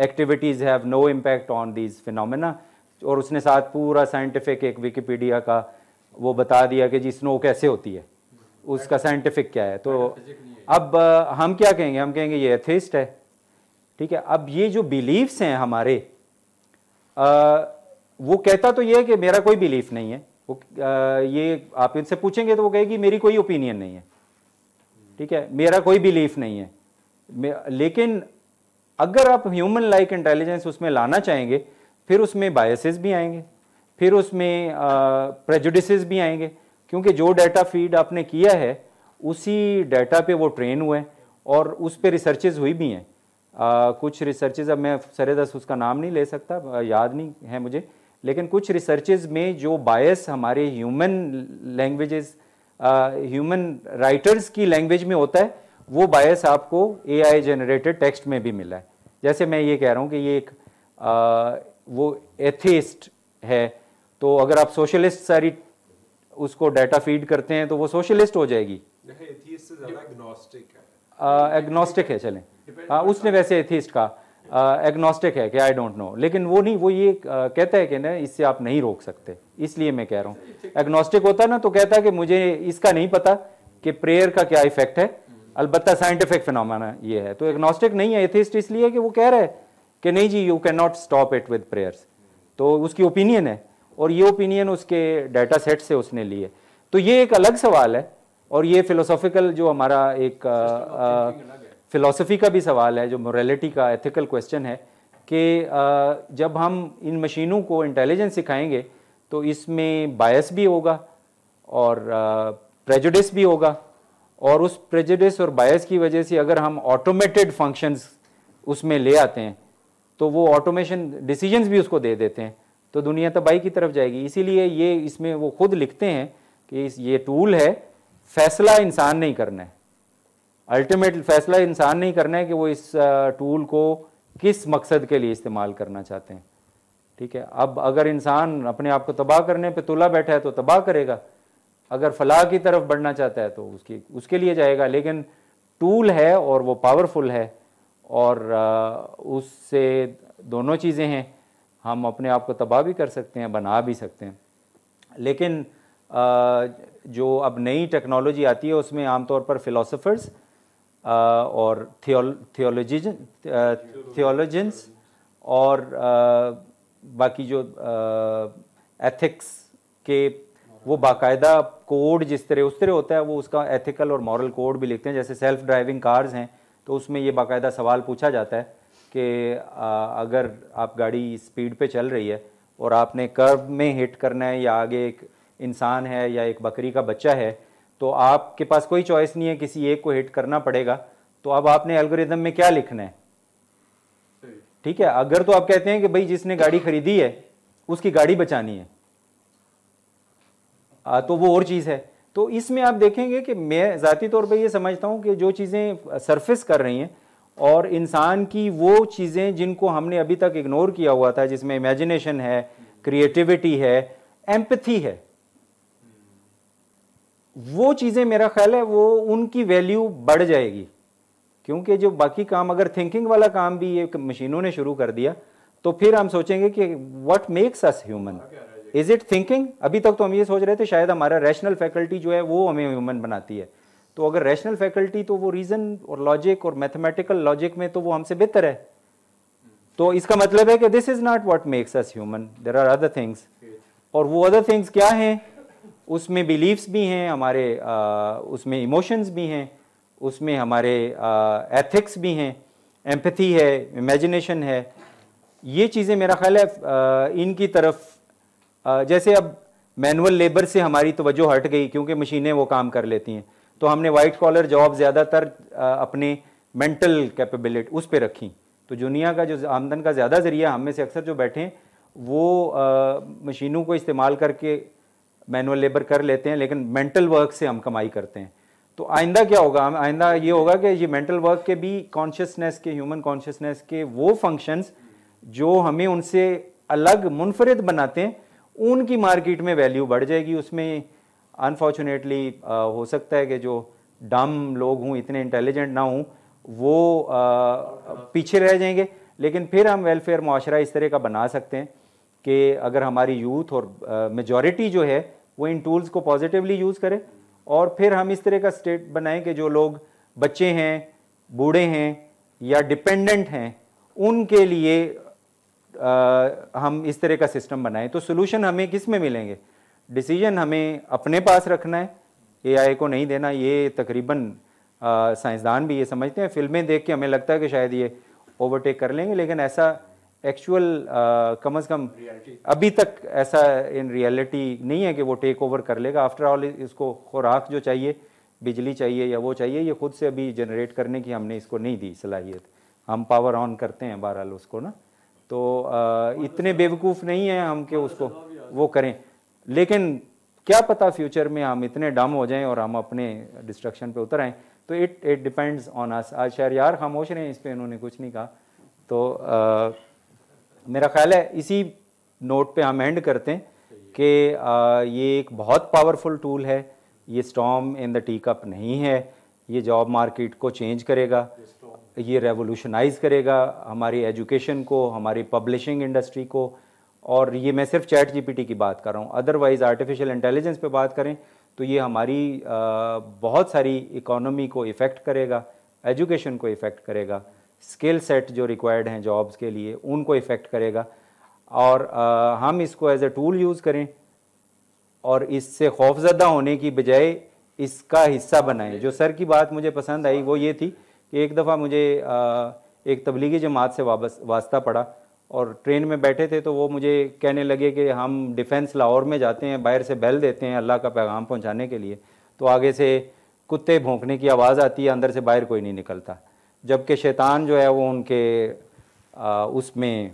activities have no impact on these phenomena और उसने साथ पूरा साइंटिफिक एक विकिपीडिया का वो बता दिया कि जी स्नो कैसे होती है उसका साइंटिफिक क्या है तो अब हम क्या कहेंगे हम कहेंगे ये एथिस्ट है ठीक है अब ये जो बिलीफ्स हैं हमारे आ, वो कहता तो ये है कि मेरा कोई बिलीफ नहीं है वो आ, ये आप इनसे पूछेंगे तो वो कहेगी मेरी कोई ओपिनियन नहीं है ठीक है मेरा कोई बिलीफ नहीं है लेकिन अगर आप ह्यूमन लाइक इंटेलिजेंस उसमें लाना चाहेंगे फिर उसमें बायसेस भी आएंगे फिर उसमें प्रेजुडिस भी आएंगे क्योंकि जो डाटा फीड आपने किया है उसी डाटा पे वो ट्रेन हुए और उस पर रिसर्चेज हुई भी हैं कुछ रिसर्चेज अब मैं दस उसका नाम नहीं ले सकता याद नहीं है मुझे लेकिन कुछ रिसर्चेज में जो बायस हमारे ह्यूमन लैंग्वेजेस ह्यूमन राइटर्स की लैंग्वेज में होता है वो बायस आपको एआई जनरेटेड टेक्स्ट में भी मिला है जैसे मैं ये कह रहा हूँ कि ये एक आ, वो एथिस्ट है तो अगर आप सोशलिस्ट सारी उसको डाटा फीड करते हैं तो वो सोशलिस्ट हो जाएगी एग्नोस्टिक है चलें हाँ उसने वैसे एथिस्ट का एग्नोस्टिक है कि आई डोंट नो लेकिन वो नहीं वो ये कहता है कि ना इससे आप नहीं रोक सकते इसलिए मैं कह रहा अच्छा, हूँ एग्नोस्टिक होता ना तो कहता है कि मुझे इसका नहीं पता कि प्रेयर का क्या इफेक्ट है हम्म। अलबत्ता साइंटिफिक फिनोमेना ये है तो एग्नोस्टिक नहीं है एथिस्ट इसलिए कि वो कह रहा है कि नहीं जी you can not stop it with prayers तो उसकी ओपिनियन है और ये ओपिनियन उसके डाटा सेट से उसने लिए तो ये एक अलग सवाल है और ये फिलोसॉफिकल जो हमारा एक फिलोसफी uh, uh, का भी सवाल है जो मोरलिटी का एथिकल क्वेश्चन है कि uh, जब हम इन मशीनों को इंटेलिजेंस सिखाएंगे तो इसमें बायस भी होगा और प्रेजुडिस भी होगा और उस प्रेजुडिस और बायस की वजह से अगर हम ऑटोमेटेड फंक्शंस उसमें ले आते हैं तो वो ऑटोमेशन डिसीजंस भी उसको दे देते हैं तो दुनिया तबाही की तरफ जाएगी इसीलिए ये इसमें वो खुद लिखते हैं कि ये टूल है फैसला इंसान नहीं करना है अल्टीमेट फैसला इंसान नहीं करना है कि वो इस टूल को किस मकसद के लिए इस्तेमाल करना चाहते हैं ठीक है अब अगर इंसान अपने आप को तबाह करने पे तुला बैठा है तो तबाह करेगा अगर फलाह की तरफ बढ़ना चाहता है तो उसकी उसके लिए जाएगा लेकिन टूल है और वो पावरफुल है और उससे दोनों चीज़ें हैं हम अपने आप को तबाह भी कर सकते हैं बना भी सकते हैं लेकिन जो अब नई टेक्नोलॉजी आती है उसमें आमतौर पर फिलोसोफर्स और थियोलॉजिज थियोलॉजन्स और बाकी जो एथिक्स के वो बाकायदा कोड जिस तरह उस तरह होता है वो उसका एथिकल और मॉरल कोड भी लिखते हैं जैसे सेल्फ ड्राइविंग कार्स हैं तो उसमें ये बाकायदा सवाल पूछा जाता है कि अगर आप गाड़ी स्पीड पे चल रही है और आपने कर्व में हिट करना है या आगे एक इंसान है या एक बकरी का बच्चा है तो आपके पास कोई चॉइस नहीं है किसी एक को हिट करना पड़ेगा तो अब आपने एल्गोरिदम में क्या लिखना है ठीक है अगर तो आप कहते हैं कि भाई जिसने गाड़ी खरीदी है उसकी गाड़ी बचानी है आ, तो वो और चीज़ है तो इसमें आप देखेंगे कि मैं ज़ाती तौर पे ये समझता हूं कि जो चीज़ें सरफेस कर रही हैं और इंसान की वो चीज़ें जिनको हमने अभी तक इग्नोर किया हुआ था जिसमें इमेजिनेशन है क्रिएटिविटी है एम्पथी है वो चीज़ें मेरा ख्याल है वो उनकी वैल्यू बढ़ जाएगी क्योंकि जो बाकी काम अगर थिंकिंग वाला काम भी ये मशीनों ने शुरू कर दिया तो फिर हम सोचेंगे कि what makes us human is it thinking अभी तक तो हम ये सोच रहे थे शायद हमारा रैशनल फैकल्टी जो है वो हमें ह्यूमन बनाती है तो अगर रैशनल फैकल्टी तो वो रीज़न और लॉजिक और मैथमेटिकल लॉजिक में तो वो हमसे बेहतर है तो इसका मतलब है कि this is not what makes us human there are other things और वो अदर थिंग्स क्या हैं उसमें बिलीव्स भी हैं हमारे आ, उसमें इमोशंस भी हैं उसमें हमारे एथिक्स भी हैं एम्पथी है इमेजिनेशन है ये चीज़ें मेरा ख्याल है आ, इनकी तरफ आ, जैसे अब मैनुअल लेबर से हमारी तोज्जो हट गई क्योंकि मशीनें वो काम कर लेती हैं तो हमने वाइट कॉलर जॉब ज़्यादातर अपने मेंटल कैपेबिलिटी उस पर रखी तो दुनिया का जो आमदन का ज़्यादा ज़रिया हम में से अक्सर जो बैठे हैं वो मशीनों को इस्तेमाल करके मैनुअल लेबर कर लेते हैं लेकिन मेंटल वर्क से हम कमाई करते हैं तो आइंदा क्या होगा हम आइंदा ये होगा कि ये मेंटल वर्क के भी कॉन्शियसनेस के ह्यूमन कॉन्शियसनेस के वो फंक्शंस जो हमें उनसे अलग मुनफरद बनाते हैं उनकी मार्केट में वैल्यू बढ़ जाएगी उसमें अनफॉर्चुनेटली हो सकता है कि जो डम लोग हों इतने इंटेलिजेंट ना हों वो आ, पीछे रह जाएंगे लेकिन फिर हम वेलफेयर माशरा इस तरह का बना सकते हैं कि अगर हमारी यूथ और मेजॉरिटी जो है वो इन टूल्स को पॉजिटिवली यूज़ करें और फिर हम इस तरह का स्टेट बनाएं कि जो लोग बच्चे हैं बूढ़े हैं या डिपेंडेंट हैं उनके लिए आ, हम इस तरह का सिस्टम बनाएं तो सोल्यूशन हमें किस में मिलेंगे डिसीजन हमें अपने पास रखना है एआई को नहीं देना ये तकरीबन साइंसदान भी ये समझते हैं फिल्में देख के हमें लगता है कि शायद ये ओवरटेक कर लेंगे लेकिन ऐसा एक्चुअल uh, कम अज़ कम अभी तक ऐसा इन रियलिटी नहीं है कि वो टेक ओवर कर लेगा आफ्टर ऑल इसको खुराक जो चाहिए बिजली चाहिए या वो चाहिए ये खुद से अभी जनरेट करने की हमने इसको नहीं दी सलाहियत हम पावर ऑन करते हैं बहरहाल उसको ना तो आ, uh, इतने बेवकूफ़ नहीं हैं हम कि उसको वो करें लेकिन क्या पता फ्यूचर में हम इतने डम हो जाएं और हम अपने डिस्ट्रक्शन पे उतर आएँ तो it it depends on us आज शहर यार खामोश रहे हैं इस पर इन्होंने कुछ नहीं कहा तो आ, uh, मेरा ख्याल है इसी नोट पे हम एंड करते हैं कि ये एक बहुत पावरफुल टूल है ये storm in the tea cup नहीं है ये जॉब मार्केट को चेंज करेगा ये रेवोल्यूशनाइज करेगा हमारी एजुकेशन को हमारी पब्लिशिंग इंडस्ट्री को और ये मैं सिर्फ चैट जीपीटी की बात कर रहा हूँ अदरवाइज़ आर्टिफिशियल इंटेलिजेंस पे बात करें तो ये हमारी बहुत सारी इकोनॉमी को इफ़ेक्ट करेगा एजुकेशन को इफ़ेक्ट करेगा स्किल सेट जो रिक्वायर्ड हैं जॉब्स के लिए उनको इफ़ेक्ट करेगा और आ, हम इसको एज ए टूल यूज़ करें और इससे खौफजदा होने की बजाय इसका हिस्सा बनाएं जो सर की बात मुझे पसंद आई वो ये थी कि एक दफ़ा मुझे आ, एक तबलीगी जमात से वापस वास्ता पड़ा और ट्रेन में बैठे थे तो वो मुझे कहने लगे कि हम डिफेंस लाहौर में जाते हैं बाहर से बैल देते हैं अल्लाह का पैगाम पहुँचाने के लिए तो आगे से कुत्ते भोंकने की आवाज़ आती है अंदर से बाहर कोई नहीं निकलता जबकि शैतान जो है वो उनके उसमें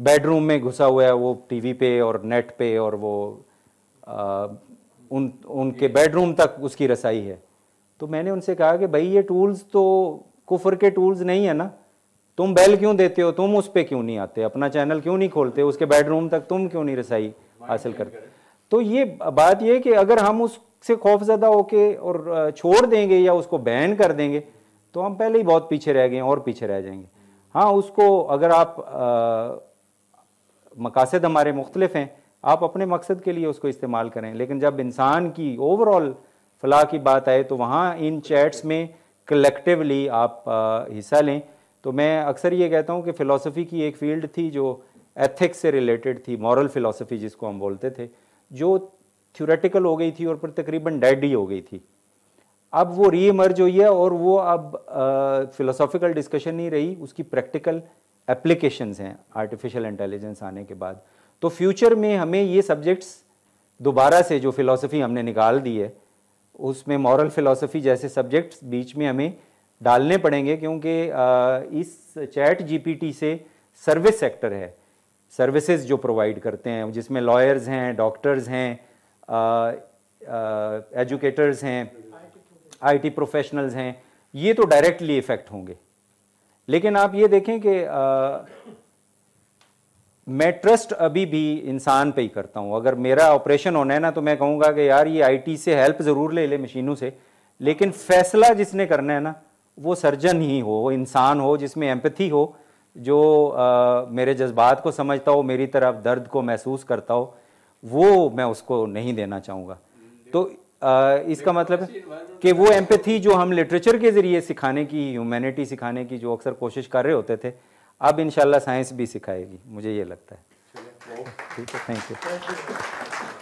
बेडरूम में घुसा हुआ है वो टीवी पे और नेट पे और वो आ, उन उनके बेडरूम तक उसकी रसाई है तो मैंने उनसे कहा कि भाई ये टूल्स तो कुफर के टूल्स नहीं है ना तुम बेल क्यों देते हो तुम उस पर क्यों नहीं आते अपना चैनल क्यों नहीं खोलते उसके बेडरूम तक तुम क्यों नहीं रसाई हासिल करते तो ये बात ये कि अगर हम उससे खौफजदा होके और छोड़ देंगे या उसको बैन कर देंगे तो हम पहले ही बहुत पीछे रह गए और पीछे रह जाएंगे हाँ उसको अगर आप आ, मकासद हमारे मुख्तलिफ हैं आप अपने मकसद के लिए उसको इस्तेमाल करें लेकिन जब इंसान की ओवरऑल फलाह की बात आए तो वहाँ इन चैट्स में कलेक्टिवली आप हिस्सा लें तो मैं अक्सर ये कहता हूँ कि फ़िलासफ़ी की एक फील्ड थी जो एथिक्स से रिलेटेड थी मॉरल फ़िलासफ़ी जिसको हम बोलते थे जो थ्योरेटिकल हो गई थी और फिर तकरीबन डेड ही हो गई थी अब वो री इमर्ज हुई है और वो अब फिलोसॉफिकल डिस्कशन नहीं रही उसकी प्रैक्टिकल एप्लीकेशंस हैं आर्टिफिशियल इंटेलिजेंस आने के बाद तो फ्यूचर में हमें ये सब्जेक्ट्स दोबारा से जो फिलॉसफी हमने निकाल दी है उसमें मॉरल फिलॉसफी जैसे सब्जेक्ट्स बीच में हमें डालने पड़ेंगे क्योंकि इस चैट जीपीटी से सर्विस सेक्टर है सर्विसेज जो प्रोवाइड करते हैं जिसमें लॉयर्स हैं डॉक्टर्स हैं एजुकेटर्स हैं आईटी प्रोफेशनल्स हैं ये तो डायरेक्टली इफ़ेक्ट होंगे लेकिन आप ये देखें कि मैं ट्रस्ट अभी भी इंसान पे ही करता हूँ अगर मेरा ऑपरेशन होना है ना तो मैं कहूँगा कि यार ये आईटी से हेल्प ज़रूर ले ले मशीनों से लेकिन फैसला जिसने करना है ना वो सर्जन ही हो इंसान हो जिसमें एम्पथी हो जो आ, मेरे जज्बात को समझता हो मेरी तरफ दर्द को महसूस करता हो वो मैं उसको नहीं देना चाहूँगा तो इसका मतलब है कि वो एम्पथी जो हम लिटरेचर के ज़रिए सिखाने की ह्यूमैनिटी सिखाने की जो अक्सर कोशिश कर रहे होते थे अब इनशाला साइंस भी सिखाएगी मुझे ये लगता है ठीक है थैंक यू